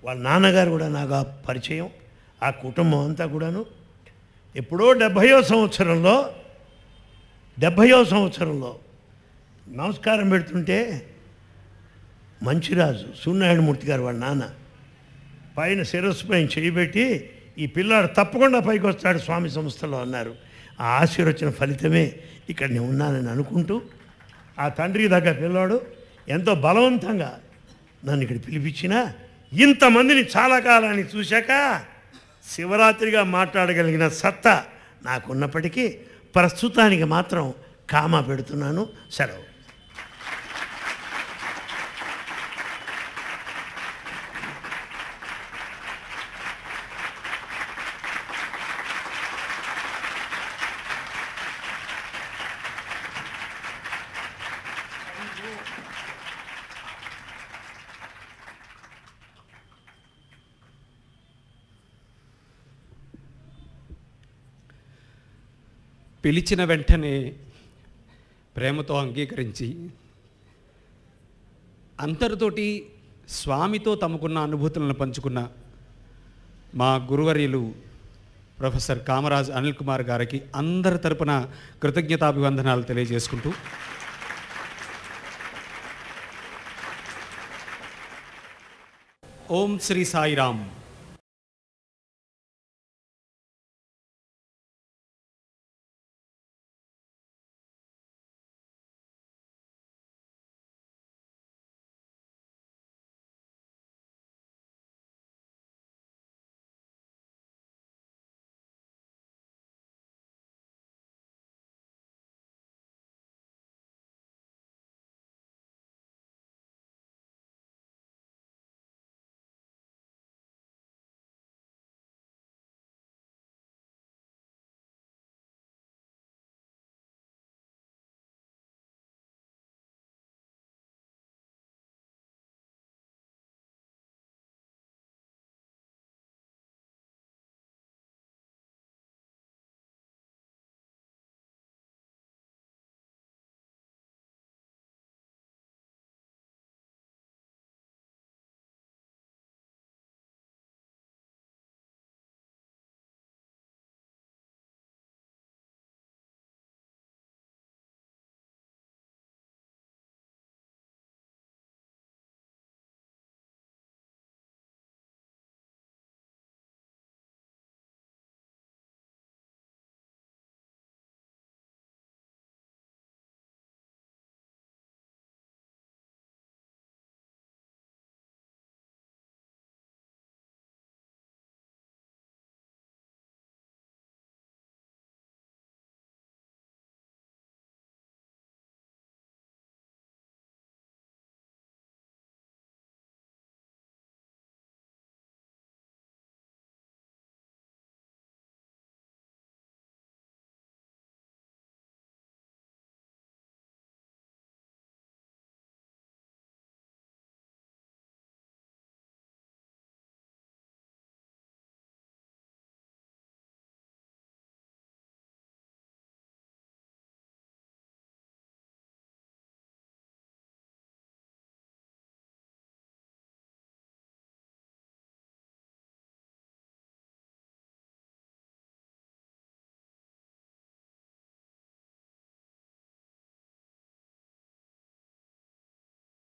వాళ్ళ నాన్నగారు కూడా నాకు ఆ పరిచయం ఆ కుటుంబం అంతా కూడాను ఎప్పుడో డెబ్భయో సంవత్సరంలో డెబ్భయో సంవత్సరంలో నమస్కారం పెడుతుంటే మంచిరాజు సూర్యనారాయణమూర్తి గారు వాళ్ళ నాన్న పైన శిరస్సు పైన చేయిబెట్టి ఈ పిల్లాడు తప్పకుండా పైకి వస్తాడు స్వామి సంస్థలో అన్నారు ఆ ఆశీర్వచన ఫలితమే ఇక్కడ నేను ఉన్నానని అనుకుంటూ ఆ తండ్రి దగ్గర పిల్లాడు ఎంతో బలవంతంగా నన్ను ఇక్కడ పిలిపించిన ఇంతమందిని చాలా కాలాన్ని చూశాక శివరాత్రిగా మాట్లాడగలిగిన సత్తా నాకున్నప్పటికీ ప్రస్తుతానికి మాత్రం కామా పెడుతున్నాను సెలవు పిలిచిన వెంటనే ప్రేమతో అంగీకరించి అంతరితోటి స్వామితో తమకున్న అనుభూతులను పంచుకున్న మా గురువర్యులు ప్రొఫెసర్ కామరాజ్ అనిల్ కుమార్ గారికి అందరి తరపున కృతజ్ఞతాభివందనాలు తెలియజేసుకుంటూ ఓం శ్రీ సాయిరామ్